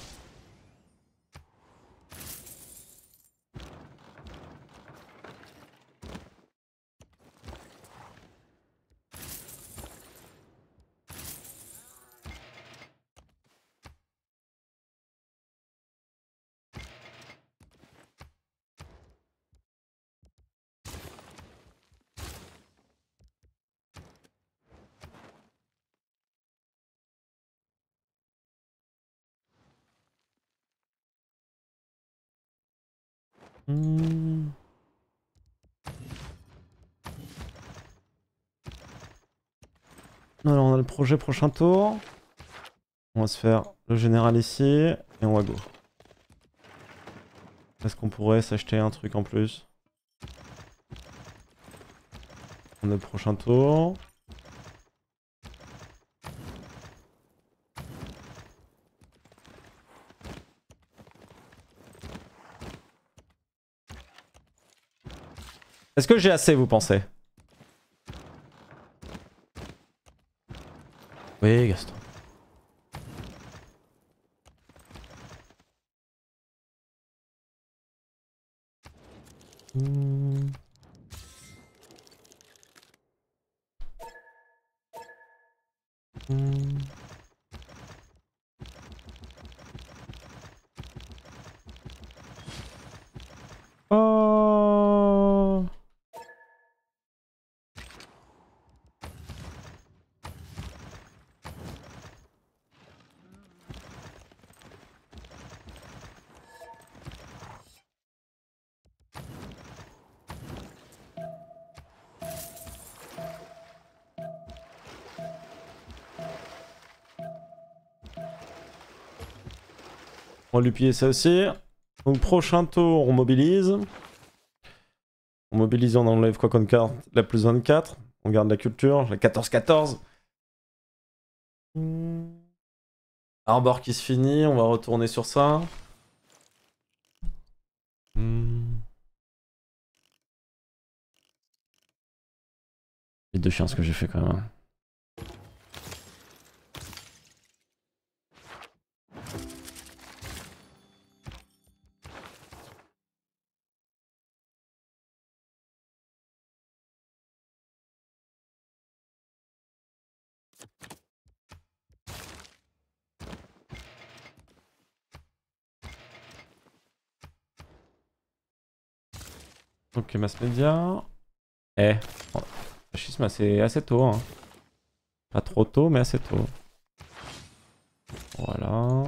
Hmm. Alors on a le projet prochain tour. On va se faire le général ici et on va go. Est-ce qu'on pourrait s'acheter un truc en plus On a le prochain tour. Est-ce que j'ai assez, vous pensez Oui, Gaston. On lui piller ça aussi. Donc prochain tour, on mobilise. On mobilise, on enlève quoi qu'on carte La plus 24. On garde la culture, la 14-14. Arbor qui se finit, on va retourner sur ça. C'est de chien ce que j'ai fait quand même. Hein. Ok mass media. Eh. Oh, fascisme c'est assez tôt. Hein. Pas trop tôt, mais assez tôt. Voilà.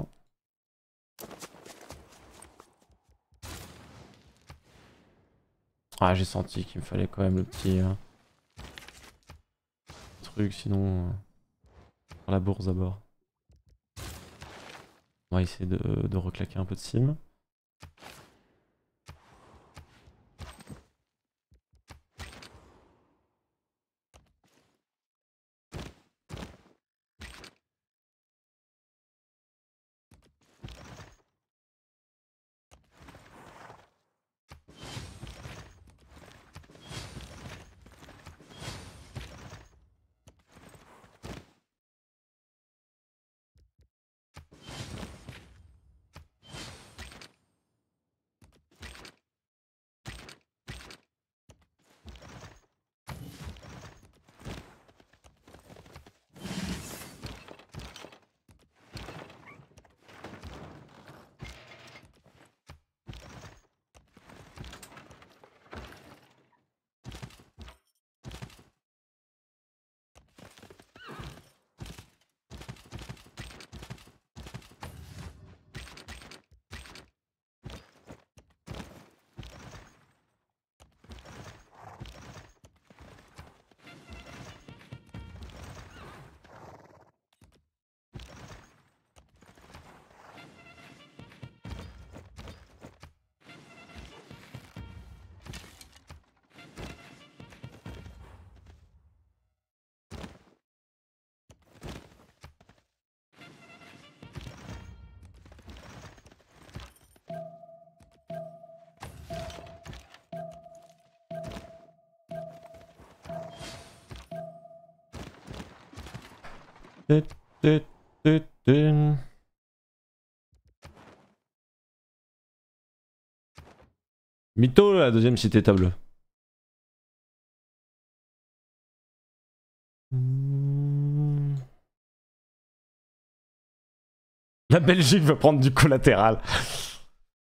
Ah, j'ai senti qu'il me fallait quand même le petit euh, truc, sinon euh, la bourse d'abord. On va essayer de, de reclaquer un peu de sim. Mito Mytho, la deuxième cité table. La Belgique veut prendre du collatéral.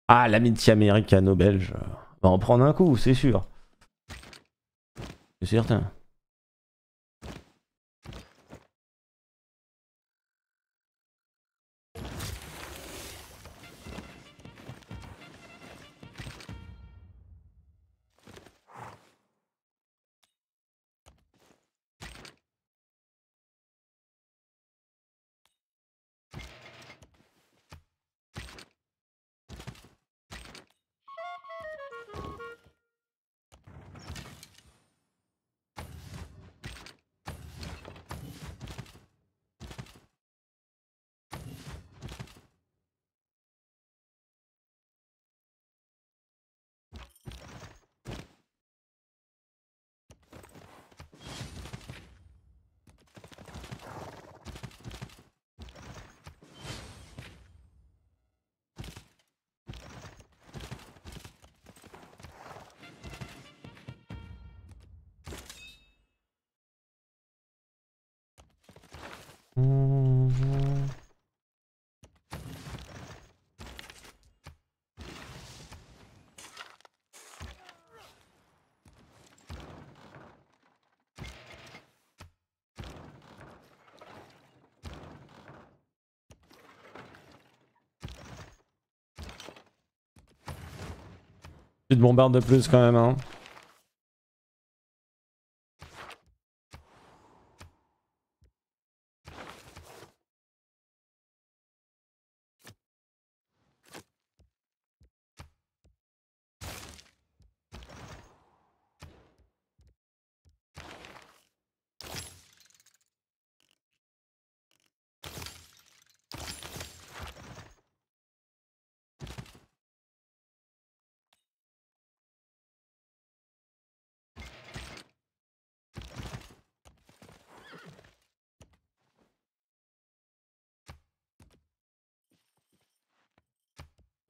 Ah, l'amitié américano-belge. Va en prendre un coup, c'est sûr. C'est certain. de bombarde de plus quand même. Hein.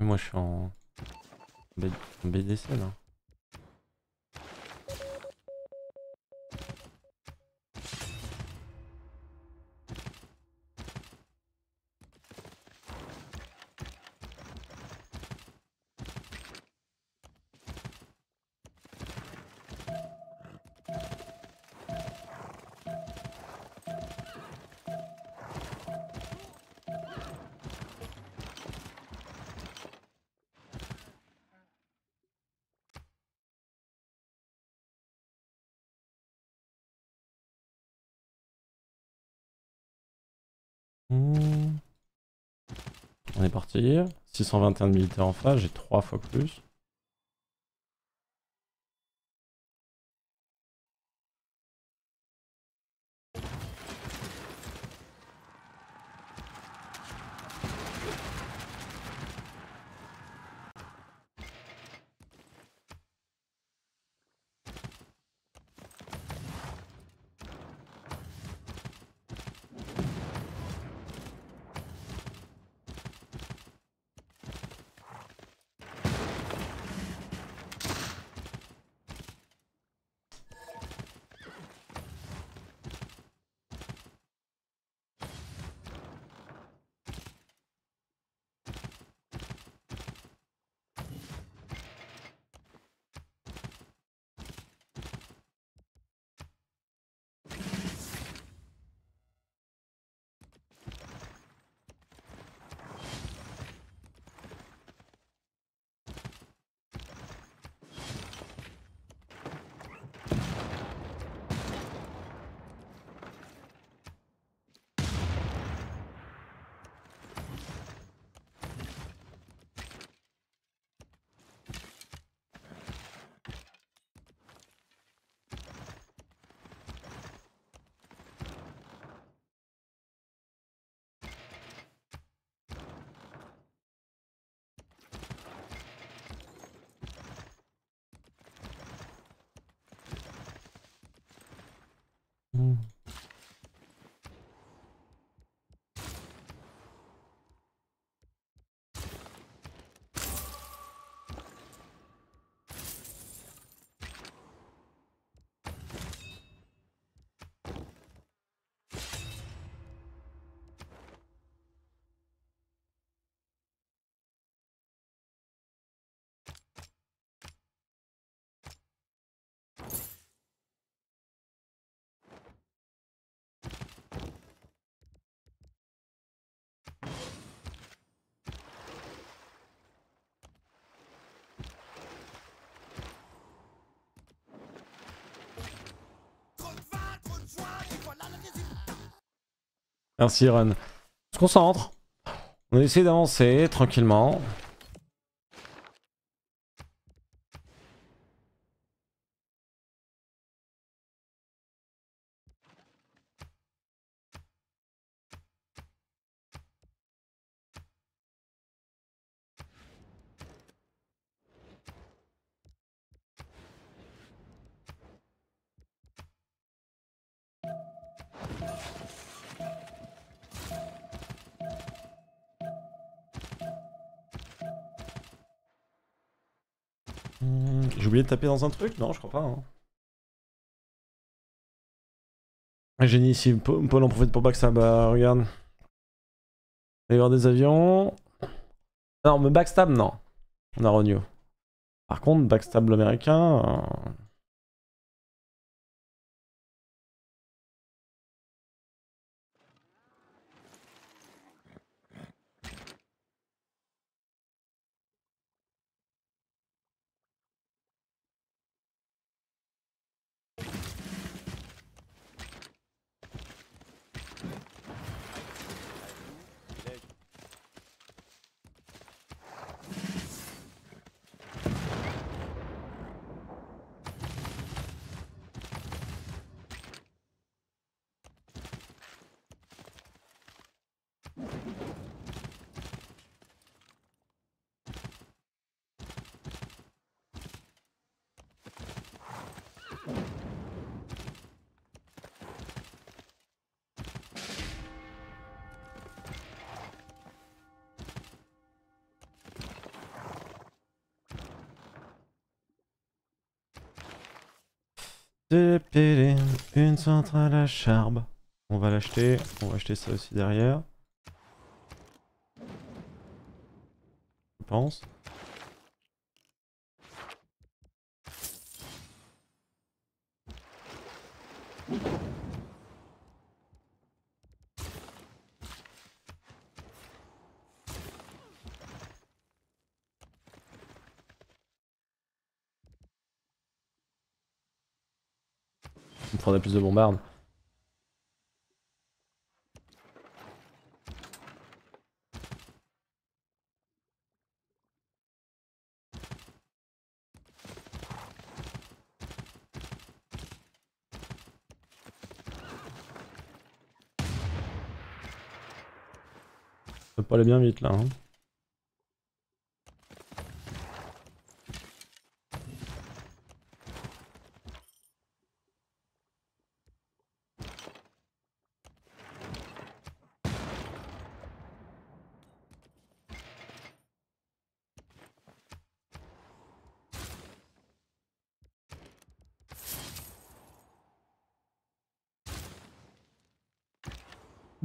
moi je suis en... BDC là. 621 de militaires en face, j'ai 3 fois plus. Merci run On se concentre. On essaie d'avancer tranquillement. taper dans un truc Non, je crois pas. Hein. Génie, si Paul en profite pour backstab, regarde. Il va des avions. Non, mais backstab, non. On a Renew. Par contre, backstab l'américain. Euh, Une centrale à charbe. On va l'acheter. On va acheter ça aussi derrière. Je pense. prendrait plus de bombardes. Ça peut pas aller bien vite là. Hein.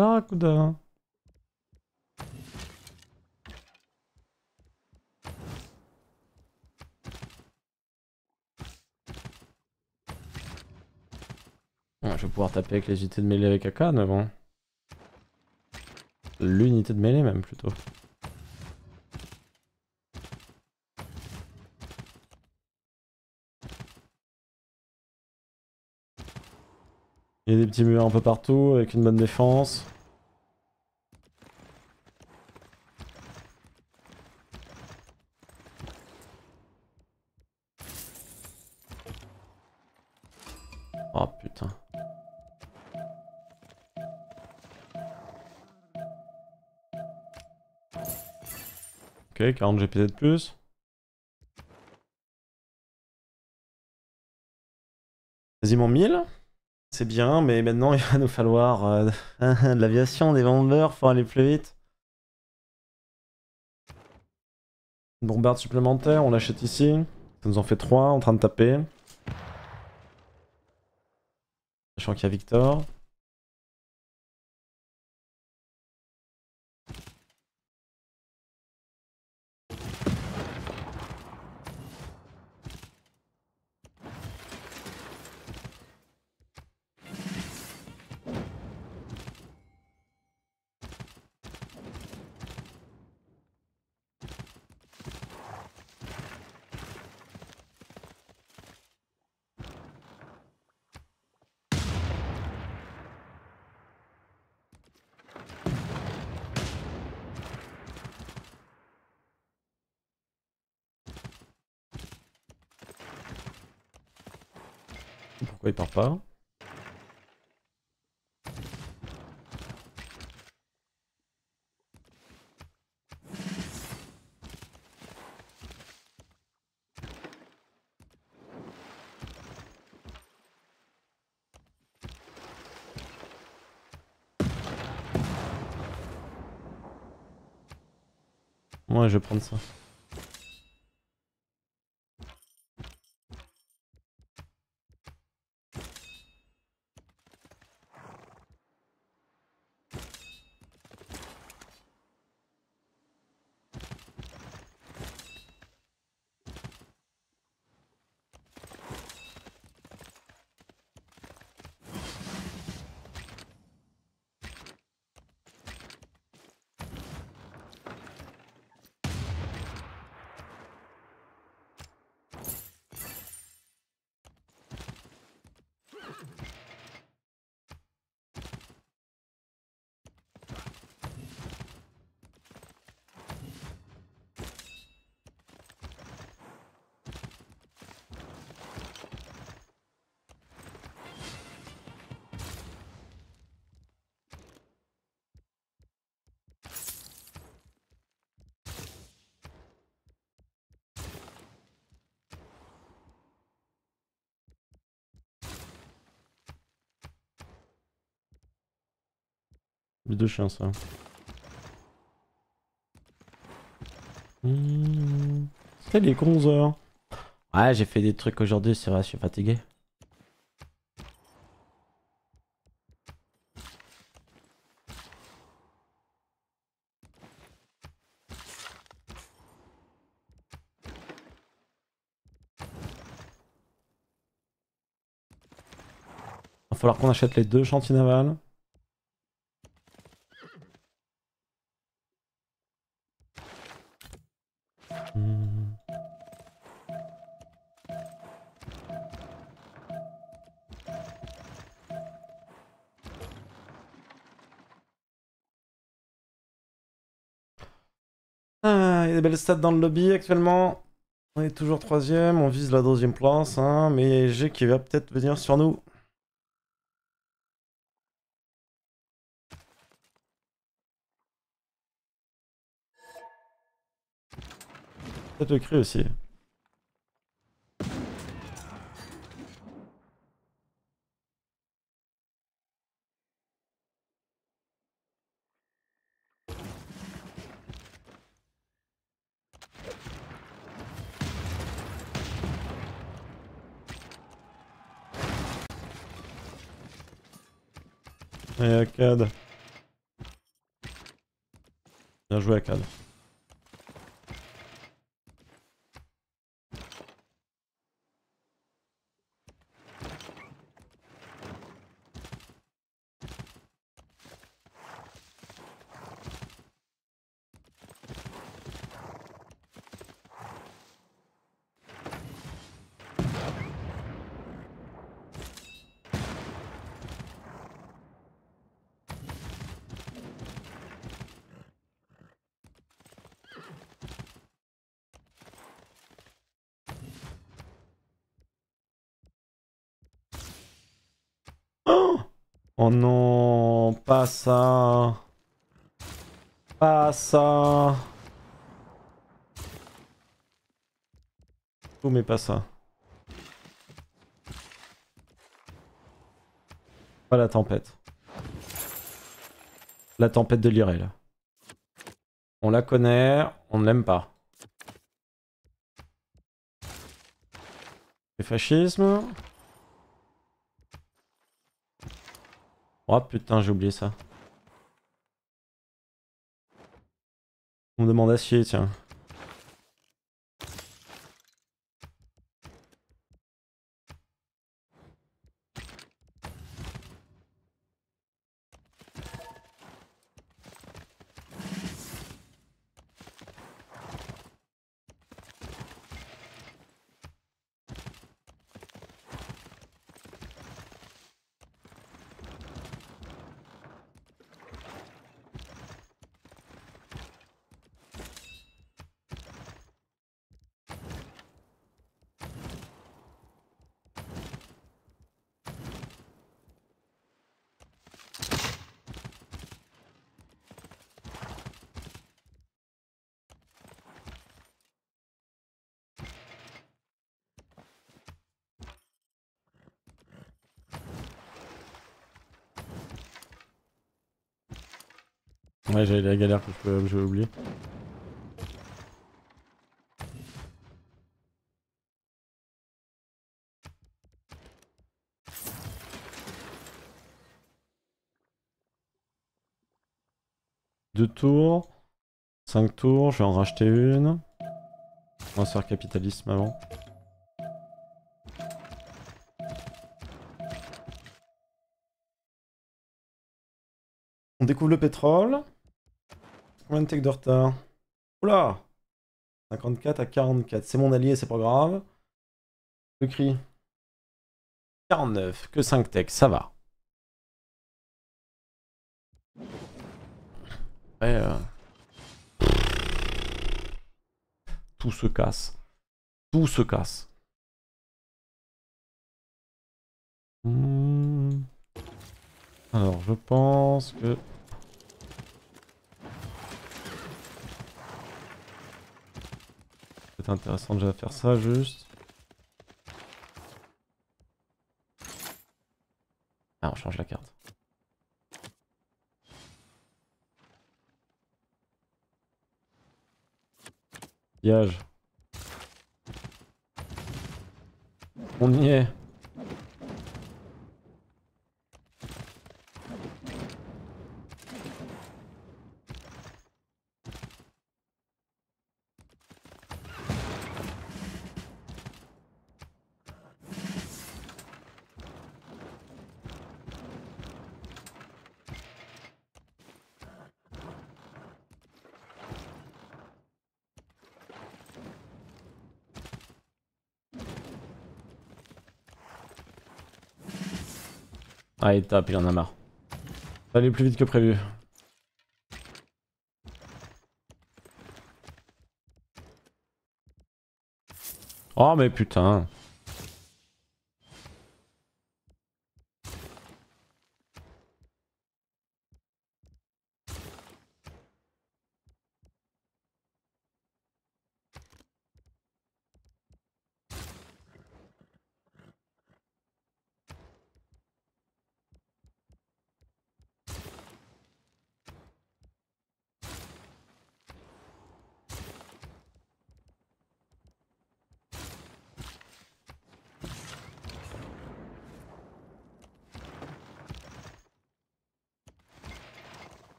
coup je vais pouvoir taper avec les unités de mêlée avec Akane avant. L'unité de mêlée même plutôt. Il y a des petits murs un peu partout avec une bonne défense. Oh putain. Ok, 40 GPT de plus. Quasiment 1000 c'est bien, mais maintenant il va nous falloir euh, de l'aviation, des vendeurs pour aller plus vite. Une bombarde supplémentaire, on l'achète ici. Ça nous en fait trois. en train de taper. Sachant qu'il y a Victor. pourquoi il part pas ouais, je vais prendre ça. chien ça. Mmh. C'est les 11 heures Ouais, j'ai fait des trucs aujourd'hui, c'est vrai, je suis fatigué. Il va falloir qu'on achète les deux chantiers navals. des belles stats dans le lobby actuellement. On est toujours troisième, on vise la deuxième place, hein, mais G qui va peut-être venir sur nous. Peut-être le cri aussi. Cad. Bien joué à Cad. ça. Pas la tempête. La tempête de là On la connaît, on ne l'aime pas. Le fascisme. Oh putain, j'ai oublié ça. On demande acier, tiens. la galère que je, euh, je vais oublier. Deux tours. Cinq tours, je vais en racheter une. On va se faire capitalisme avant. On découvre le pétrole. Combien de tech de retard Oula 54 à 44. C'est mon allié, c'est pas grave. Le cri. 49, que 5 tech, ça va. Euh, tout se casse. Tout se casse. Hmm. Alors, je pense que C'est intéressant déjà faire ça juste. Ah on change la carte. Viage. On y est. Et étape, il en a marre. Ça allait plus vite que prévu. Oh mais putain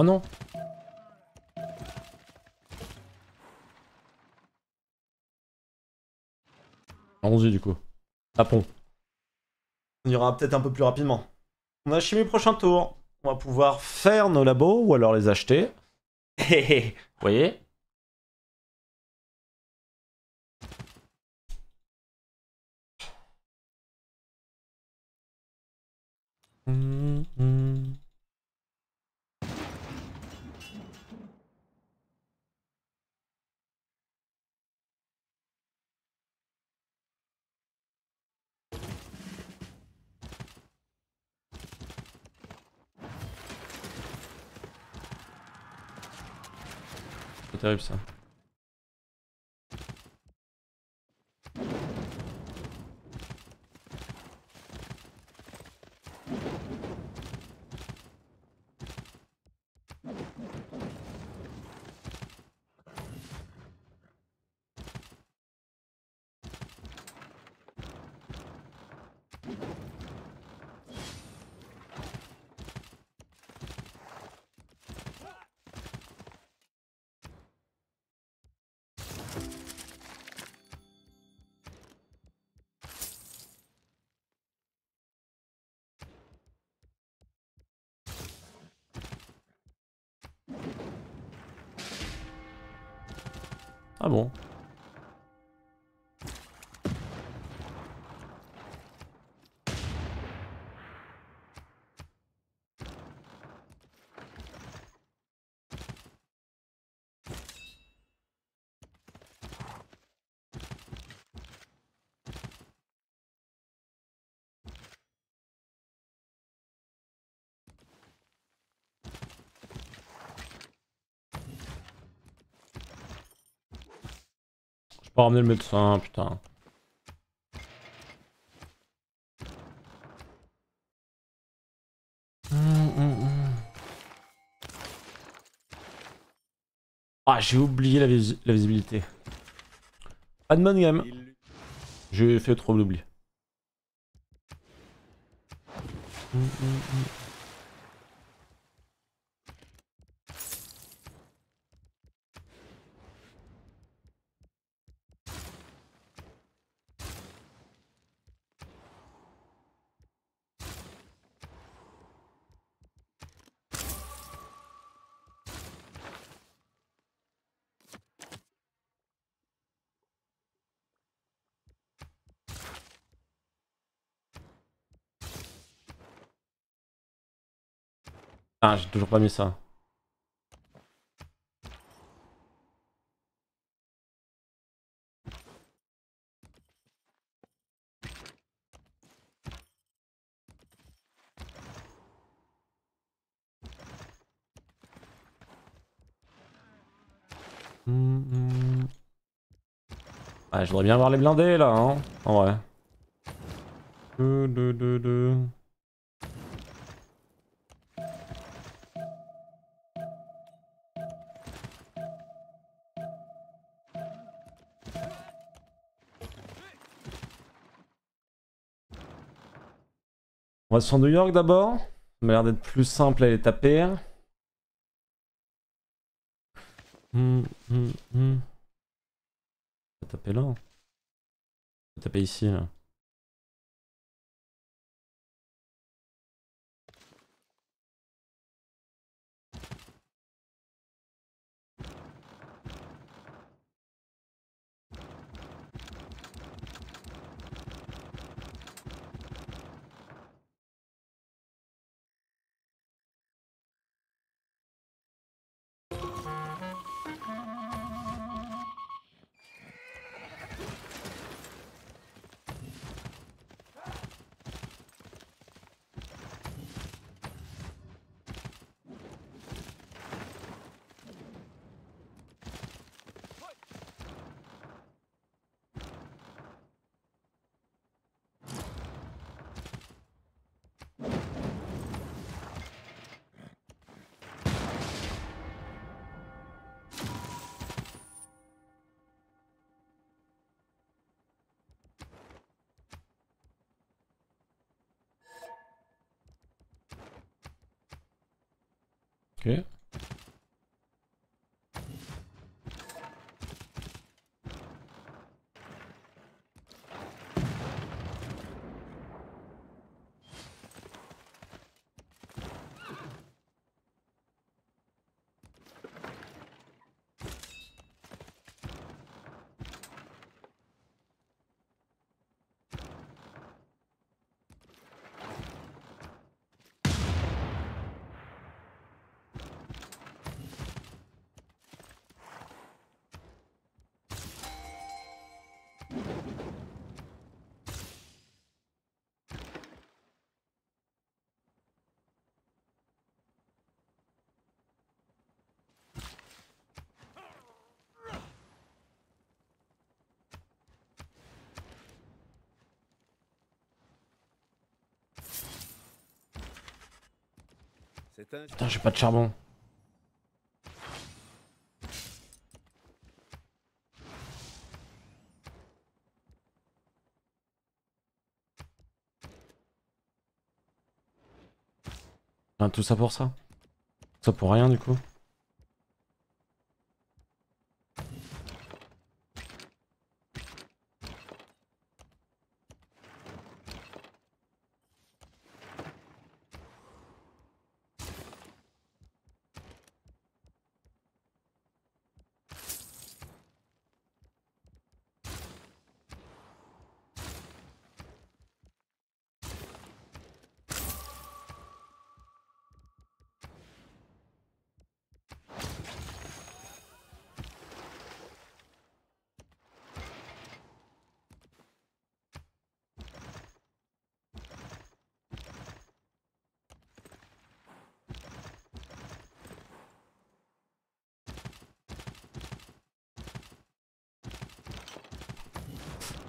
Oh non Allons-y du coup. Tapons. On ira peut-être un peu plus rapidement. On a mes prochain tour. On va pouvoir faire nos labos ou alors les acheter. Vous voyez C'est terrible ça. va ramener le médecin, putain. Ah, j'ai oublié la, visibilité. Pas de bonne J'ai fait trop l'oubli. Ah, j'ai toujours pas mis ça. Ah, je voudrais bien voir les blindés là, hein, en vrai. Deux, deux, deux, deux. sur New York d'abord. Ça m'a l'air d'être plus simple à les taper. Je hum, hum, hum. vais taper là. Je vais taper ici là. Putain, j'ai pas de charbon. tout ça pour ça Ça pour rien du coup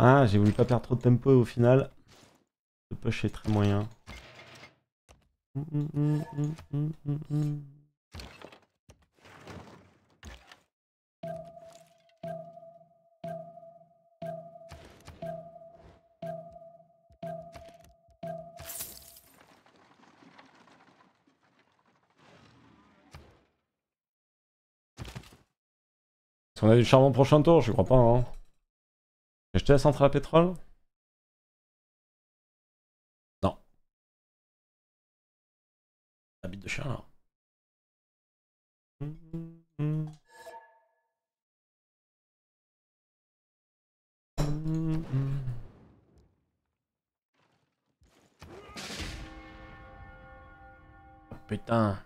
Ah, j'ai voulu pas perdre trop de tempo au final, le poche est très moyen. On a du charbon prochain tour, je crois pas, hein. Je te laisse entrer à pétrole Non. La bite de chien, Putain.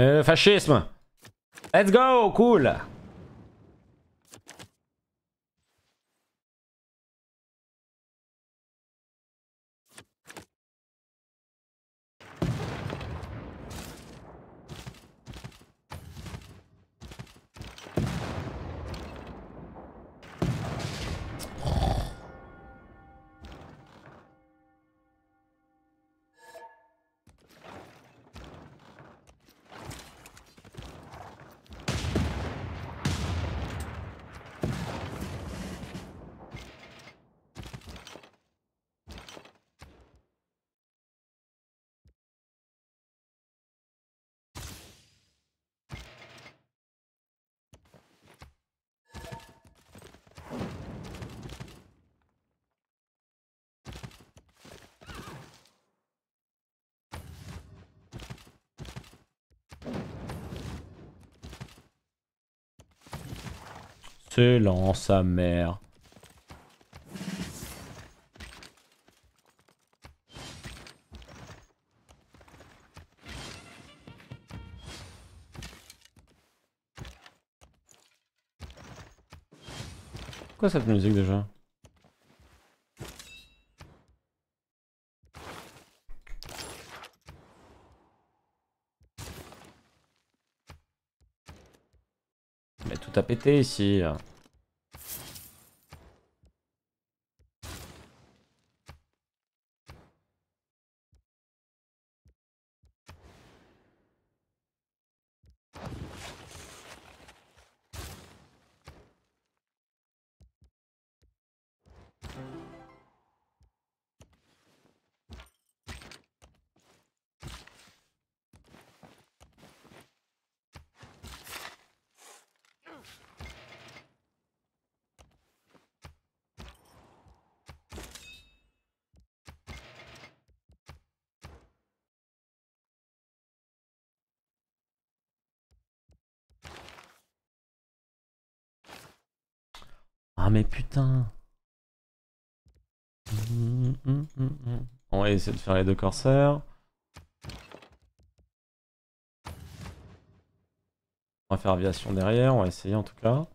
Euh, fascisme. Let's go, cool. C'est lent, sa mère. Quoi cette musique déjà péter ici. essayer de faire les deux corsaires. On va faire aviation derrière, on va essayer en tout cas.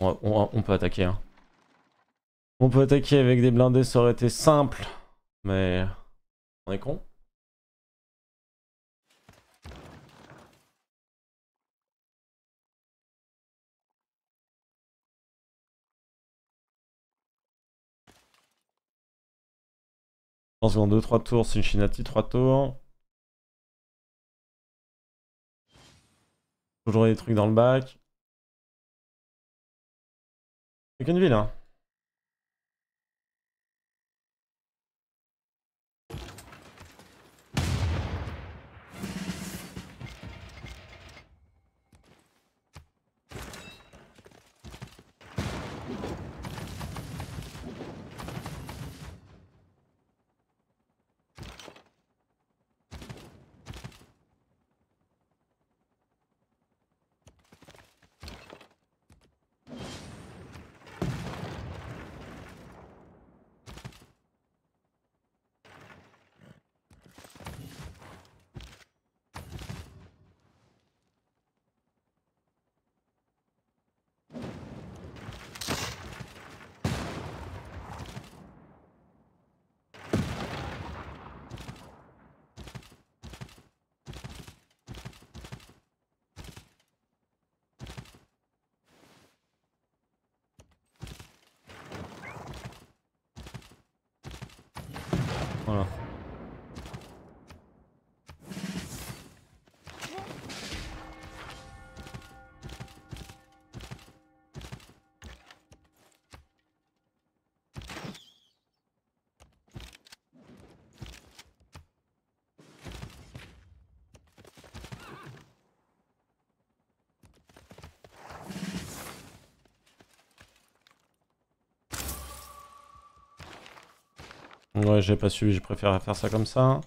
On, peut attaquer. Hein. On peut attaquer avec des blindés, ça aurait été simple. Mais on est con. pense moment 2-3 tours, Cincinnati, 3 tours. Toujours des trucs dans le bac. C'est qu'une ville, hein. j'ai pas suivi, je préfère faire ça comme ça.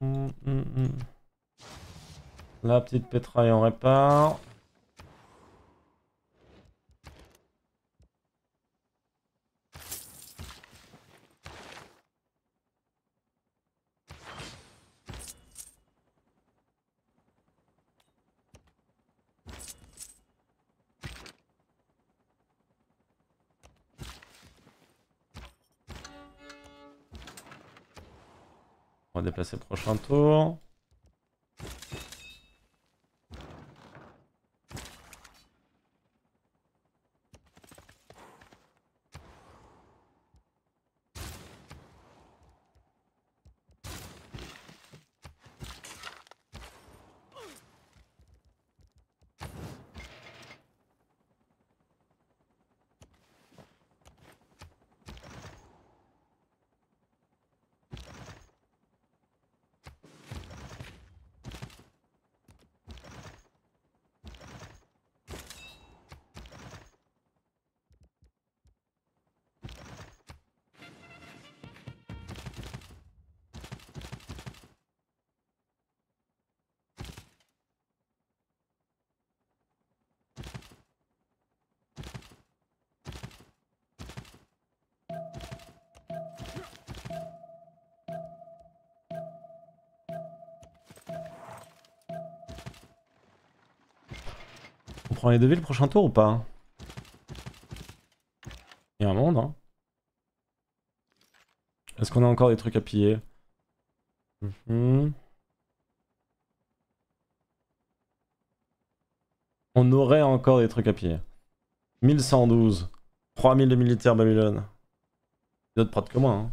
Hum, hum, hum. La petite pétraille, en répare. c'est prochain tour. les deux le prochain tour ou pas Il y a un monde, hein Est-ce qu'on a encore des trucs à piller mhm. On aurait encore des trucs à piller. 1112. 3000 de militaires Babylone. D'autres prod que moi, hein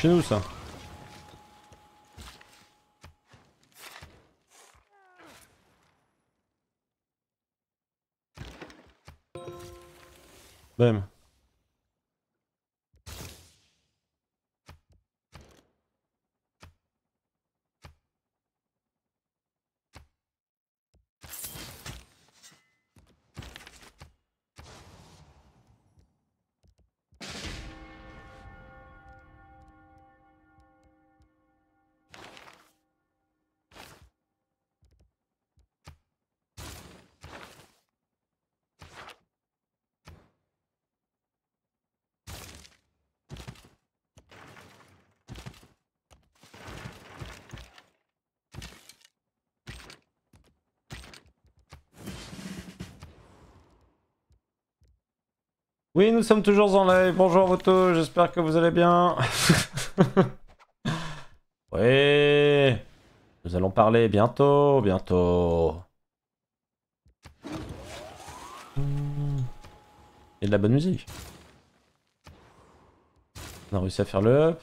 Chez nous ça. Bam. Oui, nous sommes toujours en live. Bonjour Voto, j'espère que vous allez bien. oui, nous allons parler bientôt, bientôt. Et de la bonne musique. On a réussi à faire le up.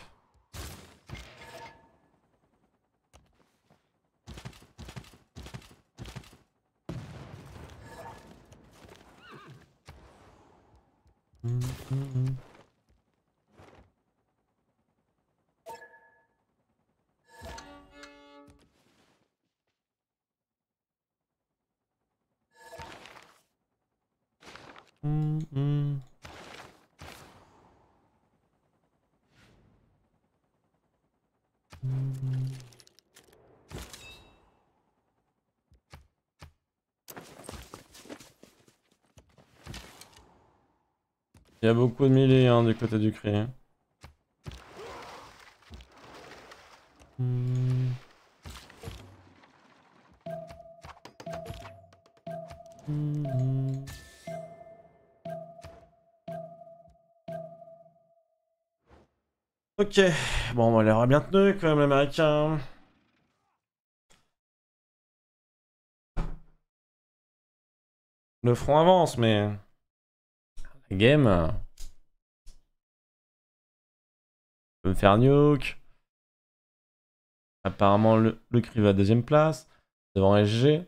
Il y a beaucoup de milliers hein, du côté du cri. Hein. Ok, bon, on l'aura bien tenu quand même l'américain. Le front avance, mais game. Je peux me faire nuke. Apparemment, le, le à deuxième place. Devant SG.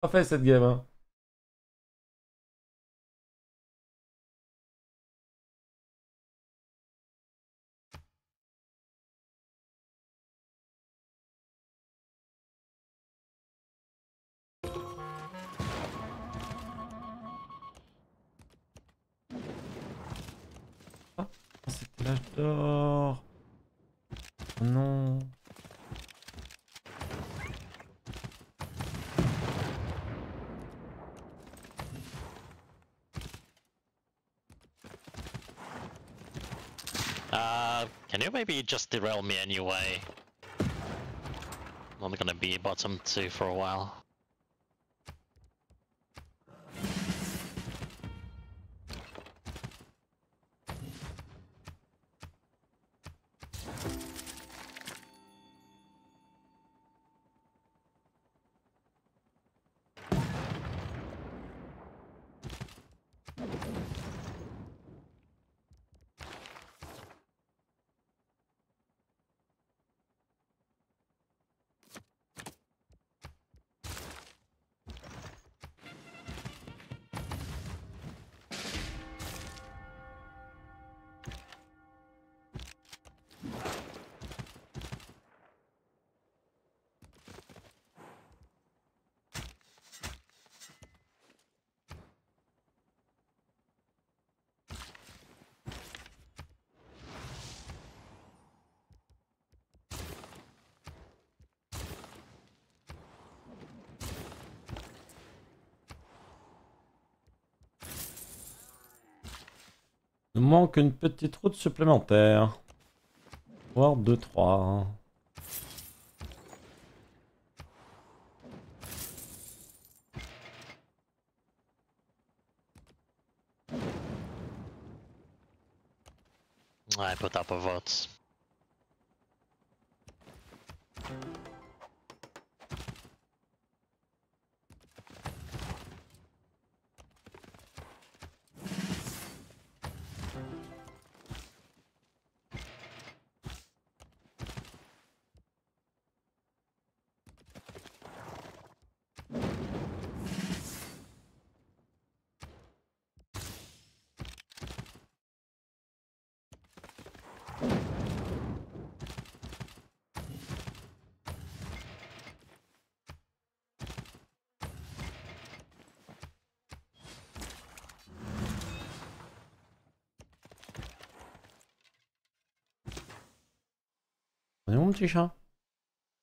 Pas fait cette game. Hein. just derail me anyway. I'm Not gonna be bottom two for a while. manque une petite route supplémentaire. Voire 2-3. Ouais, peut-être pas vote.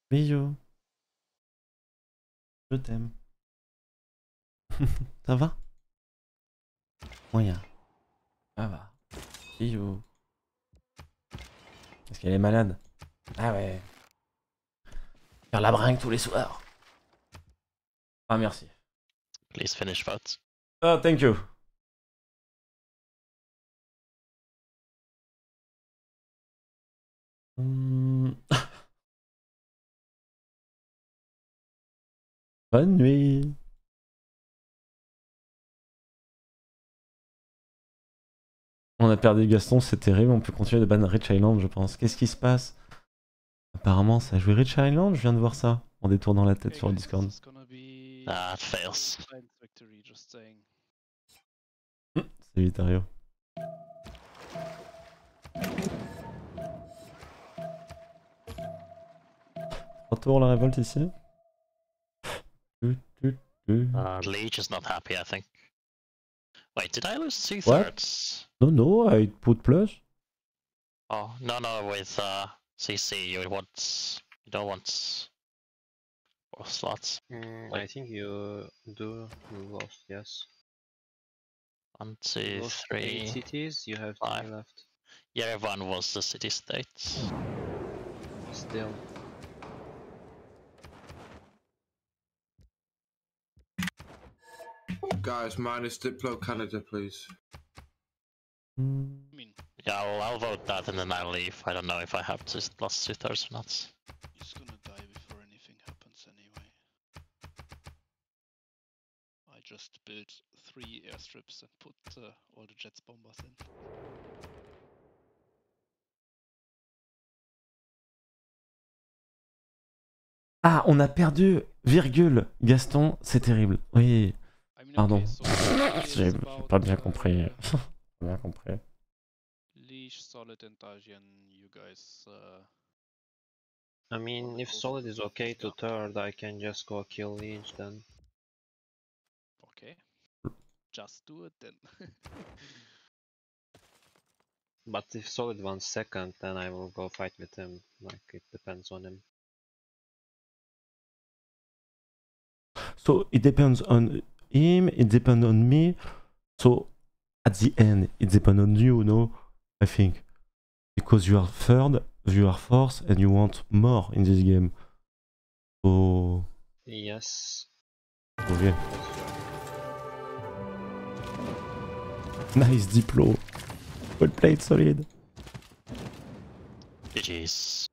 petit Je t'aime. Ça va Moyen. Ça va. Bisous. Est-ce qu'elle est malade Ah ouais. Faire la bringue tous les soirs. Ah merci. Please finish that. oh, ah, thank you. Hmm. Bonne nuit On a perdu Gaston, c'est terrible, on peut continuer de ban Rich Island, je pense. Qu'est-ce qui se passe Apparemment, ça a joué Rich Island, je viens de voir ça, en détournant la tête sur le Discord. Ah, Salut hmm, Thario. Retour la révolte ici Mm. Uh, Leech is not happy, I think. Wait, did I lose two what? thirds? No, no, I put plus. Oh no, no, with uh, CC you want you don't want four slots. Mm, I think you do you lost, yes. One, two, lost three. cities. You have five. left. Yeah, one was the city state. Still. Guys, minus Diplo Canada, please. Yeah, I'll, I'll, vote that and then I leave. I don't know if I have to plus two thirds or not. He's gonna die before anything happens anyway. I just built three airstrips and put uh, all the jets bombers in. Ah, on a perdu, virgule, Gaston, c'est terrible. Oui. Pardon. J'ai pas bien compris. bien compris. Uh. I mean, if Solid is okay to third, I can just go kill leash then. Okay. Just do it then. but if Solid wants second, then I will go fight with him. Like, it depends on him. So, it depends on him, it depends on me. So at the end, it depends on you, no? I think. Because you are third, you are fourth, and you want more in this game. So. Yes. Okay. Nice Diplo. Well played, solid. GG's.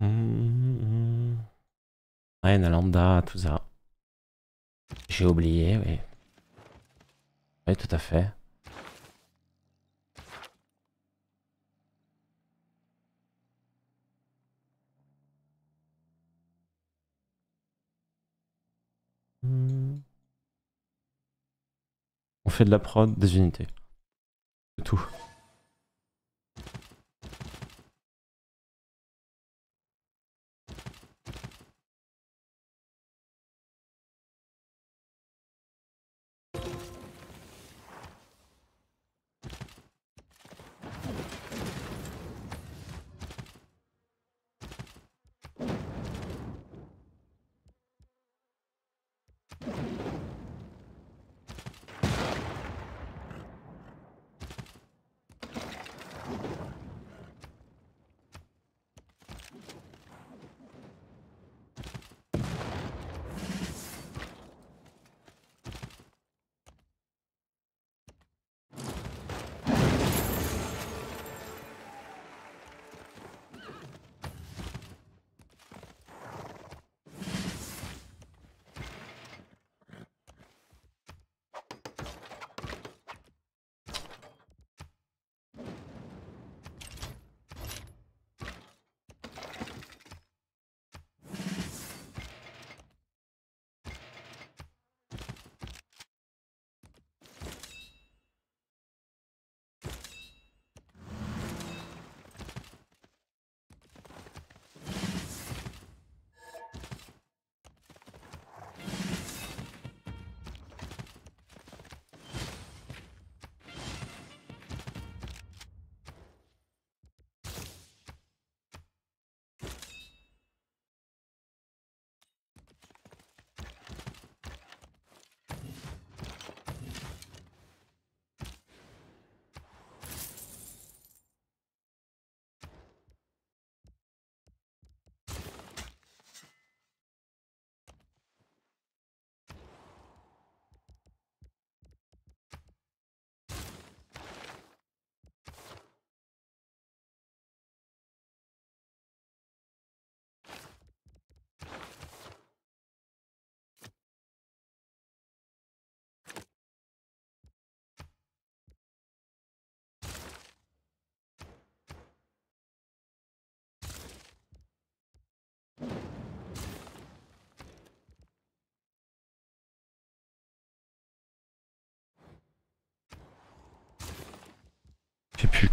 Mmh, mmh, mmh. Ouais, lambda tout ça. J'ai oublié, oui. Oui, tout à fait. on fait de la prod des unités. C'est tout.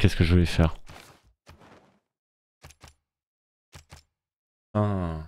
qu'est-ce que je vais faire ah.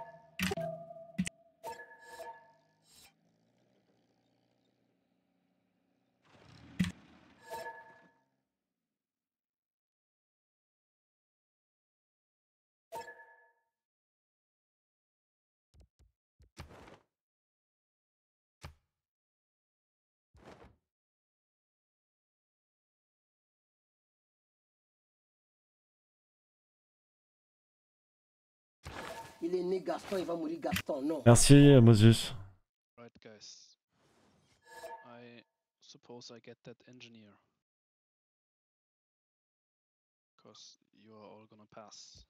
il est né Gaston, il va mourir Gaston. Non. Merci, euh, Moses. Right, guys. I suppose I get that engineer. Because you are all gonna pass.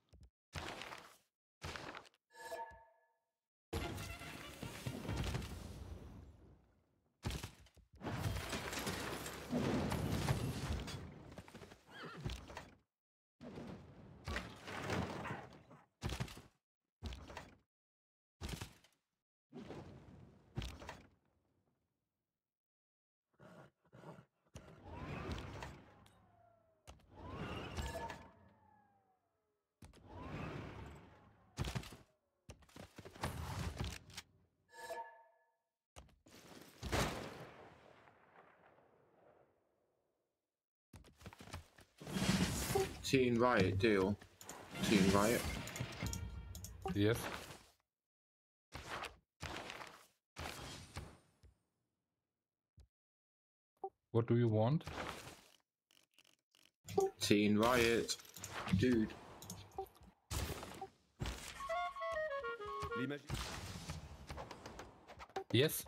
Team Riot deal. Team Riot. Yes. What do you want? Teen Riot. Dude. Yes.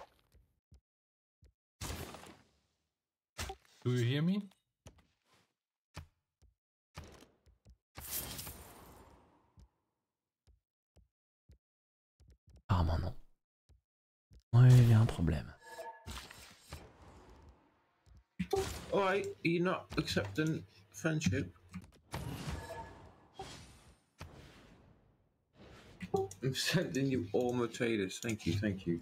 Do you hear me? un problème. Alright, you're not accepting friendship. I'm sending you all my traders. Thank you, thank you.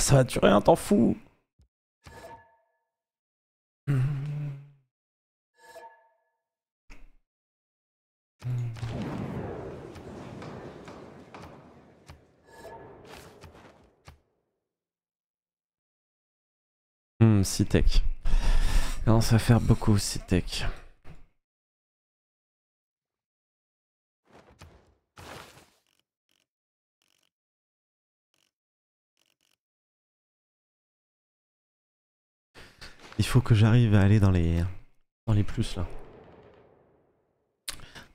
ça va durer un hein, temps fou. Citec. Commence à faire beaucoup Citec. Il faut que j'arrive à aller dans les dans les plus là.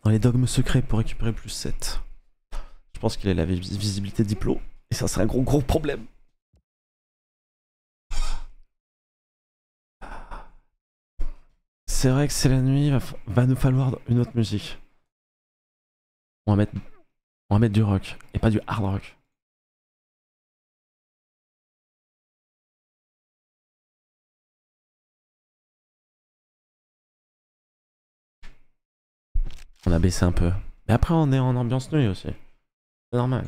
Dans les dogmes secrets pour récupérer plus 7. Je pense qu'il a la visibilité diplo et ça c'est un gros gros problème. C'est vrai que c'est la nuit, va, va, nous falloir une autre musique. On va, mettre, on va mettre du rock, et pas du hard rock. On a baissé un peu. Mais après on est en ambiance nuit aussi. C'est normal.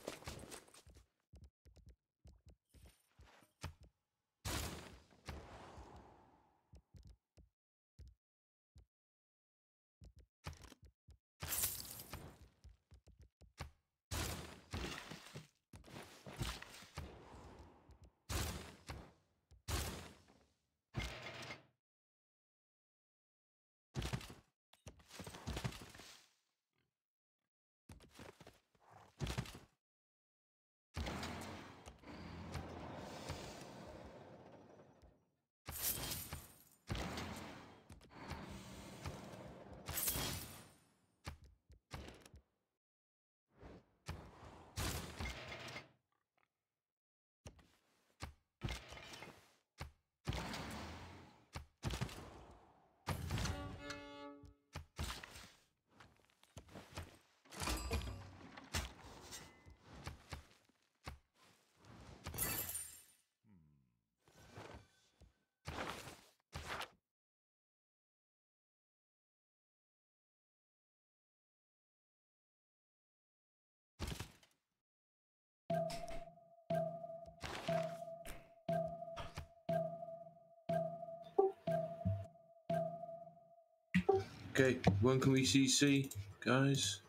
Okay, when can we CC, guys?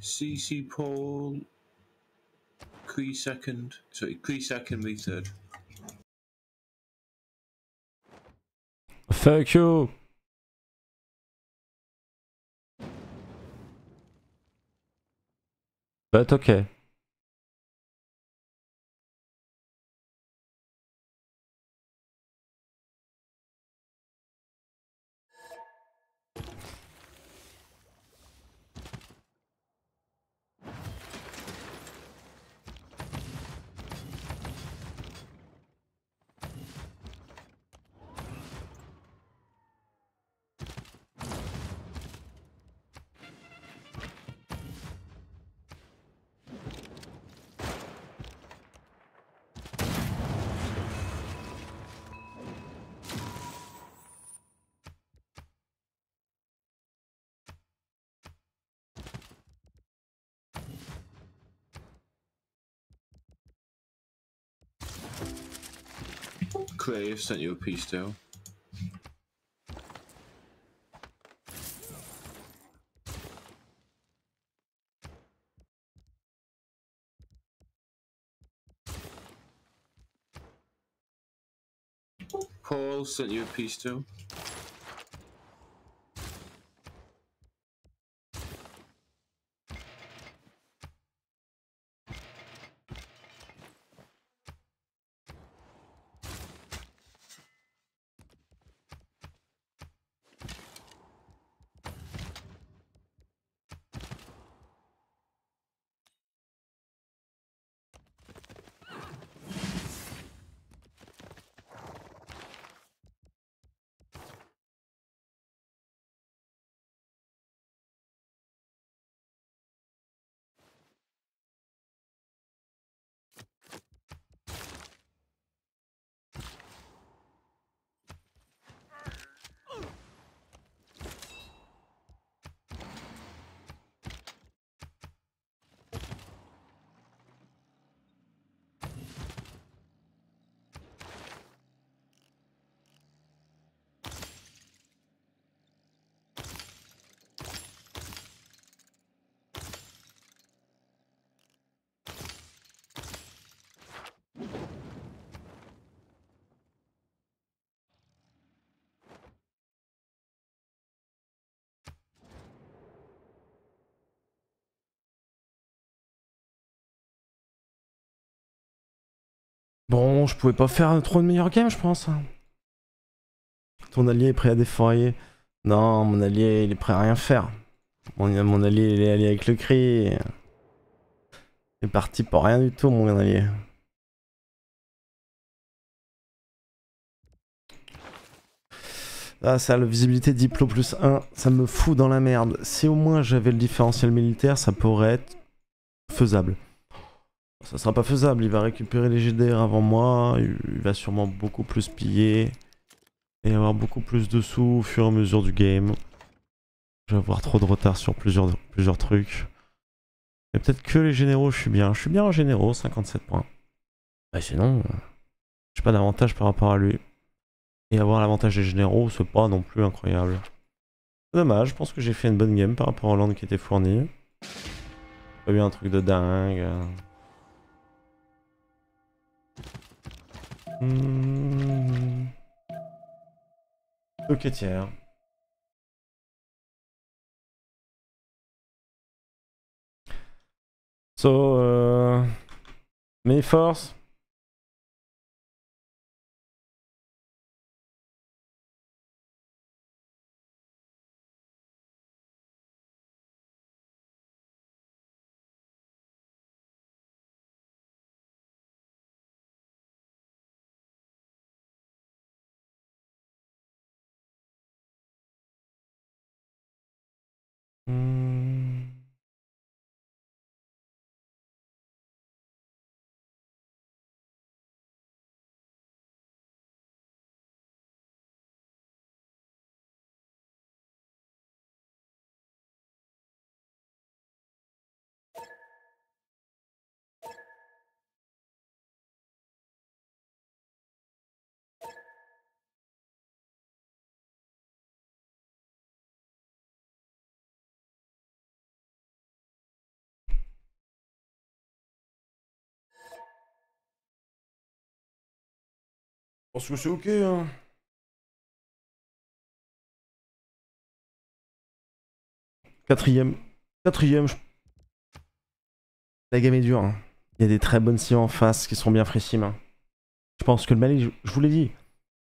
CC Paul, Cree second, sorry, Cree second, me third. Thank you. But okay. Crave sent you a piece too. Paul sent you a piece too. je pouvais pas faire trop de meilleurs games, je pense. Ton allié est prêt à défourailler. Non, mon allié, il est prêt à rien faire. Mon, allié, il est allié avec le cri. Il est parti pour rien du tout, mon allié. Ah ça, la visibilité diplo plus 1, ça me fout dans la merde. Si au moins j'avais le différentiel militaire, ça pourrait être faisable. Ça sera pas faisable, il va récupérer les GDR avant moi, il va sûrement beaucoup plus piller et avoir beaucoup plus de sous au fur et à mesure du game. Je vais avoir trop de retard sur plusieurs, plusieurs trucs. Et peut-être que les généraux, je suis bien. Je suis bien en généraux, 57 points. Bah sinon, j'ai pas d'avantage par rapport à lui. Et avoir l'avantage des généraux, c'est pas non plus incroyable. Dommage, je pense que j'ai fait une bonne game par rapport au land qui était fourni. Pas eu un truc de dingue. Hmm. Ok tiers. So, euh, mes forces pense que c'est ok. Hein. Quatrième. Quatrième. La gamme est dure. Hein. Il y a des très bonnes sims en face qui sont bien frissimes. Hein. Je pense que le Mali, je, vous l'ai dit,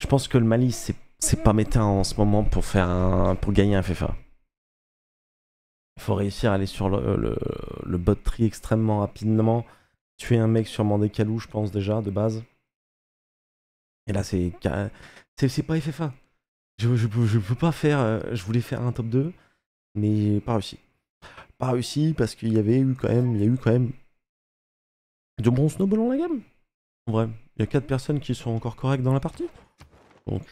je pense que le Mali, c'est pas méta en ce moment pour, faire un, pour gagner un FFA Il faut réussir à aller sur le, le, bot tree extrêmement rapidement. Tuer un mec sûrement Mandekalou je pense déjà, de base. Et là, c'est c'est pas FFA. Je, je, peux pas faire. Euh, je voulais faire un top 2, mais pas réussi. Pas réussi parce qu'il y avait eu quand même, il y a eu quand même de bons snowball dans la gamme. En vrai, il y a 4 personnes qui sont encore correctes dans la partie. Donc,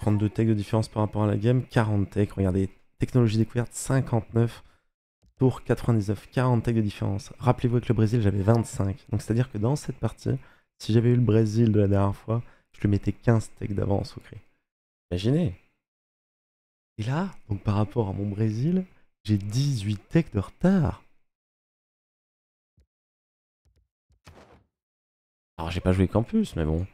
32 euh, techs de différence par rapport à la game, 40 techs. Regardez, technologie découverte 59, tour 99, 40 techs de différence. Rappelez-vous que le Brésil, j'avais 25. Donc, c'est à dire que dans cette partie, si j'avais eu le Brésil de la dernière fois, je lui mettais 15 techs d'avance au cri. Imaginez. Et là, donc par rapport à mon Brésil, j'ai 18 techs de retard. Alors j'ai pas joué Campus, mais bon.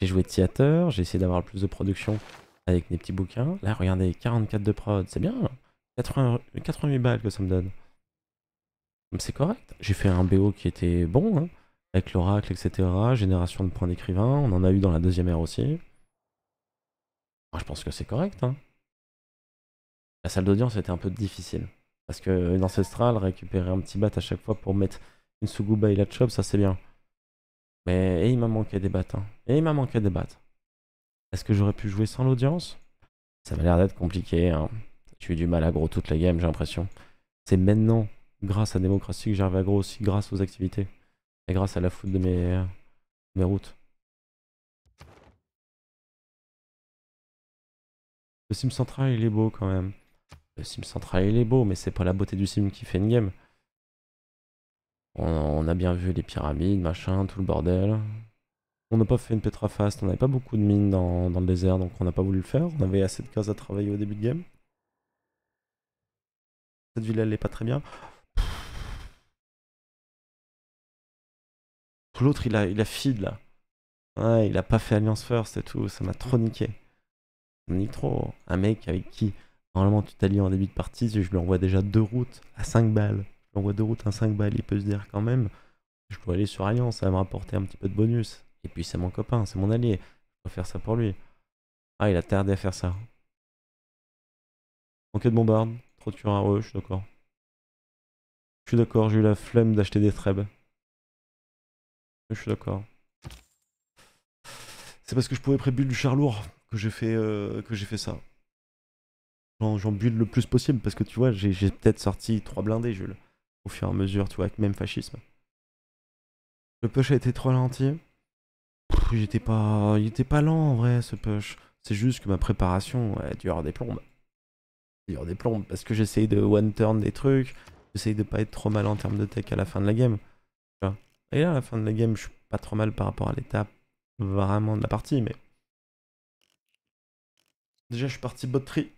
J'ai joué Theater, j'ai essayé d'avoir le plus de production avec mes petits bouquins. Là, regardez, 44 de prod, c'est bien. 80, 000 balles que ça me donne. C'est correct. J'ai fait un BO qui était bon. Hein avec l'oracle, etc. Génération de points d'écrivain, on en a eu dans la deuxième ère aussi. Moi, je pense que c'est correct. Hein. La salle d'audience était un peu difficile. Parce que une ancestrale, récupérer un petit bat à chaque fois pour mettre une Suguba et la chop, ça c'est bien. Mais il m'a manqué des bats. Hein. Et il m'a manqué des battes. Est-ce que j'aurais pu jouer sans l'audience Ça m'a l'air d'être compliqué. Hein. as eu du mal à gros toutes les games, j'ai l'impression. C'est maintenant, grâce à Démocratie, que j'arrive à gros aussi, grâce aux activités. Et grâce à la foudre de mes, routes. Le sim central il est beau quand même. Le sim central il est beau, mais c'est pas la beauté du sim qui fait une game. On a, bien vu les pyramides, machin, tout le bordel. On n'a pas fait une pétrafaste, on n'avait pas beaucoup de mines dans, dans le désert, donc on n'a pas voulu le faire. On avait assez de cases à travailler au début de game. Cette ville elle est pas très bien. l'autre il a, il a feed là. Ouais, il a pas fait Alliance First et tout, ça m'a trop mm. niqué. Ça nique trop. Un mec avec qui, normalement, tu t'allies en début de partie, je lui envoie déjà deux routes à 5 balles. Je lui envoie deux routes à 5 balles, il peut se dire quand même, je pourrais aller sur Alliance, ça va me rapporter un petit peu de bonus. Et puis c'est mon copain, c'est mon allié, je dois faire ça pour lui. Ah, il a tardé à faire ça. de bombarde, trop tueur à eux, je suis d'accord. Je suis d'accord, j'ai eu la flemme d'acheter des trèbes. Je suis d'accord. C'est parce que je pouvais pré-build du char lourd que j'ai fait, euh, que j'ai fait ça. J'en build le plus possible parce que tu vois, j'ai peut-être sorti 3 blindés, Jules. Au fur et à mesure, tu vois, avec même fascisme. Le push a été trop lent, Il était pas, il était pas lent en vrai ce push. C'est juste que ma préparation a dû des plombes. Il y des plombes parce que j'essaye de one turn des trucs. J'essaye de pas être trop mal en termes de tech à la fin de la game. Et là, à la fin de la game, je suis pas trop mal par rapport à l'étape vraiment de la partie, mais. Déjà, je suis parti bot tree.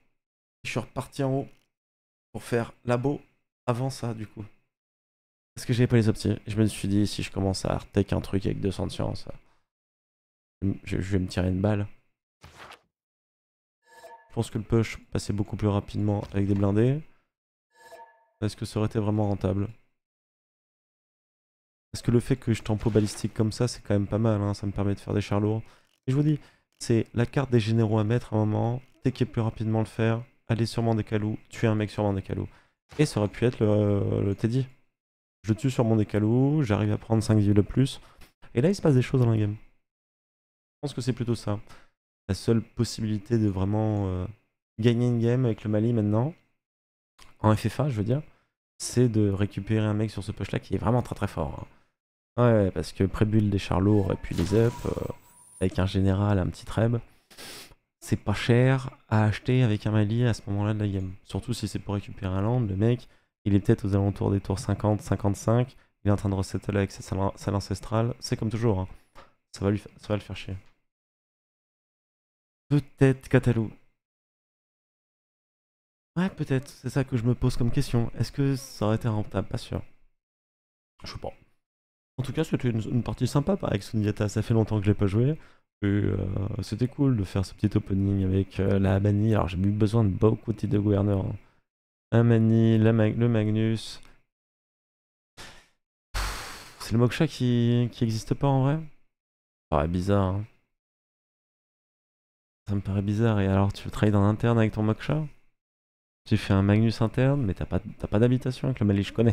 Je suis reparti en haut pour faire labo avant ça, du coup. Parce que j'avais pas les options. Je me suis dit, si je commence à tech un truc avec 200 de science, je, je vais me tirer une balle. Je pense que le push passait beaucoup plus rapidement avec des blindés. Est-ce que ça aurait été vraiment rentable parce que le fait que je tempo balistique comme ça, c'est quand même pas mal, hein, ça me permet de faire des chars lourds. Et je vous dis, c'est la carte des généraux à mettre à un moment, est plus rapidement le faire, aller sur mon décalou, tuer un mec sur mon décalou. Et ça aurait pu être le, Teddy. Je tue sur mon décalou, j'arrive à prendre 5 vies de plus. Et là, il se passe des choses dans la game. Je pense que c'est plutôt ça. La seule possibilité de vraiment euh, gagner une game avec le Mali maintenant, en FFA, je veux dire, c'est de récupérer un mec sur ce push-là qui est vraiment très très fort. Hein. Ouais, parce que prébule des charlots et puis les up, euh, avec un général, un petit treb, c'est pas cher à acheter avec un Mali à ce moment-là de la game. Surtout si c'est pour récupérer un land, le mec, il est peut-être aux alentours des tours 50, 55, il est en train de resetter avec sa salle ancestrale, c'est comme toujours, hein. ça, va lui, ça va le faire chier. Peut-être Catalou. Ouais, peut-être, c'est ça que je me pose comme question. Est-ce que ça aurait été rentable Pas sûr. Je sais pas. En tout cas, c'était une, partie sympa avec Sunyata, Ça fait longtemps que je l'ai pas joué. Euh, c'était cool de faire ce petit opening avec euh, la Mani. Alors j'ai eu besoin de beaucoup de gouverneurs. de gouverneur. Hein. Mani, le Magnus. C'est le Moksha qui n'existe pas en vrai Ça paraît bizarre. Hein. Ça me paraît bizarre. Et alors tu veux travailler dans l'interne avec ton Moksha Tu fais un Magnus interne, mais t'as pas, pas d'habitation avec le Mali, je connais.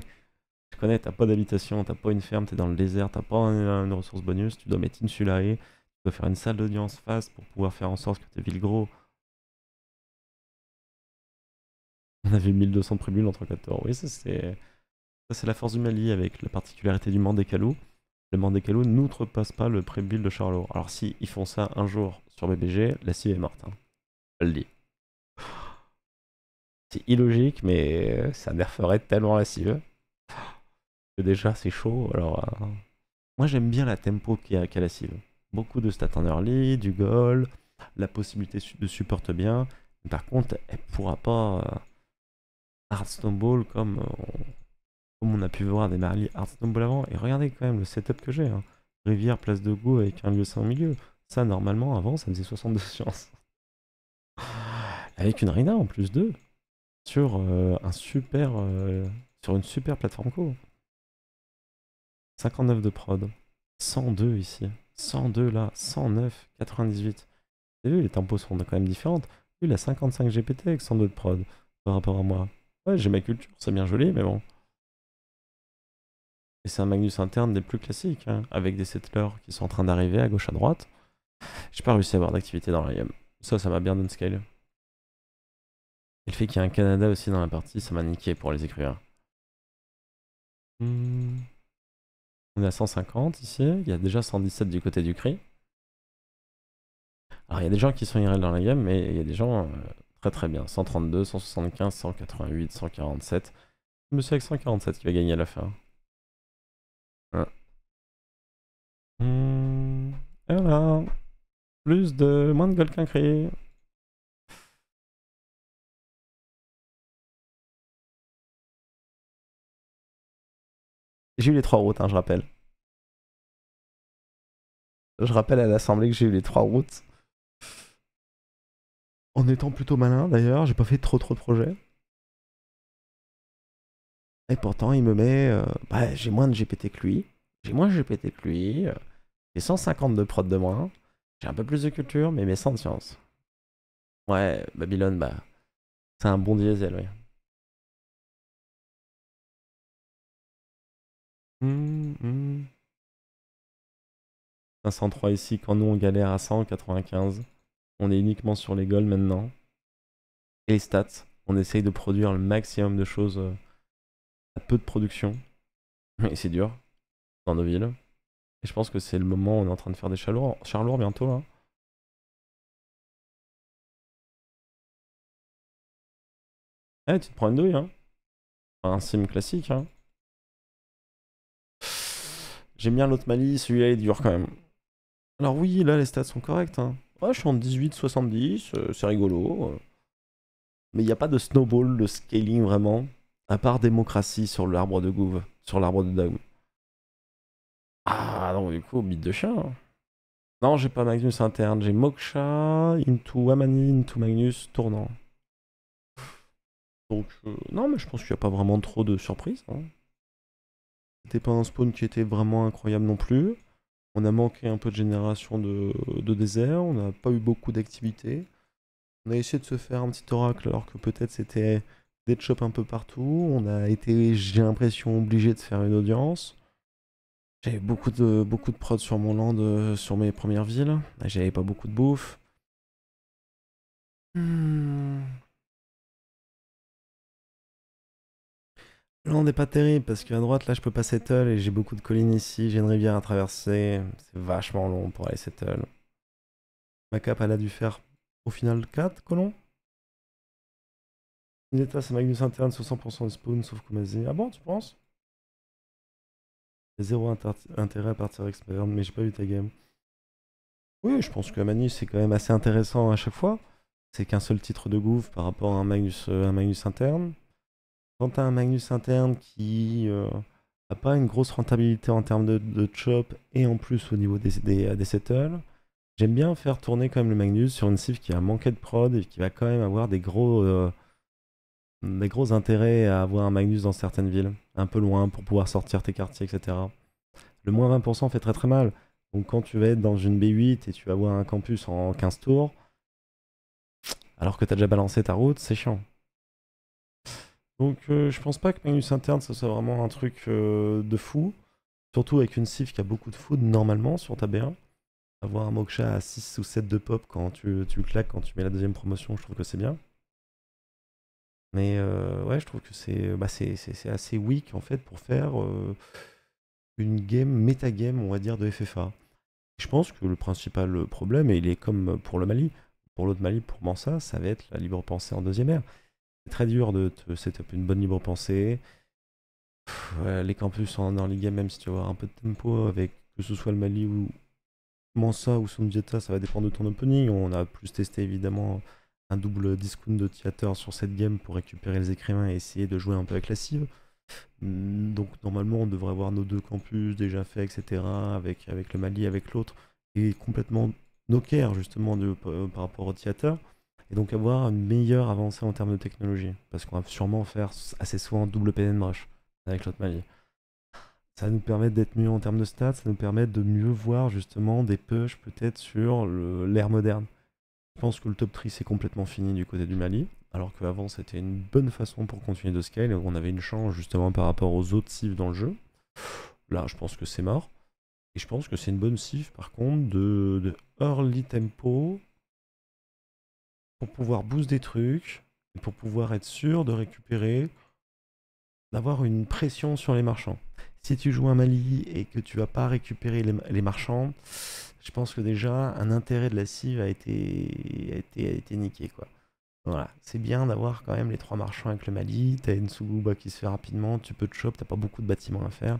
Je connais, t'as pas d'habitation, t'as pas une ferme, t'es dans le désert, t'as pas une ressource bonus, tu dois mettre insularé, tu dois faire une salle d'audience face pour pouvoir faire en sorte que tes villes gros. On a vu 1200 prébules entre 14. Oui, ça c'est. Ça c'est la force du Mali avec la particularité du Mandécalou. Le Mandécalou n'outrepasse pas le prébile de Charlot. Alors si ils font ça un jour sur BBG, la cible est morte. Hein. Je le C'est illogique, mais ça nerferait tellement la cive déjà c'est chaud. Alors, euh. moi j'aime bien la tempo qui a, la Beaucoup de stats en early, du goal, la possibilité de supporter bien. par contre, elle pourra pas euh, snowball comme, euh, comme on a pu voir des Marlies hard snowball avant. Et regardez quand même le setup que j'ai. Hein. Rivière, place de go avec un lieu sans milieu. Ça, normalement, avant, ça faisait 62 sciences avec une Rina en plus de sur un super sur une super plateforme co. 59 de prod, 102 ici, 102 là, 109, 98. Vous vu, les tempos sont quand même différentes. Lui, il a 55 GPT avec 102 de prod par rapport à moi. Ouais, j'ai ma culture, c'est bien joli, mais bon. Et c'est un Magnus interne des plus classiques, hein, avec des settlers qui sont en train d'arriver à gauche à droite. J'ai pas réussi à avoir d'activité dans la game. Ça, ça m'a bien downscale. Et le fait qu'il y ait un Canada aussi dans la partie, ça m'a niqué pour les écrivains. Hmm. On est à 150 ici. Il y a déjà 117 du côté du cri. Alors il y a des gens qui sont IRL dans la game, mais il y a des gens euh, très très bien. 132, 175, 188, 147. Monsieur avec 147 qui va gagner à la fin. Hein. Hmm. Et voilà. Plus de moins de gold qu'un cri. J'ai eu les trois routes, hein, je rappelle. Je rappelle à l'assemblée que j'ai eu les trois routes. En étant plutôt malin d'ailleurs, j'ai pas fait trop trop de projets. Et pourtant, il me met. Euh, bah, j'ai moins de GPT que lui. J'ai moins de GPT que lui. Euh, j'ai 150 de de moins. J'ai un peu plus de culture, mais mais 100 de sciences. Ouais, Babylone, bah. C'est un bon diesel, oui. 503 mmh, mmh. ici, quand nous on galère à 195. On est uniquement sur les goals maintenant. Et les stats. On essaye de produire le maximum de choses euh, à peu de production. Et c'est dur. Dans nos villes. Et je pense que c'est le moment où on est en train de faire des charlours, charlours bientôt là. Hein. Eh, tu te prends une douille, hein. Un sim classique, hein. J'aime bien l'autre Mali, celui-là est dur quand même. Alors oui, là les stats sont correctes. Hein. je suis en 18-70, euh, c'est rigolo. Euh. Mais il n'y a pas de snowball, de scaling vraiment, à part démocratie sur l'arbre de Gouve, sur l'arbre de Dag. Ah, donc du coup, bite de chien. Hein. Non, j'ai pas Magnus interne, j'ai Moksha, Into Amani, Into Magnus, tournant. Donc, euh, non, mais je pense qu'il n'y a pas vraiment trop de surprises. Hein. C'était pas un spawn qui était vraiment incroyable non plus. On a manqué un peu de génération de, désert, on n'a pas eu beaucoup d'activité. On a essayé de se faire un petit oracle alors que peut-être c'était des shop un peu partout. On a été, j'ai l'impression, obligé de faire une audience. J'avais beaucoup de, beaucoup de prod sur mon land, euh, sur mes premières villes. J'avais pas beaucoup de bouffe. Hmm. Non on n'est pas terrible parce qu'à droite, là, je peux pas settle et j'ai beaucoup de collines ici. J'ai une rivière à traverser. C'est vachement long pour aller settle. Ma cape, elle a dû faire au final 4 colons. Mineta c'est Magnus interne sur de spawn sauf Kumasi. Ah bon, tu penses zéro intérêt à partir expert mais j'ai pas vu ta game. Oui, je pense que Magnus, c'est quand même assez intéressant à chaque fois. C'est qu'un seul titre de gouffre par rapport à un euh, un Magnus interne. Quand tu as un Magnus interne qui n'a euh, pas une grosse rentabilité en termes de, chop et en plus au niveau des, euh, des, settles, j'aime bien faire tourner quand même le Magnus sur une cible qui a manqué de prod et qui va quand même avoir des gros, euh, des gros intérêts à avoir un Magnus dans certaines villes, un peu loin pour pouvoir sortir tes quartiers, etc. Le moins 20% fait très très mal. Donc quand tu vas être dans une B8 et tu vas avoir un campus en 15 tours, alors que tu as déjà balancé ta route, c'est chiant. Donc euh, je pense pas que Magnus interne ça soit vraiment un truc euh, de fou. Surtout avec une cif qui a beaucoup de food normalement sur ta B1. Avoir un Moksha à 6 ou 7 de pop quand tu, tu claques, quand tu mets la deuxième promotion, je trouve que c'est bien. Mais euh, ouais, je trouve que bah, c'est assez weak en fait pour faire une game, metagame on va dire de FFA. Je pense que le principal problème, et il est comme pour le Mali, pour l'autre Mali, pour Mansa, ça va être la libre pensée en deuxième ère. C'est très dur de te setup une bonne libre pensée. les campus en early game, même si tu vas avoir un peu de tempo avec que ce soit le Mali ou Mansa ou Sundiata, ça va dépendre de ton opening. On a plus testé évidemment un double discount de theater sur cette game pour récupérer les écrivains et essayer de jouer un peu avec la cive. Hmm, donc normalement on devrait avoir nos deux campus déjà faits, etc. Avec, avec le Mali, avec l'autre, et complètement nocker justement euh, par rapport au theater et donc avoir une meilleure avancée en termes de technologie, parce qu'on va sûrement faire assez souvent double PN brush avec l'autre Mali. Ça nous permet d'être mieux en termes de stats, ça nous permet de mieux voir justement des push peut-être sur l'ère moderne. Je pense que le top 3 c'est complètement fini du côté du Mali, alors qu'avant c'était une bonne façon pour continuer de scale, et on avait une chance justement par rapport aux autres cives dans le jeu. Là je pense que c'est mort. Et je pense que c'est une bonne sif par contre de early tempo pour pouvoir boost des trucs, et pour pouvoir être sûr de récupérer, d'avoir une pression sur les marchands. Si tu joues un Mali et que tu vas pas récupérer les, marchands, je pense que déjà un intérêt de la cive a été, a été, a été niqué. Quoi. Voilà, c'est bien d'avoir quand même les trois marchands avec le Mali, as une Sougouba qui se fait rapidement, tu peux te tu t'as pas beaucoup de bâtiments à faire.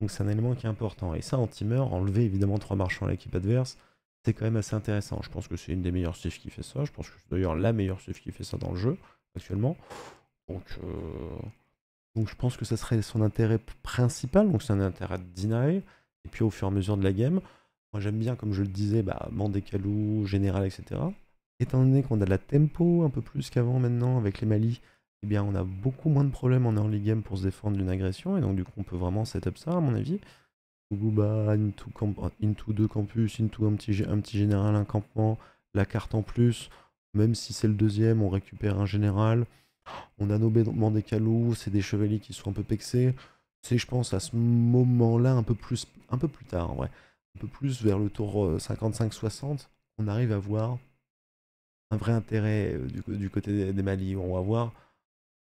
Donc c'est un élément qui est important. Et ça, en teamer, enlever évidemment trois marchands à l'équipe adverse, c'est quand même assez intéressant. Je pense que c'est une des meilleures sif qui fait ça. Je pense que c'est d'ailleurs la meilleure sif qui fait ça dans le jeu actuellement. Donc, euh, donc je pense que ça serait son intérêt principal. Donc c'est un intérêt de deny. Et puis au fur et à mesure de la game, moi j'aime bien, comme je le disais, bah, Mandécalou, Général, etc. Étant donné qu'on a de la tempo un peu plus qu'avant maintenant avec les Mali, eh bien on a beaucoup moins de problèmes en early game pour se défendre d'une agression. Et donc du coup on peut vraiment setup ça à mon avis. Euh, into, deux campus, Into un petit, général, un campement, la carte en plus, même si c'est le deuxième, on récupère un général. On a nos calous, c'est des chevaliers qui sont un peu pexés. C'est, je pense, à ce moment-là, un peu plus, un peu plus tard, ouais. un peu plus vers le tour 55-60, euh, on arrive à voir un vrai intérêt euh, du, côté des, des Mali. On va voir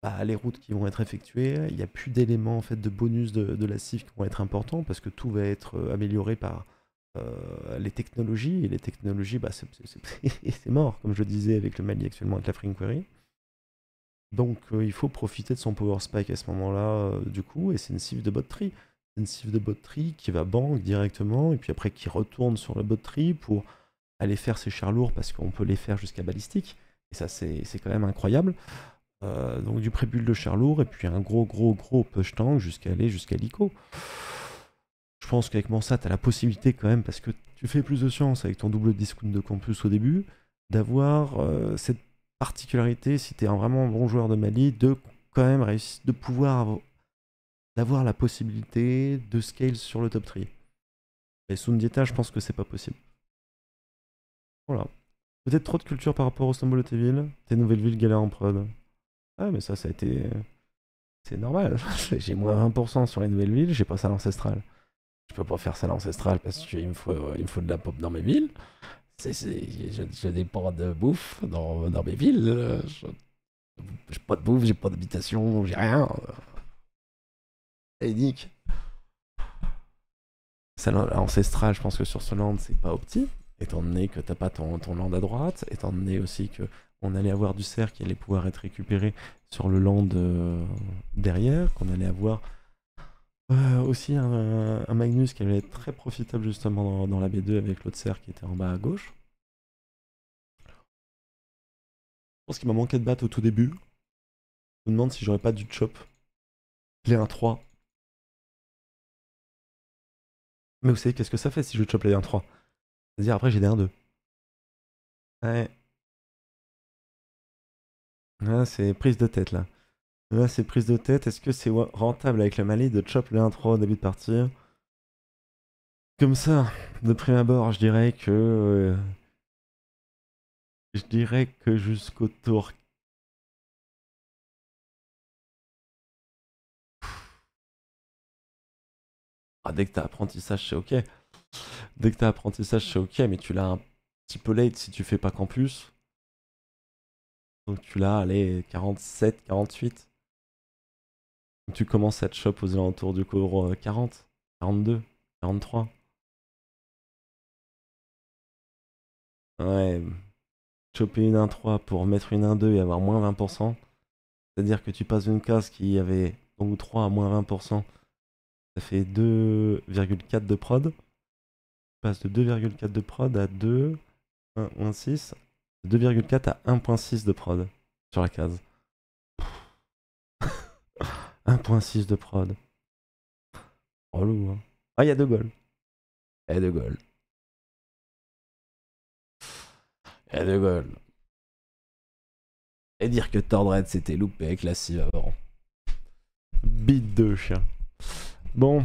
bah, les routes qui vont être effectuées, il n'y a plus d'éléments en fait, de bonus de, la CIF qui vont être importants parce que tout va être euh, amélioré par euh, les technologies. Et les technologies, bah, c'est mort, comme je le disais avec le Mali actuellement avec la Free Inquiry. Donc euh, il faut profiter de son power spike à ce moment-là, du coup, et c'est une cive de bot C'est une cive de bot qui va banque directement, et puis après qui retourne sur le bot pour aller faire ses chars lourds parce qu'on peut les faire jusqu'à balistique. Et ça, c'est quand même incroyable. Euh, donc du prébule de Charlour et puis un gros gros gros push tank jusqu'à aller jusqu'à l'ICO. Je pense qu'avec Mansa, tu as la possibilité quand même, parce que tu fais plus de chance avec ton double discount de campus au début, d'avoir euh, cette particularité, si tu es un vraiment bon joueur de Mali, de quand même réussir, de pouvoir d'avoir la possibilité de scale sur le top 3. Et Sundieta, je pense que c'est pas possible. Voilà. Peut-être trop de culture par rapport au Stumble Tes nouvelles villes galères en prod. Ah, mais ça, ça a été. Euh, c'est normal. j'ai moins 20% sur les nouvelles villes, j'ai pas ça ancestrale. Je peux pas faire ça ancestrale l'ancestral parce qu'il me, faut, euh, faut de la pop dans mes villes. je, je, dépends de bouffe dans, dans mes villes. j'ai pas de bouffe, j'ai pas d'habitation, j'ai rien. Et Ça, l'ancestral, je pense que sur ce land, c'est pas opti, étant donné que t'as pas ton land à droite, étant donné aussi que on allait avoir du cerf qui allait pouvoir être récupéré sur le land euh, derrière, qu'on allait avoir euh, aussi un, Magnus qui allait être très profitable justement dans, la B2 avec l'autre cerf qui était en bas à gauche. Je pense qu'il m'a manqué de battre au tout début. Je me demande si j'aurais pas dû chop. Les 1-3. Mais vous savez qu'est-ce que ça fait si je chope les 1-3 C'est-à-dire après j'ai des 1-2. Ouais. Là, ah, c'est prise de tête là. Là, ah, c'est prise de tête. Est-ce que c'est rentable avec le Mali de chop le 1-3 au début de partie Comme ça, de prime abord, je dirais que. Euh, je dirais que jusqu'au tour. Ah, dès que t'as apprentissage, c'est ok. Dès que t'as apprentissage, c'est ok, mais tu l'as un petit peu late si tu fais pas campus. Donc tu l'as, allez, 47, 48. tu commences à te choper aux alentours du cours 40, 42, 43. Ouais, choper une 1-3 pour mettre une 1-2 et avoir moins 20%, c'est-à-dire que tu passes une case qui avait ou 3 à moins 20%, ça fait 2,4 de prod. Tu passes de 2,4 de prod à 2, 1, 2,4 à 1,6 de prod sur la case. 1,6 de prod. Relou, hein. Ah, il y a deux goals. Et deux goals. Et deux goals. Et dire que Tordred s'était loupé avec la civ avant. Bite de chien. Bon,